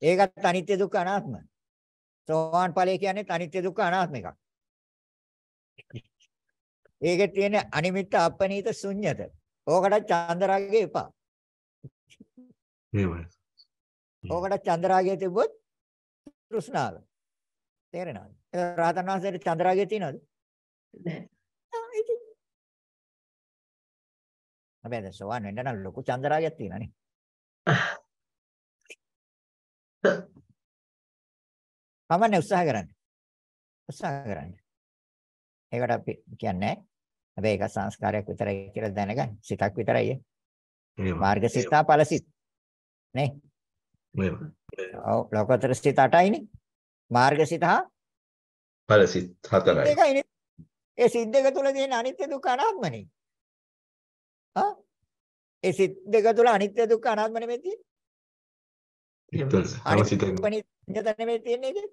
D: *laughs* ඒකත් අනිත්‍ය දුක්ඛ අනාත්ම. සෝවාන් ඵලය කියන්නේ අනිත්‍ය දුක්ඛ අනාත්ම එකක්. ඒකේ තියෙන අනිමිත්ත අපනීත ශුන්්‍යත. ඕකට චන්දරාගය එපා. එහෙමයි. ඕකට චන්දරාගය තිබ්බොත් තෘෂ්ණාව. තේරෙනවද? රාතන් වහන්සේට චන්දරාගය තියෙනවද? නැහැ. හැබැයි දැන් සෝවාන් වෙන්න
A: නම් ලොකු චන්දරාගයක් තියෙනනේ.
D: පමණේ උත්සාහ කරන්න. උත්සාහ කරන්න. ඒකට අපි කියන්නේ හැබැයි ඒක සංස්කාරයක් විතරයි කියලා දැනගන්න. සිතක් විතරයි. මාර්ග සිතා ඵල සිත. නේ? මේව. ඔව් ලෝකතර සිත අටයිනේ. මාර්ග සිත හා ඵල සිත හතරයි. ඒකයි ඒ සිද්දක තුල තියෙන අනිත්‍ය දුක්ඛ අනාත්මනේ. ආ ඒ සිත් දෙක තුල අනිත්‍ය දුක්ඛ අනාත්ම නෙමෙයි
A: තියෙන්නේ. අනිත්‍ය
D: නෙමෙයි තියෙන්නේ ඒක.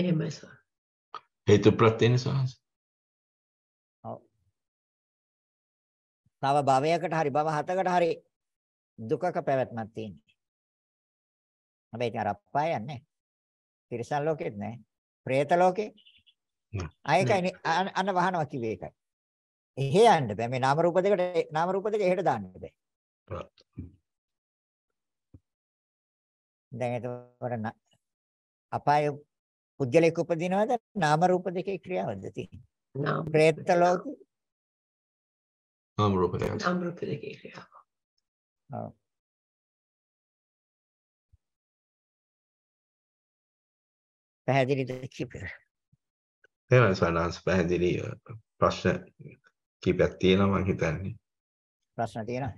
D: එහෙමයි සර්.
A: හේතු ප්‍රත්‍යනේ සර්.
D: ඔව්. තව භවයකට හරි භව හතකට හරි දුකක පැවැත්මක් තියෙන්නේ. හැබැයි ඒක අරප්පා යන්නේ. තිරිසන් ලෝකෙත් නෑ. പ്രേත ලෝකේ. ආයකයි අන්න වහනවා කිව්වේ ඒකයි. එහෙ යන්න බෑ. මේ නාම රූප දෙකට නාම රූප දෙක එහෙට දාන්න බෑ. දැන් එතකොට අපාය පුජ්‍යලෙක් උපදිනවද නාම රූප දෙකේ ක්‍රියාවද තියෙන්නේ නාම പ്രേත ලෝකේ නාම රූප දෙකේ නාම රූප දෙකේ ක්‍රියාව ඔව් පැහැදිලිද කිව්වේ
A: එහෙනම් සනස් පැහැදිලි
E: ප්‍රශ්න කීපයක් තියෙනවා මම හිතන්නේ. ප්‍රශ්න තියෙනවද?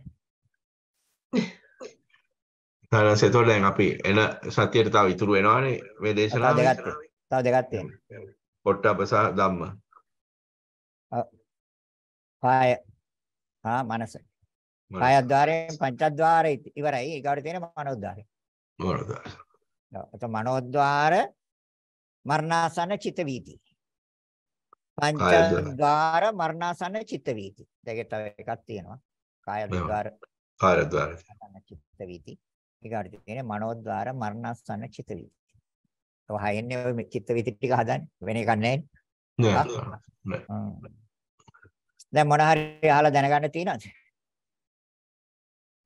E: තානස එතකොට දැන් අපි එන සතියට තව ඉතුරු වෙනවනේ මේ දේශනාව. තව දෙකක්
D: තව දෙකක් තියෙනවා.
E: පොට්ටබසා ධම්ම.
D: කාය හා මනස. කායද්්වාරයෙන් පංචද්වාරය ඉවරයි. ඒකවට තියෙන මනෝද්වාරය. මනෝද්වාරය. ඔව්. මනෝද්වාර මරණාසන චිත වීති. පංචාගාර මරණාසන්න චිත්ත වීති. දෙකේ තව එකක් තියෙනවා. කායද්වාර කායද්වාර චිත්ත වීති. ඊගාට තියෙන්නේ මනෝද්වාර මරණාසන්න චිත්ත වීති. ඔය හයෙන්නේ ඔය චිත්ත වීති ටික හදන්නේ. වෙන එකක් නැහැ. නෑ. දැන් මොන හරි අහලා දැනගන්න තියෙනවද?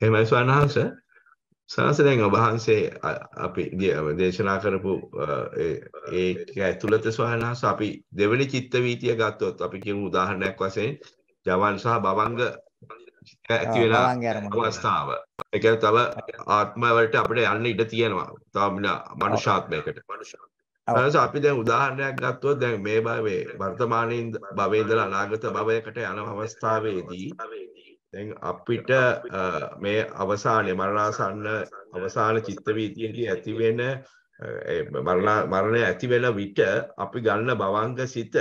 E: එහෙමයි ස්වාමීන් වහන්සේ. සාස දැන් ඔබහන්සේ අපි දේශනා කරපු ඒ ඇතුළත ස්වාහනාස අපි දෙවනි චිත්ත වීතිය ගත්තොත් අපි කියමු උදාහරණයක් වශයෙන් ජවන් සහ බවංග ඇති වෙලා අවස්ථාව. ඒ කියන්නේ තව ආත්ම වලට අපිට යන්න ඉඩ තියෙනවා. තව මනුෂ්‍යාත්මයකට. මනුෂ්‍යාත්මය. අපි දැන් උදාහරණයක් ගත්තොත් දැන් මේ භවයේ වර්තමානයේ භවයේ ඉඳලා අනාගත භවයකට යන අවස්ථාවේදී දැන් අපිට මේ අවසානය මරණාසන්න අවසාන චිත්තවීතියේදී ඇතිවෙන මරණය ඇතිවෙන විට අපි ගන්න බවංග සිත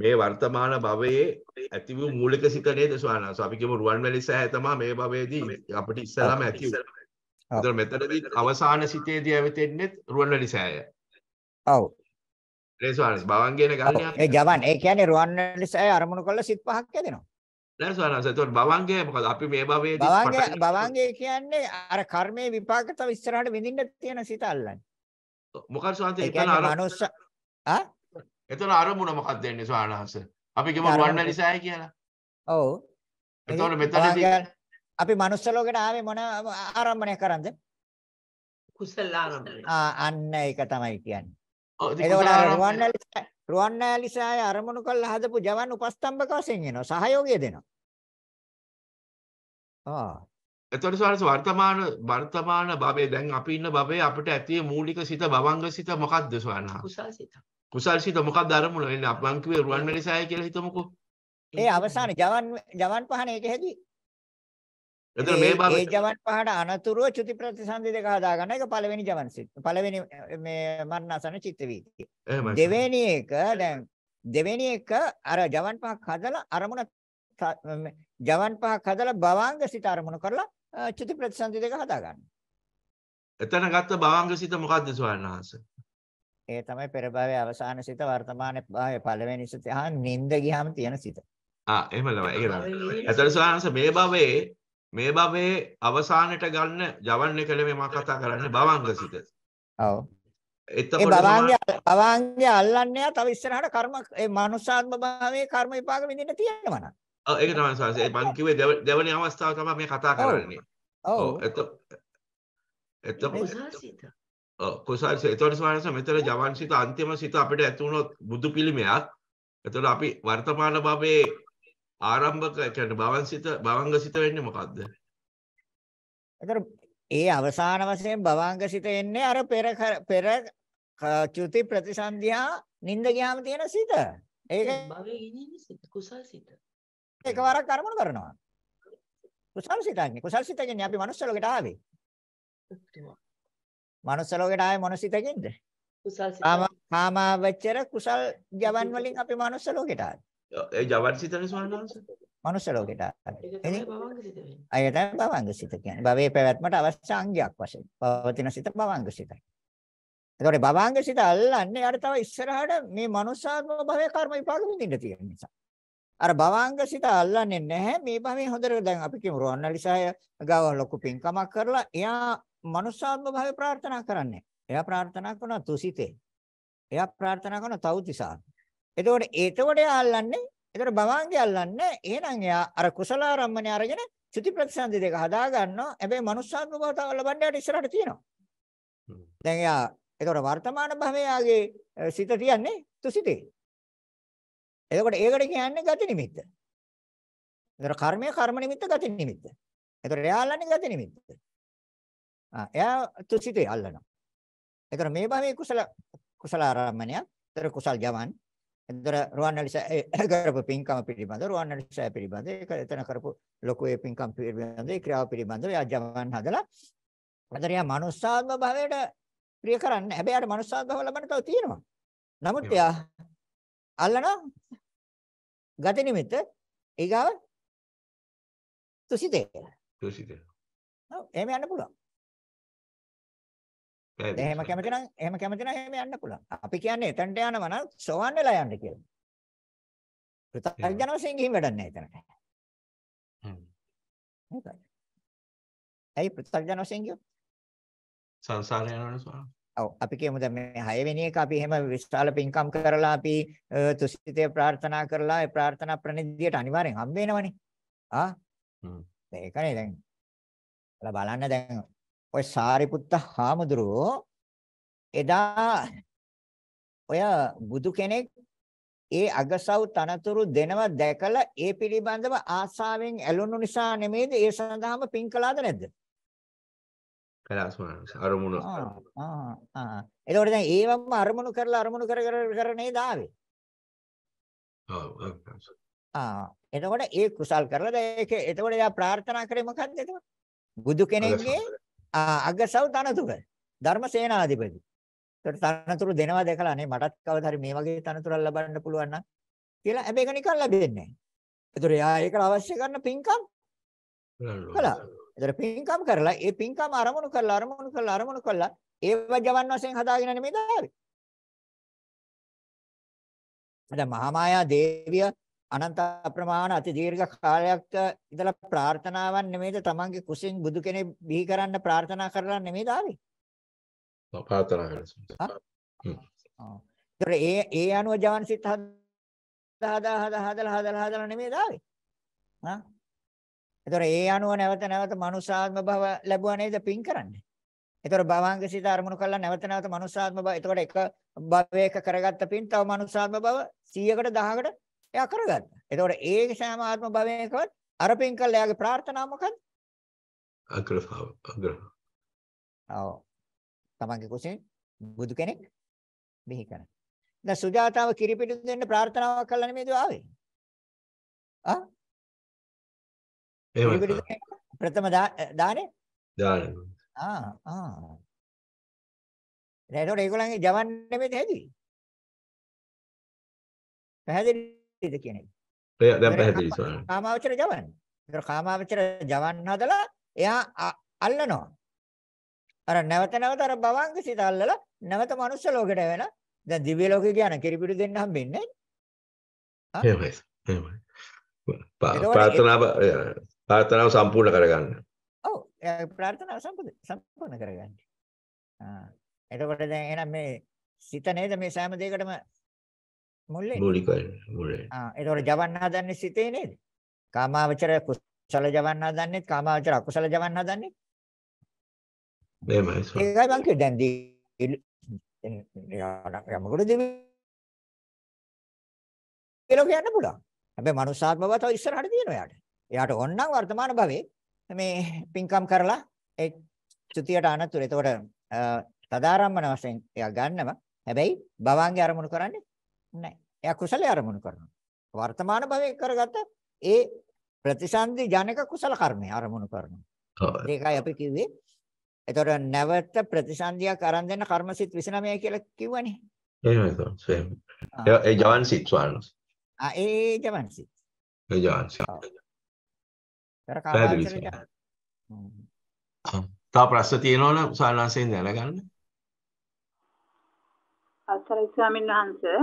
E: මේ වර්තමාන භවයේ ඇතිව මූලික සිත නේද ස්වාමීන් වහන්සේ අපි කියමු රුවන්වැලි සෑය තමයි මේ භවයේදී අපිට ඉස්සලාම ඇති වුණේ. ඒතර මෙතනදී අවසාන සිතේදී ඇවිතෙන්නේ රුවන්වැලි සෑය. ඔව්. ඒ ස්වාමීන් වහන්සේ භවංගේන ගන්න.
D: ඒ ගවන් ඒ කියන්නේ රුවන්වැලි සෑය අරමුණු කළ සිත් පහක් ඇදෙනවා.
E: නෑ ස්වාමීන් එතකොට භවංගය මොකද අපි මේ භවයේදී භවංගය භවංගය
D: කියන්නේ අර කර්මයේ විපාක තව ඉස්සරහට විඳින්න තියෙන සිත අල්ලන්නේ.
E: මොකද ස්වාමීන් වහන්සේ එතන අර මනුස්ස ආ එතන අරමුණ මොකක්ද දෙන්නේ ස්වාමීන් වහන්සේ?
D: අපි කියමු වන්නලිසයි කියලා. ඔව්. එතකොට මෙතනදී අපි මනුස්ස ලෝකෙට ආවේ මොන ආරම්භණයක් කරන්ද? කුසල ආරම්භණය. ආ අන්න ඒක තමයි කියන්නේ. ඔව් ඒක රුවන්නලිසයි රුවන්වැලිසෑය අරමුණු කළ හදපු ජවන් උපස්තම්භක වශයෙන් එනවා. සහයෝගය දෙනවා.
A: ආ.
E: එතකොට සාරස වර්තමාන වර්තමාන භවයේ දැන් අපි ඉන්න භවයේ අපිට ඇති මූලික සිත භවංග සිත මොකක්ද සවනා? කුසල් සිත. කුසල් සිත මොකක්ද අරමුණ වෙන්නේ? මං කිව්වේ රුවන්වැලිසෑය කියලා
D: හිතමුකෝ. ඒ අවසාන ජවන් ජවන් පහන ඒක හැදී. එතන මේ බව ඒ ජවන් පහට අනතුරුව චුති ප්‍රතිසන්දි දෙක හදාගන්න එක පළවෙනි ජවන් සිත්. පළවෙනි මේ මරණසන චිත්ත වීතිය. දෙවෙනි එක දැන් දෙවෙනි එක අර ජවන් පහක් හදලා අරමුණ ජවන් පහක් හදලා භවංග සිත අරමුණ කරලා චුති ප්‍රතිසන්දි දෙක හදාගන්න.
E: එතන ගත්ත භවංග සිත මොකද්ද සවන්හස?
D: ඒ තමයි පෙර භවයේ අවසාන සිත වර්තමාන භවයේ පළවෙනි සිත. ආ නිින්ද ගියාම තියෙන සිත.
E: ආ එහෙම ළමයි. ඒක ළමයි. එතන සවන්හස මේ භවයේ මේ භවයේ අවසානයට ගන්න යවන්නේ කලේ මේ මම කතා කරන්නේ භවංග සිත. ඔව්. එතකොට භවංගය
D: භවංගය අල්ලන්නේ තව ඉස්සරහට කර්ම ඒ මනුෂ්‍යාත්ම භවයේ කර්ම විපාක විඳින්න තියෙනවා නේද?
E: ඔව් ඒක තමයි සාරස. මම කිව්වේ දෙවැනි අවස්ථාව තමයි මේ කතා කරන්නේ. ඔව්. එතකොට කුසල් එතකොට සාරස මෙතන ජවන් සිත අන්තිම සිත අපිට ඇතුණොත් බුදු පිළිමයක්. එතකොට අපි වර්තමාන භවයේ ආරම්භක කියන්නේ භවංසිත භවංගසිත වෙන්නේ මොකද්ද?
D: ඒතර ඒ අවසාන වශයෙන් භවංගසිත එන්නේ අර පෙර පෙර චුති ප්‍රතිසන්ධියා නිින්ද ගියාම තියෙන සිත. ඒක භවයේ ඉන්නේ සිත කුසල්සිත. එකවරක් අරමුණු කරනවා. කුසල්සිතන්නේ කුසල්සිතකින් අපි මනුස්ස ලෝකයට ආවේ. මනුස්ස ලෝකයට ආවේ මොනසිතකින්ද? කුසල්සිත. කාමාවචර කුසල් ජවන් වලින් අපි මනුස්ස ලෝකයට ආවේ.
E: ඒ ජවර් සිතනේ ස්වාමීන් වහන්සේ.
D: මනුෂ්‍ය ලෝකෙට අයට භවංග සිත කියන්නේ. භවයේ පැවැත්මට අවශ්‍ය අංගයක් වශයෙන්. පවතින සිත භවංග සිතයි. ඒතකොට භවංග සිත අල්ලන්නේ යාට තව ඉස්සරහට මේ මනුෂ්‍යාත්ම භවයේ කර්ම විපාක විඳින්න තියෙන නිසා. අර භවංග සිත අල්ලන්නේ නැහැ මේ භවයේ හොඳට දැන් අපි කියමු රොන්නලිසාය ගාව ලොකු පින්කමක් කරලා එයා මනුෂ්‍යාත්ම භවයේ ප්‍රාර්ථනා කරන්නේ. එයා ප්‍රාර්ථනා කරනවා තුසිතේ. එයා ප්‍රාර්ථනා කරනවා තවුතිසාන. එතකොට ඒතකොට එයා අල්ලන්නේ එතකොට භවංගේ අල්ලන්නේ එහෙනම් එයා අර කුසලාරම්මණය අරගෙන චුති ප්‍රතිසන්දි දෙක හදා ගන්නවා හැබැයි මනුස්සාත්ම භවතාව ලබන්න යට ඉස්සරහට තියෙනවා දැන් එයා එතකොට වර්තමාන භවයාගේ සිත තියන්නේ තුසිතේ එතකොට ඒකට කියන්නේ ගති නිමිත්ත එතකොට කර්මය කර්ම නිමිත්ත ගති නිමිත්ත එතකොට එයා අල්ලන්නේ ගති නිමිත්ත ආ එයා තුසිතේ අල්ලනවා එතකොට මේ භවයේ කුසල කුසලාරම්මණයක් එතකොට කුසල් ජවන් එතකොට රුවන්වැලි සෑය *coughs* කරපු පින්කම පිළිබඳ රුවන්වැලි සෑය පිළිබඳ ඒක එතන කරපු ලොකු ඒ පින්කම පිළිබඳ ඒ ක්‍රියාව පිළිබඳ එයා ජවන් හදලා අතර එයා manussාත්ම භාවයට ප්‍රිය කරන්නේ හැබැයි යාට manussාත්ම භාව ලබන්න තව තියෙනවා නමුත් එයා අල්ලන ගත නිමිත්ත ඊගාව තුසිතේ තුසිතේ ඔව් එහෙම යන්න පුළුවන්
A: එහෙම කැමති නම්
D: එහෙම කැමති නම් එහෙම යන්න පුළුවන්. අපි කියන්නේ එතනට යනවා නම් සෝවන් වෙලා යන්න කියලා. පෘථග්ජන වශයෙන් ගිහින් වැඩක් නැහැ එතනට. හ්ම්. ඒකයි. ඇයි පෘථග්ජන වශයෙන් කියෝ?
A: සංසාරය යනවනේ ස්වාමී.
D: ඔව් අපි කියමු දැන් මේ 6 වෙනි එක අපි එහෙම විශාල පින්කම් කරලා අපි තුසිතේ ප්‍රාර්ථනා කරලා ඒ ප්‍රාර්ථනා ප්‍රණිධියට අනිවාර්යෙන් හම්බ වෙනවනේ. ආ? හ්ම්. ඒකනේ දැන්. බලන්න දැන් ඔය සාරිපුත්ත හාමුදුරුවෝ එදා ඔය බුදු කෙනෙක් ඒ අගසව් තනතුරු දෙනව දැකලා ඒ පිළිබඳව ආසාවෙන් ඇලුණු නිසා නෙමෙයිද ඒ සඳහාම පින් කළාද නැද්ද?
A: කළා ස්වාමීන් අරමුණු
D: ආ ආ එතකොට දැන් ඒවම අරමුණු කරලා අරමුණු කර කර කර නේද ආවේ? ආ එතකොට ඒ කුසල් කරලා දැන් ඒක එතකොට එයා ප්‍රාර්ථනා කරේ මොකද්ද එතකොට? බුදු කෙනෙක්ගේ අගසව් තනතුර ධර්මසේනාධිපති. ඒකට තනතුරු දෙනවා දැකලා නේ මටත් කවදා හරි මේ වගේ තනතුරක් ලබන්න පුළුවන් නම් කියලා හැබැයි ඒක නිකන් ලැබෙන්නේ නැහැ. ඒතර එයා ඒකට අවශ්‍ය කරන පින්කම් කළා. ඒතර පින්කම් කරලා ඒ පින්කම් අරමුණු කරලා අරමුණු කරලා අරමුණු කරලා ඒව ජවන් වශයෙන් හදාගෙන නෙමෙයි දාවේ. දැන් මහා මායා දේවිය අනන්ත අප්‍රමාණ අති දීර්ඝ කාලයක් ඉඳලා ප්‍රාර්ථනාවන් නෙමෙයිද තමන්ගේ කුසින් බුදු කෙනෙක් බිහි කරන්න ප්‍රාර්ථනා කරලා නෙමෙයිද ආවේ? ප්‍රාර්ථනා කරලා. ඒ ඒ අනුව ජවන් සිත හදා හදා හදලා හදලා හදලා නෙමෙයිද ආවේ? හා? ඒතොර ඒ අනුව නැවත නැවත මනුසාත්ම භව ලැබුවා නේද පින් කරන්නේ? ඒතොර භවංග සිත අරමුණු කරලා නැවත නැවත මනුසාත්ම භව. ඒතකොට එක භවයක කරගත්ත පින් තව මනුසාත්ම භව 100කට 1000කට එයා කරගන්න. එතකොට ඒ සෑම ආත්ම භවයකවත් අර පින් කළා එයාගේ ප්‍රාර්ථනාව මොකක්ද? අග්‍රභාව. අග්‍රහ. ඔව්. තමන්ගේ කුසින් බුදු කෙනෙක් බිහි කරන. දැන් සුජාතාව කිරිපිටු දෙන්න ප්‍රාර්ථනාවක් කළා නෙමෙයිද ආවේ? ආ?
A: එහෙමයි. ප්‍රථම දානේ? දානේ. ආ ආ. දැන් ඒගොල්ලන්ගේ
D: ජවන් නෙමෙයිද හැදුවේ? පැහැදිලි පැහැදිලිද කියන එක.
A: දැන් පැහැදිලි ස්වාමීන්.
D: කාමාවචර ජවන්නේ. ඒතර කාමාවචර ජවන්න හදලා එයා අල්ලනවා. අර නැවත නැවත අර භවංග සිත අල්ලලා නැවත මනුෂ්‍ය ලෝකෙට වෙන දැන් දිව්‍ය ලෝකෙ කියන කිරිපිටු දෙන්න හම්බෙන්නේ
A: නැහැ. එහෙමයි.
E: එහෙමයි. ප්‍රාර්ථනාව ප්‍රාර්ථනාව සම්පූර්ණ කරගන්න.
D: ඔව්. ප්‍රාර්ථනාව සම්පූර්ණ සම්පූර්ණ කරගන්න. ආ. එතකොට දැන් එහෙනම් මේ සිත නේද මේ සෑම දෙයකටම මුල්ලේ මූලික මුල්ලේ ආ ඒතකොට ජවන්න හදන්නේ සිතේ නේද කාමාවචර කුසල ජවන්න හදන්නේ කාමාවචර අකුසල ජවන්න හදන්නේ එහෙමයි සර් ඒකයි මං කිය දැන් දී යමකට දෙවි කියලා කියන්න පුළුවන් හැබැයි මනුස්සාත්ම බව තව ඉස්සරහට තියෙනවා යාට එයාට ඕනනම් වර්තමාන භවයේ මේ පින්කම් කරලා ඒ චුතියට අනතුරු එතකොට තදාරම්මන වශයෙන් එයා ගන්නවා හැබැයි භවංගේ අරමුණු කරන්නේ නැහැ. එයා කුසලයේ අරමුණු කරනවා. වර්තමාන භවයේ කරගත ඒ ප්‍රතිසන්දි ජනක කුසල කර්මය අරමුණු කරනවා. ඒකයි අපි කිව්වේ. එතකොට නැවත ප්‍රතිසන්දියක් අරන් දෙන්න කර්මසිත 29 කියලා කිව්වනේ.
E: එහෙමයි තමයි. ඒ ජවන්සිත ස්වාමීන්
D: ආ ඒ ජවන්සිත.
E: ඒ ජවන්සිත. තව ප්‍රශ්න තියෙනවනේ සාරාංශයෙන් දැනගන්න.
C: අවසරයි ස්වාමීන් වහන්සේ.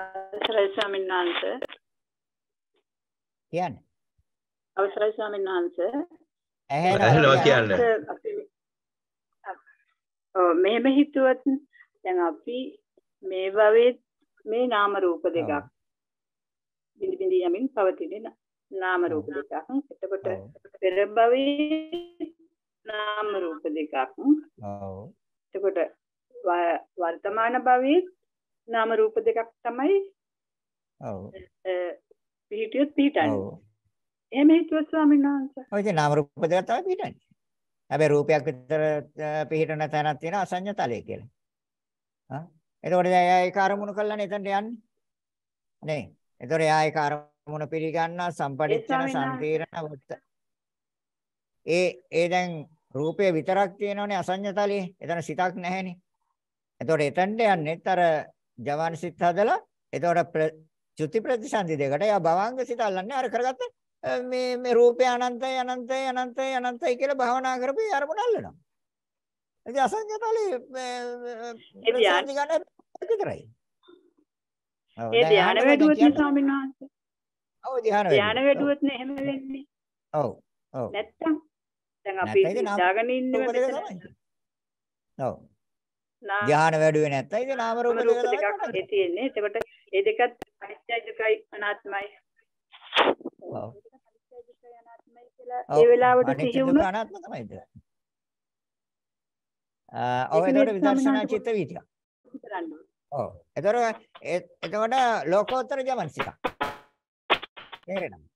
C: අවසරයි ස්වාමීන් වහන්සේ. කියන්න. අවසරයි ස්වාමීන් වහන්සේ.
D: ඇහෙනවා කියන්න.
C: මෙහෙම හිතුවත් දැන් අපි මේ භවයේ මේ නාම රූප දෙකක් බිඳ බිඳ යමින් පවතින නාම රූප දෙකක්. එතකොට පෙර භවයේ නාම රූප දෙකක්. ඔව්. එතකොට වර්තමාන භවයේ නාම රූප දෙකක් තමයි ඔව් පිහිටියොත් පිහිටන්නේ. එහෙම හිතුවා ස්වාමීන්
D: වහන්සේ. ඔය ඉතින් නාම රූප දෙකක් තමයි පිහිටන්නේ. හැබැයි රූපයක් විතර පිහිටන තැනක් තියෙනවා අසඤ්ඤ තලය කියලා. හා එතකොට එයා ඒක අරමුණු කළානේ එතනට යන්නේ. නේ. එතකොට එයා ඒක අරමුණ පිළිගන්නා සම්පරිච්ඡන සම්පීර්ණ වෘත්ත. ඒ ඒ දැන් රූපය විතරක් තියෙනවනේ අසඤ්ඤතලයේ. එතන සිතක් නැහැනේ. එතකොට එතනට යන්නේත් අර ජවන් සිත් හදලා එතකොට චුති ප්‍රතිසන්දි දෙකට යා භවංග සිත අල්ලන්නේ අර කරගත්ත මේ මේ රූපය අනන්තයි අනන්තයි අනන්තයි අනන්තයි කියලා භවනා කරපේ අරමුණ අල්ලනවා. ඉතින් අසඤ්ඤතලයේ මේ ප්‍රතිසන්දි ගන්න විතරයි. ඒ ධානය වැඩුවත් නේ ස්වාමීන්
C: වහන්සේ. ඔව් ධානය වැඩුවත්. ධානය වැඩුවත් නේ එහෙම වෙන්නේ.
D: ඔව්. ඔව්.
C: නැත්තම් දැන් අපි හිතාගෙන ඉන්නේ මෙතන.
D: ඔව්. ධ්‍යාන වැඩුවේ නැත්තම්
C: ඉතින් නාම රූප දෙකක් ඒ තියෙන්නේ. එතකොට ඒ දෙකත් අනිත්‍යයි දුකයි අනාත්මයි. ඔව්. ඒ වෙලාවට සිහි වුණා අනාත්ම තමයි
D: ඉතින්. ආ ඔය එතකොට විදර්ශනා චිත්ත වීතිය. ඔව්. එතකොට එතකොට ලෝකෝත්තර ජවන්සික. තේරෙනවා.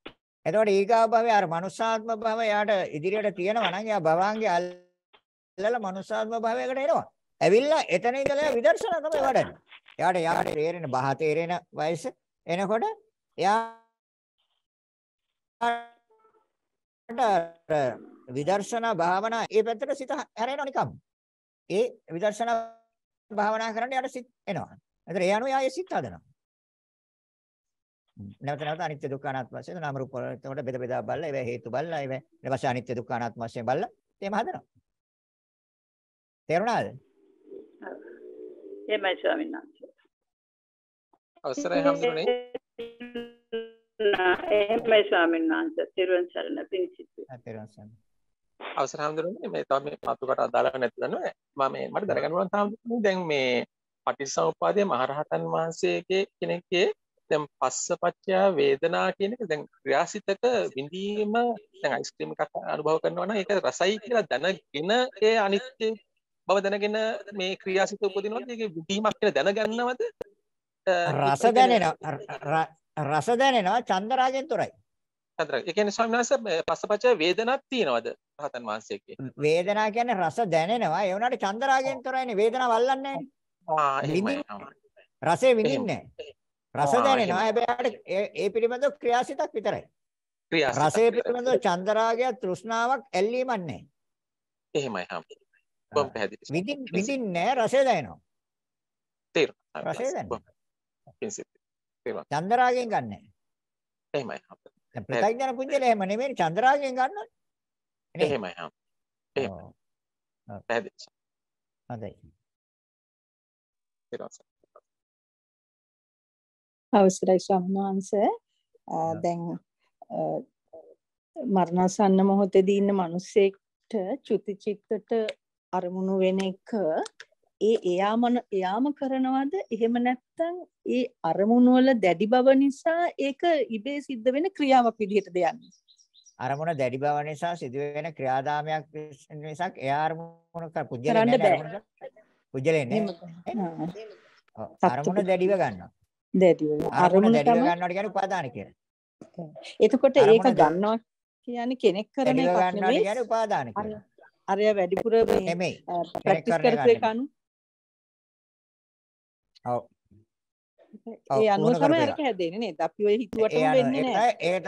D: එතකොට ඊගා භවයේ අර මනුෂ්‍යාත්ම භවය යාට ඉදිරියට තියෙනවා නම් යා භවංගේ අල්ලලා මනුෂ්‍යාත්ම භවයකට එනවා. ඇවිල්ලා එතන ඉඳලා විදර්ශනා තමයි වඩන්නේ. යාට යාට තේරෙන බහ තේරෙන වයස එනකොට යාට විදර්ශනා භාවනා ඒ පැත්තට සිත හැරෙනවා නිකම්. ඒ විදර්ශනා භාවනා කරන්න යාට සිත් එනවා. එතන ඒ අනුව යා ඒ සිත් හදනවා. නැවත නැවත අනිත්‍ය දුක්ඛ අනාත්ම වශයෙන් නාම රූප වල එතකොට බෙද බෙදා බලලා ඒවා හේතු බලලා ඒවා ඊට පස්සේ අනිත්‍ය දුක්ඛ අනාත්ම වශයෙන් බලලා එහෙම හදනවා තේරුණාද
C: එහෙමයි ස්වාමීන් වහන්සේ
A: අවසරයි හම්බුනේ
C: එහෙමයි ස්වාමීන් වහන්සේ තිරුවන් සරණ
D: පිංසිත් තිරුවන් සරණ
E: අවසර හම්බුනේ මේ තව මේ මාතෘකට අදාළ නැති දන්නව මම මේ මට දැනගන්න ඕන තමයි දැන් මේ පටිච්චසමුප්පාදයේ මහරහතන් වහන්සේගේ කෙනෙක්ගේ දැම් පස්ස පච්චා වේදනා කියන එක දැන් ක්‍රියාසිතක විඳීම තැන් අයිස්ක්‍රීම එකක් අනුභව කරනවන එක රසයි කියලා දැනගෙන ඒ අනිත්‍ය බව දැනගෙන මේ ක්‍රියාසිත උපදිනවද ඒක විඳීමක් කියලා දැනගන්නවද රස
D: දැනෙනවා රස දැනෙනවා චන්දරාජෙන් තොරයි
E: චන්දරාජ ඒ කියන්නේ ස්වාමීන් වහන්සේ පස්සපච්ච වේදනක් තියනවද රහතන් වහන්සේගේ
D: වේදනා කියන්නේ රස දැනෙනවා ඒ වුණාට චන්දරාජෙන් තොරයිනේ වේදනාව අල්ලන්නේ නැහැ ආ රසේ විඳින්නේ නැහැ රස දැනෙනවා. හැබැයි ඒ පිළිබඳව ක්‍රියාසිතක් විතරයි. ක්‍රියාසිත. රසයේ පිළිබඳව චන්දරාගය තෘෂ්ණාවක් ඇල්ලීමක් නැහැ. එහෙමයි හැමෝම. බම් පැහැදිලි. විදින් විදින් නෑ රසය දැනෙනවා. තේරෙනවා. රසය දැනෙනවා. චන්දරාගයෙන් ගන්නෑ. එහෙමයි හැමෝම. ප්‍රත්‍යඥ කුංජල එහෙම නෙමෙයි චන්දරාගයෙන් ගන්නවනේ.
A: එහෙමයි හැමෝම. එහෙමයි. පැහැදිලි. හොඳයි. තේරෙනවා. අවසරයි ස්වාමීවංශ දැන්
C: මරණසන්න මොහොතේදී ඉන්න මිනිස්සෙක්ට චුතිචිත්තට අරමුණු වෙන එක ඒ එයාම එයාම කරනවද එහෙම නැත්නම් ඒ අරමුණු වල දැඩි බව නිසා ඒක ඉබේ සිද්ධ වෙන ක්‍රියාවක් විදිහටද යන්නේ
D: අරමුණ දැඩි බව නිසා සිදුවෙන ක්‍රියාදාමයක් නිසා එයා අරමුණ පුජ්‍යලෙන්නේ පුජ්‍යලෙන්නේ අරමුණ දැඩිව ගන්නවා දැඩි වෙනවා. අරමුණ දැඩිව ගන්නවට කියන්නේ උපාදාන කියලා. එතකොට ඒක ගන්නවා කියන්නේ
C: කෙනෙක් කරන එකක් නෙමෙයි. කියන්නේ උපාදාන කියලා. අරය වැඩිපුර මේ ප්‍රැක්ටිස් කරපු එක
D: අනු. ඔව්. ඒ අනුව තමයි අරක හැදෙන්නේ නේද? අපි ඔය හිතුවටම වෙන්නේ නැහැ. ඒක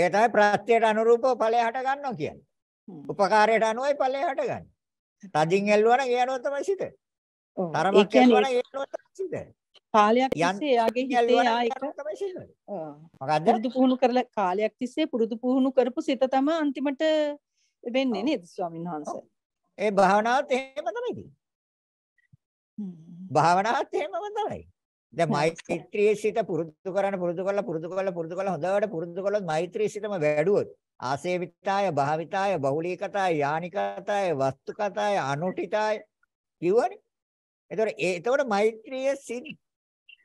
D: ඒක තමයි ප්‍රත්‍යයට අනුරූපව ඵලය හට ගන්නවා කියන්නේ. උපකාරයට අනුවයි ඵලය හටගන්නේ. රජින් ඇල්ලුවා නම් ඒ අනුව තමයි සිත. තරමක් ඇල්ලුවා නම් ඒ අනුව තමයි සිත. කාලයක් තිස්සේ එයාගේ හිතේ ආයක
C: පුරුදු පුහුණු කරලා කාලයක් තිස්සේ පුරුදු පුහුණු කරපු සිත තමයි අන්තිමට වෙන්නේ නේද ස්වාමීන් වහන්සේ.
D: ඒ භාවනාවත් එහෙම තමයි ඉතින්. භාවනාවත් එහෙමම තමයි. දැන් මෛත්‍රී සිත පුරුදු කරන්න පුරුදු කරලා පුරුදු කරලා පුරුදු කරලා හොඳට පුරුදු කළොත් මෛත්‍රී සිතම වැඩුවොත් ආසේවිතාය භාවිතාය බහුලීකතාය යානිකතාය වස්තුකතාය අනුටිතාය කිව්වනේ. එතකොට ඒ එතකොට මෛත්‍රිය සිත්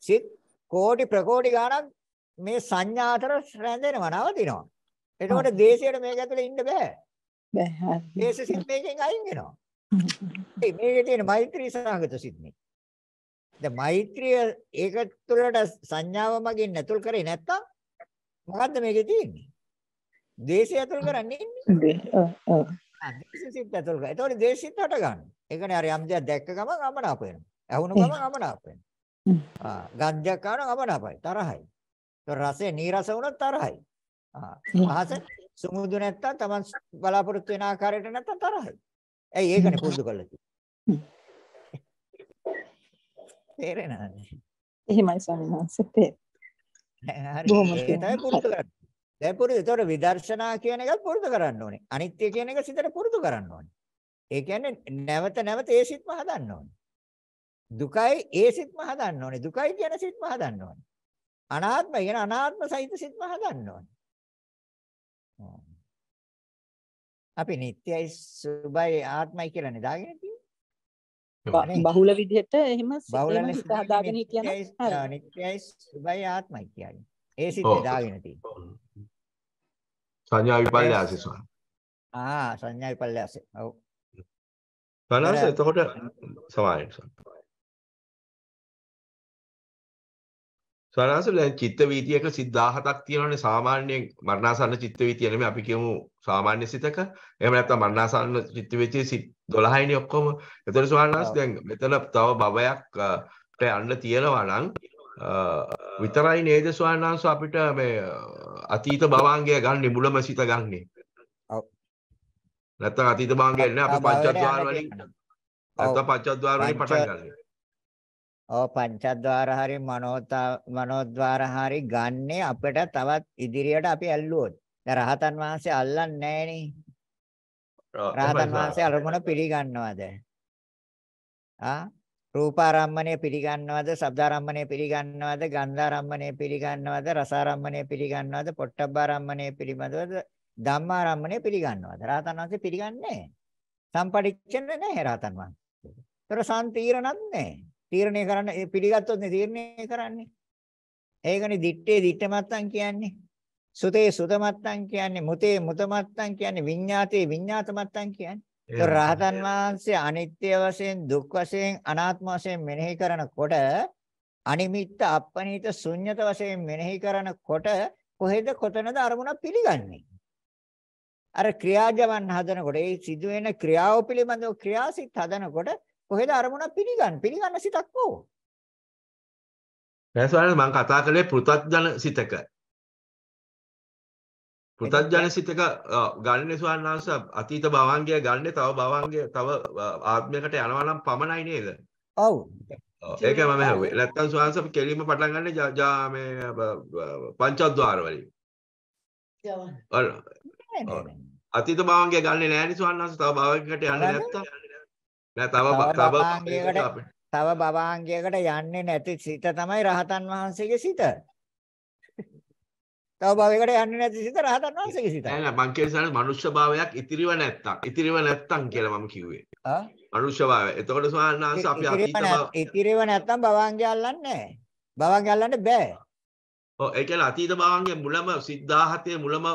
D: සිත් කෝටි ප්‍රකෝටි ගණන් මේ සංඥා අතර රැඳෙනවා නවතිනවා. එතකොට දේශයට මේක ඇතුලේ ඉන්න බෑ. බෑ. දේශ සිත් මේකෙන් අයින් වෙනවා. *laughs* මේකේ තියෙන මෛත්‍රී සාගත සිත්නේ. දැන් මෛත්‍රිය ඒක තුළට සංඥාව මගින් නැතුල් කරේ නැත්තම් මොකද්ද මේකේ තියෙන්නේ? දේශය ඇතුල් කරන්නේ ඉන්නේ. ඔව්. දේශසිත ඇතුල් කරා. ඒතකොට දේශිත හට ගන්න. ඒ කියන්නේ අර යම් දෙයක් දැක්ක ගමන් අමනාප වෙනවා. ඇහුණු ගමන් අමනාප වෙනවා. ආ ගන්ධයක් කන ගමනාපයි තරහයි. ඒක රසය නීරස වුණොත් තරහයි. ආ පහස සුමුදු නැත්තම් Taman බලාපොරොත්තු වෙන ආකාරයට නැත්තම් තරහයි. ඇයි ඒකනේ පුරුදු කරලා තියෙන්නේ. තේරෙනවද? එහෙමයි ස්වාමීන් වහන්සේ. හරි. ඒ තමයි පුරුදු කරන්නේ. දැන් පුරුදු. ඒතකොට විදර්ශනා කියන එකත් පුරුදු කරන්න ඕනේ. අනිත්‍ය කියන එක සිතට පුරුදු කරන්න ඕනේ. ඒ කියන්නේ නැවත නැවත ඒ සිත්ම හදන්න ඕනේ. දුකයි ඒ සිත්ම හදන්න ඕනේ. දුකයි කියන සිත්ම හදන්න ඕනේ. අනාත්මය කියන අනාත්ම සහිත සිත්ම හදන්න ඕනේ. අපි නිට්ටයයි සුභයි ආත්මයි කියලා නේදාගෙන තියෙන්නේ. බහුල විදිහට එහෙම සිතේම හිත හදාගෙන හිටියනම් හරි. නිට්ටයයි සුභයි ආත්මයි කියන්නේ. ඒ සිත් නේදාගෙන තියෙන්නේ.
A: සංඥා විපල්ලාසෙ සෝන.
D: ආ සංඥා විපල්ලාසෙ. ඔව්. බලන්න එතකොට
A: සමානයි සෝන.
E: ස්වාමීන් චිත්ත වීතියක සිද්ධාහතක් තියෙනවානේ සාමාන්‍යයෙන් මරණාසන්න චිත්ත වීතිය නෙමෙයි අපි කියමු සාමාන්‍ය සිතක. එහෙම නැත්නම් මරණාසන්න චිත්ත වීතිය 12යිනේ ඔක්කොම. එතකොට ස්වාමීන් දැන් මෙතන තව බබයක් යන්න තියෙනවා නම් විතරයි නේද ස්වාමීන් අපිට මේ අතීත භවංගය ගන්න මුලම සිත ගන්නෙ. ඔව්. නැත්නම් අතීත භවංගය නේ අපි පංචද්වාර වලින් නැත්නම් පංචද්වාර වලින් පටන් ගන්නවා.
D: ඔව් පංචද්වාර හරි මනෝතා මනෝද්වාර හරි ගන්නේ අපිට තවත් ඉදිරියට අපි ඇල්ලුවොත්. දැන් රහතන් වහන්සේ අල්ලන්නේ නැහනේ.
A: රහතන් වහන්සේ
D: අරමුණ පිළිගන්නවද? ආ රූපාරම්මණය පිළිගන්නවද? ශබ්දාරම්මණය පිළිගන්නවද? ගන්ධාරම්මණය පිළිගන්නවද? රසාරම්මණය පිළිගන්නවද? පොට්ටබ්බාරම්මණය පිළිබඳවද? ධම්මාරම්මණය පිළිගන්නවද? රහතන් වහන්සේ පිළිගන්නේ නැහැ. සම්පටිච්ඡන නැහැ රහතන් වහන්සේ. ඒතර සම්තිරණක් නැහැ. තීරණය කරන්න පිළිගත්තොත් තීරණය කරන්නේ. ඒකනේ දිත්තේ දිත්තමත්තන් කියන්නේ. සුතේ සුතමත්තන් කියන්නේ මුතේ මුතමත්තන් කියන්නේ විඤ්ඤාතේ විඤ්ඤාතමත්තන් කියන්නේ. ඒ රහතන් වහන්සේ අනිත්‍ය වශයෙන් දුක් වශයෙන් අනාත්ම වශයෙන් මෙනෙහි කරනකොට අනිමිත්ත අපනිත ශුන්්‍යත වශයෙන් මෙනෙහි කරනකොට කොහෙද කොතනද අරමුණක් පිළිගන්නේ අර ක්‍රියාජවන් හදනකොට ඒ සිදුවෙන ක්‍රියාව පිළිබඳව ක්‍රියාසිත හදනකොට කොහෙද අරමුණක් පිළිගන්න? පිළිගන්න සිතක් ඕ.
A: දැන් මං කතා කළේ පෘථග්ජන සිතක. පෘථග්ජන සිතක
E: ගන්නේ ස්වාමීන් අතීත භවංගය ගන්නේ තව භවංගය තව ආත්මයකට යනවා නම් පමණයි නේද? ඔව්. ඒක මම හැව්වේ. නැත්තම් ස්වාමීන් වහන්සේ කෙලින්ම පටන් ගන්න මේ පංචද්වාර වලින්. අතීත භවංගය ගන්නේ නැහැ නේ ස්වාමීන් වහන්සේ තව භවයකට යන්නේ නැත්තම්. නෑ තව තව
D: තව භවාංගයකට යන්නේ නැති සිත තමයි රහතන් වහන්සේගේ සිත. තව භවයකට යන්නේ නැති සිත රහතන් වහන්සේගේ සිත.
E: නෑ නෑ මං කියන්නේ මනුෂ්‍ය භාවයක් ඉතිරිව නැත්තම් ඉතිරිව නැත්තම් කියලා මම කිව්වේ. ආ මනුෂ්‍ය භාවය. එතකොට ස්වාමීන් වහන්සේ අපි අතීත භව
D: ඉතිරිව නැත්තම් භවංගය අල්ලන්නේ නෑ. භවංගය අල්ලන්න බෑ.
E: ඔව් ඒ කියන්නේ අතීත භවංගයේ මුලම 17 මුලම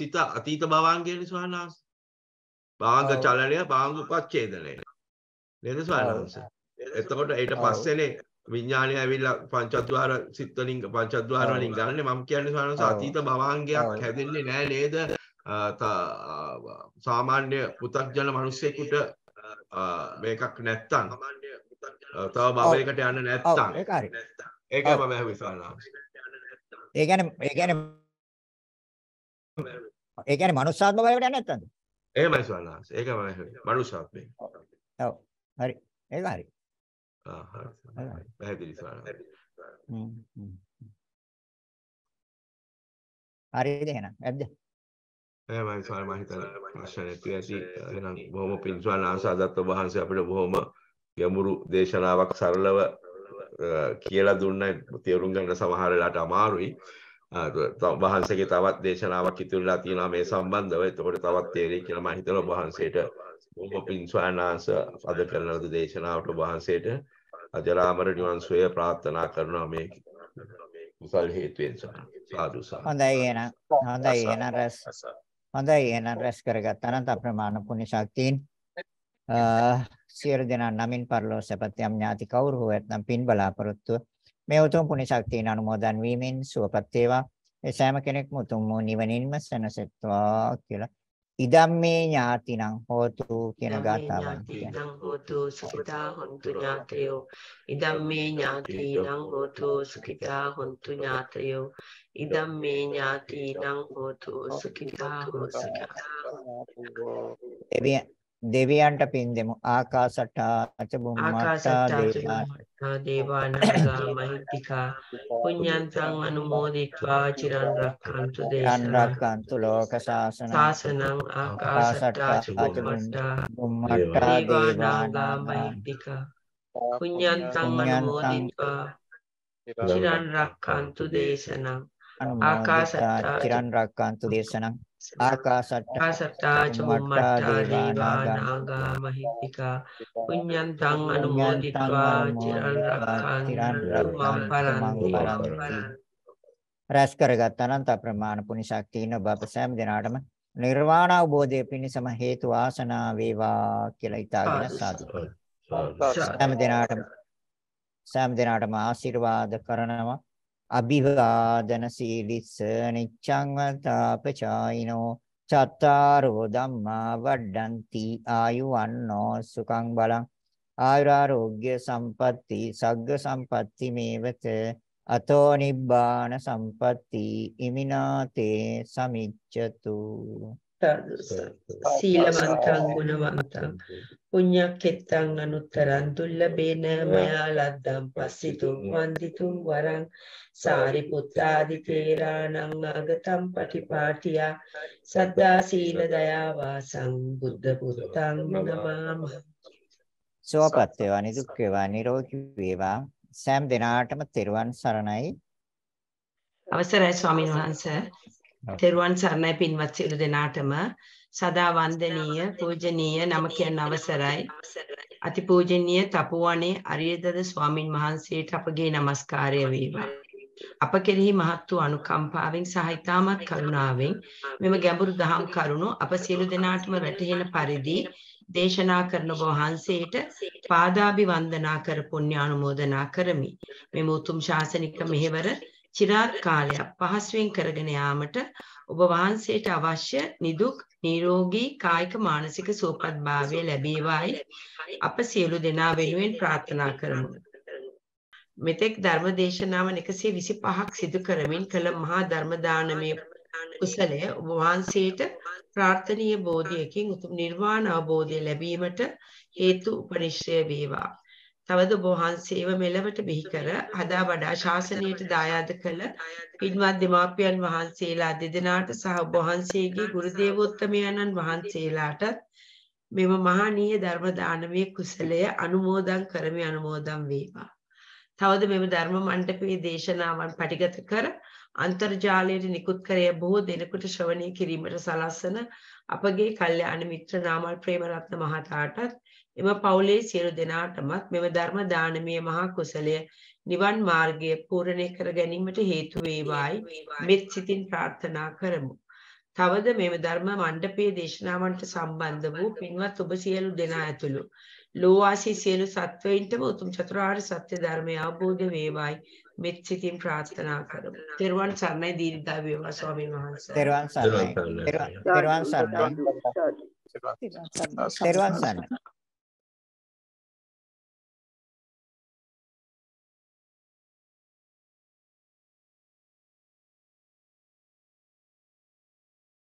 E: සිත අතීත භවංගයනේ ස්වාමීන් වහන්සේ. භවංග චලනය භවංග උපච්ඡේදනය. නේද ස්වාමීන් එතකොට ඊට පස්සේනේ විඥානය ඇවිල්ලා පංචද්වාර සිත්වලින් පංචද්වාර වලින් ගන්නනේ මම කියන්නේ ස්වාමීන් අතීත භවංගයක් හැදෙන්නේ නැහැ නේද සාමාන්‍ය පුතග්ජන මිනිස්සෙකුට මේකක් නැත්තම් තව භවයකට යන්න නැත්තම් ඒක හරි ඒක මම ඇහුවේ ස්වාමීන්
D: ඒ කියන්නේ ඒ කියන්නේ ඒ කියන්නේ මනුස්සාත්ම බලයට යන්නේ නැත්තම්ද?
E: එහෙමයි ස්වාමීන් වහන්සේ. ඒකම මනුස්සාත්මේ.
D: ඔව්. හරි. ඒක හරි.
A: ආ හරි. පැහැදිලි සාරා.
D: හරිද එහෙනම් ඇද්ද
E: එහෙමයි සල් මම හිතලා ප්‍රශ්න නැති ඇති එහෙනම් බොහොම පිං ස්වාමීන් ආදත්ත වහන්සේ අපිට බොහොම ගැඹුරු දේශනාවක් සරලව කියලා දුන්නයි තේරුම් ගන්න සමහර වෙලාවට අමාරුයි වහන්සේගේ තවත් දේශනාවක් ඉතුරුලා තියෙනවා මේ සම්බන්ධව එතකොට තවත් තේරෙයි කියලා මම හිතලා වහන්සේට බොහොම පින් ස්වාමීනාංශ අද කරන ලද දේශනාවට වහන්සේට අජරාමර නිවන් සුවය ප්‍රාර්ථනා කරනවා මේ කුසල් හේතුවෙන් සාදු සාදු හොඳයි
D: එහෙනම් හොඳයි එහෙනම් රැස් හොඳයි එහෙනම් රැස් කරගත්තා නම් අප්‍රමාණ පුණ්‍ය ශක්තියින් සියලු දෙනා නමින් පරලෝ සපත්‍ය ඥාති කවුරු හෝ නැත්නම් පින් බලාපොරොත්තු මේ උතුම් පුණ්‍ය ශක්තියින් අනුමෝදන් වීමෙන් සුවපත් වේවා ඒ සෑම කෙනෙක්ම උතුම් වූ නිවනින්ම සැනසෙත්වා කියලා ඉදම්මේ ඥාතිනම් හෝතු කියන ගාථාවක් ඉදම්මේ
B: හෝතු සුඛිතා හොන්තු ඥාතයෝ ඉදම්මේ ඥාතිනම් හෝතු සුඛිතා හොන්තු ඥාතයෝ ඉදම්මේ ඥාතිනම් හෝතු සුඛිතා හොන්තු ඥාතයෝ
D: දෙවියන්ට පින් දෙමු ආකාශට්ටාච බුම්මාට්ටා
B: දේවානාගා මහිත්‍තිකා පුඤ්ඤන්තං අනුමෝදිත्वा චිරන් රක්칸තු දේශනං
D: රක්칸තු ලෝක සාසනං සාසනං ආකාශට්ටාච බුම්මාට්ටා දේවානාගා
B: මහිත්‍තිකා පුඤ්ඤන්තං අනුමෝදිත्वा චිරන් රක්칸තු
D: දේශනං ආකාසත්තා චිරන් රක්කාන්තු දේශනං ආකාසත්තා චුම්මත්තා දීවා
B: නාගා මහිත්‍තිකා පුඤ්ඤන්තං අනුමෝදිත्वा චිරන් රක්කාන්තු මං පරන්ති
D: රැස් කරගත් අනන්ත ප්‍රමාණ පුණ්‍ය ශක්තියින බබ සෑම දිනාටම නිර්වාණ අවබෝධය පිණිසම හේතු ආසනා වේවා කියලා ඉතාගෙන සාදු සෑම දිනාටම සෑම දිනාටම ආශිර්වාද කරනවා අභිවාදන සීලිස්ස නිච්ඡං වතාපචායිනෝ චත්තාරෝ ධම්මා වඩ්ඩಂತಿ ආයුවන්නෝ සුඛං බලං ආයුරාෝග්‍ය සම්පatti සග්ග සම්පatti මේවත අතෝ නිබ්බාන සම්පatti ඉමිනාතේ සමිච්ඡතු සීලවන්තං ගුණවන්තං පුඤ්ඤක්ඛෙත්තං
B: අනුත්තරං දුල්ලබේන මයා ලද්දම් පස්සිතුම් වන්දිතුම් වරං සාරිපුත්තාදි තේරාණං අගතම් පටිපාටියා සද්දා සීල දයා වාසං බුද්ධ පුත්තං නමාම
D: සෝපත් වේවා නිදුක් වේවා නිරෝගී වේවා සෑම දිනාටම තෙරුවන් සරණයි
B: අවසරයි ස්වාමීන් වහන්සේ
D: තෙරුවන් සරණයි පින්වත් සියලු දෙනාටම
B: සදා වන්දනීය පූජනීය නම කියන අවසරයි අතිපූජනීය තපෝවනේ අරියදද ස්වාමින් වහන්සේට අපගේ নমස්කාරය වේවා අප කෙරෙහි මහත් වූ අනුකම්පාවෙන් සහ ඊ타මත් කරුණාවෙන් මෙම ගැඹුරු දහම් කරුණු අප සියලු දෙනාටම වැටහෙන පරිදි දේශනා කරන ඔබ වහන්සේට පාදාභි වන්දනා කර පුණ්‍යානුමෝදනා කරමි මෙම උතුම් ශාසනික මෙහෙවර චිරාත් කාලයක් පහසුවෙන් කරගෙන යාමට ඔබ වහන්සේට අවශ්‍ය නිදුක් නිරෝගී කායික මානසික සුවපත්භාවය ලැබේවායි අප සියලු දෙනා වෙනුවෙන් ප්‍රාර්ථනා කරමු. මෙතෙක් ධර්ම දේශනාව 125ක් සිදු කරමින් කළ මහා ධර්ම දානමය කුසලය ඔබ වහන්සේට ප්‍රාර්ථනීය බෝධියකින් උතුම් නිර්වාණ අවබෝධය ලැබීමට හේතු උපනිශ්‍රය වේවා. තවද ඔබ වහන්සේව මෙලවට බිහි කර හදා වඩා ශාසනයට දායාද කළ පින්වත් දෙමාපියන් වහන්සේලා දෙදෙනාට සහ ඔබ වහන්සේගේ ගුරු දේවෝත්තමයන්න් වහන්සේලාට මෙම මහානීය ධර්ම දානමය කුසලය අනුමෝදන් කරමි අනුමෝදන් වේවා. තවද මෙම ධර්ම මණ්ඩපයේ දේශනාවන් පටිගත කර අන්තර්ජාලයට නිකුත් කරය බොහෝ දෙනෙකුට ශ්‍රවණය කිරීමට සලස්සන අපගේ කල්යාණ මිත්‍ර නාමල් ප්‍රේමරත්න මහතාටත් එම පවුලේ සියලු දෙනාටමත් මෙම ධර්ම දානමය මහා කුසලය නිවන් මාර්ගය පූර්ණේ කර ගැනීමට හේතු වේවායි මෙත් සිතින් ප්‍රාර්ථනා කරමු. තවද මෙම ධර්ම මණ්ඩපයේ දේශනාවන්ට සම්බන්ධ වූ පින්වත් ඔබ සියලු දෙනා ඇතුළු ලෝ ආශී සියලු සත්වයින්ටම උතුම් චතුරාර්ය සත්‍ය ධර්මය අවබෝධ වේවායි මෙත් සිතින් ප්‍රාර්ථනා කරමු. තෙරුවන් සරණයි දීර්ඝායු වේවා ස්වාමීන් වහන්සේ. තෙරුවන් සරණයි. තෙරුවන්
A: සරණයි. තෙරුවන්
D: සරණයි.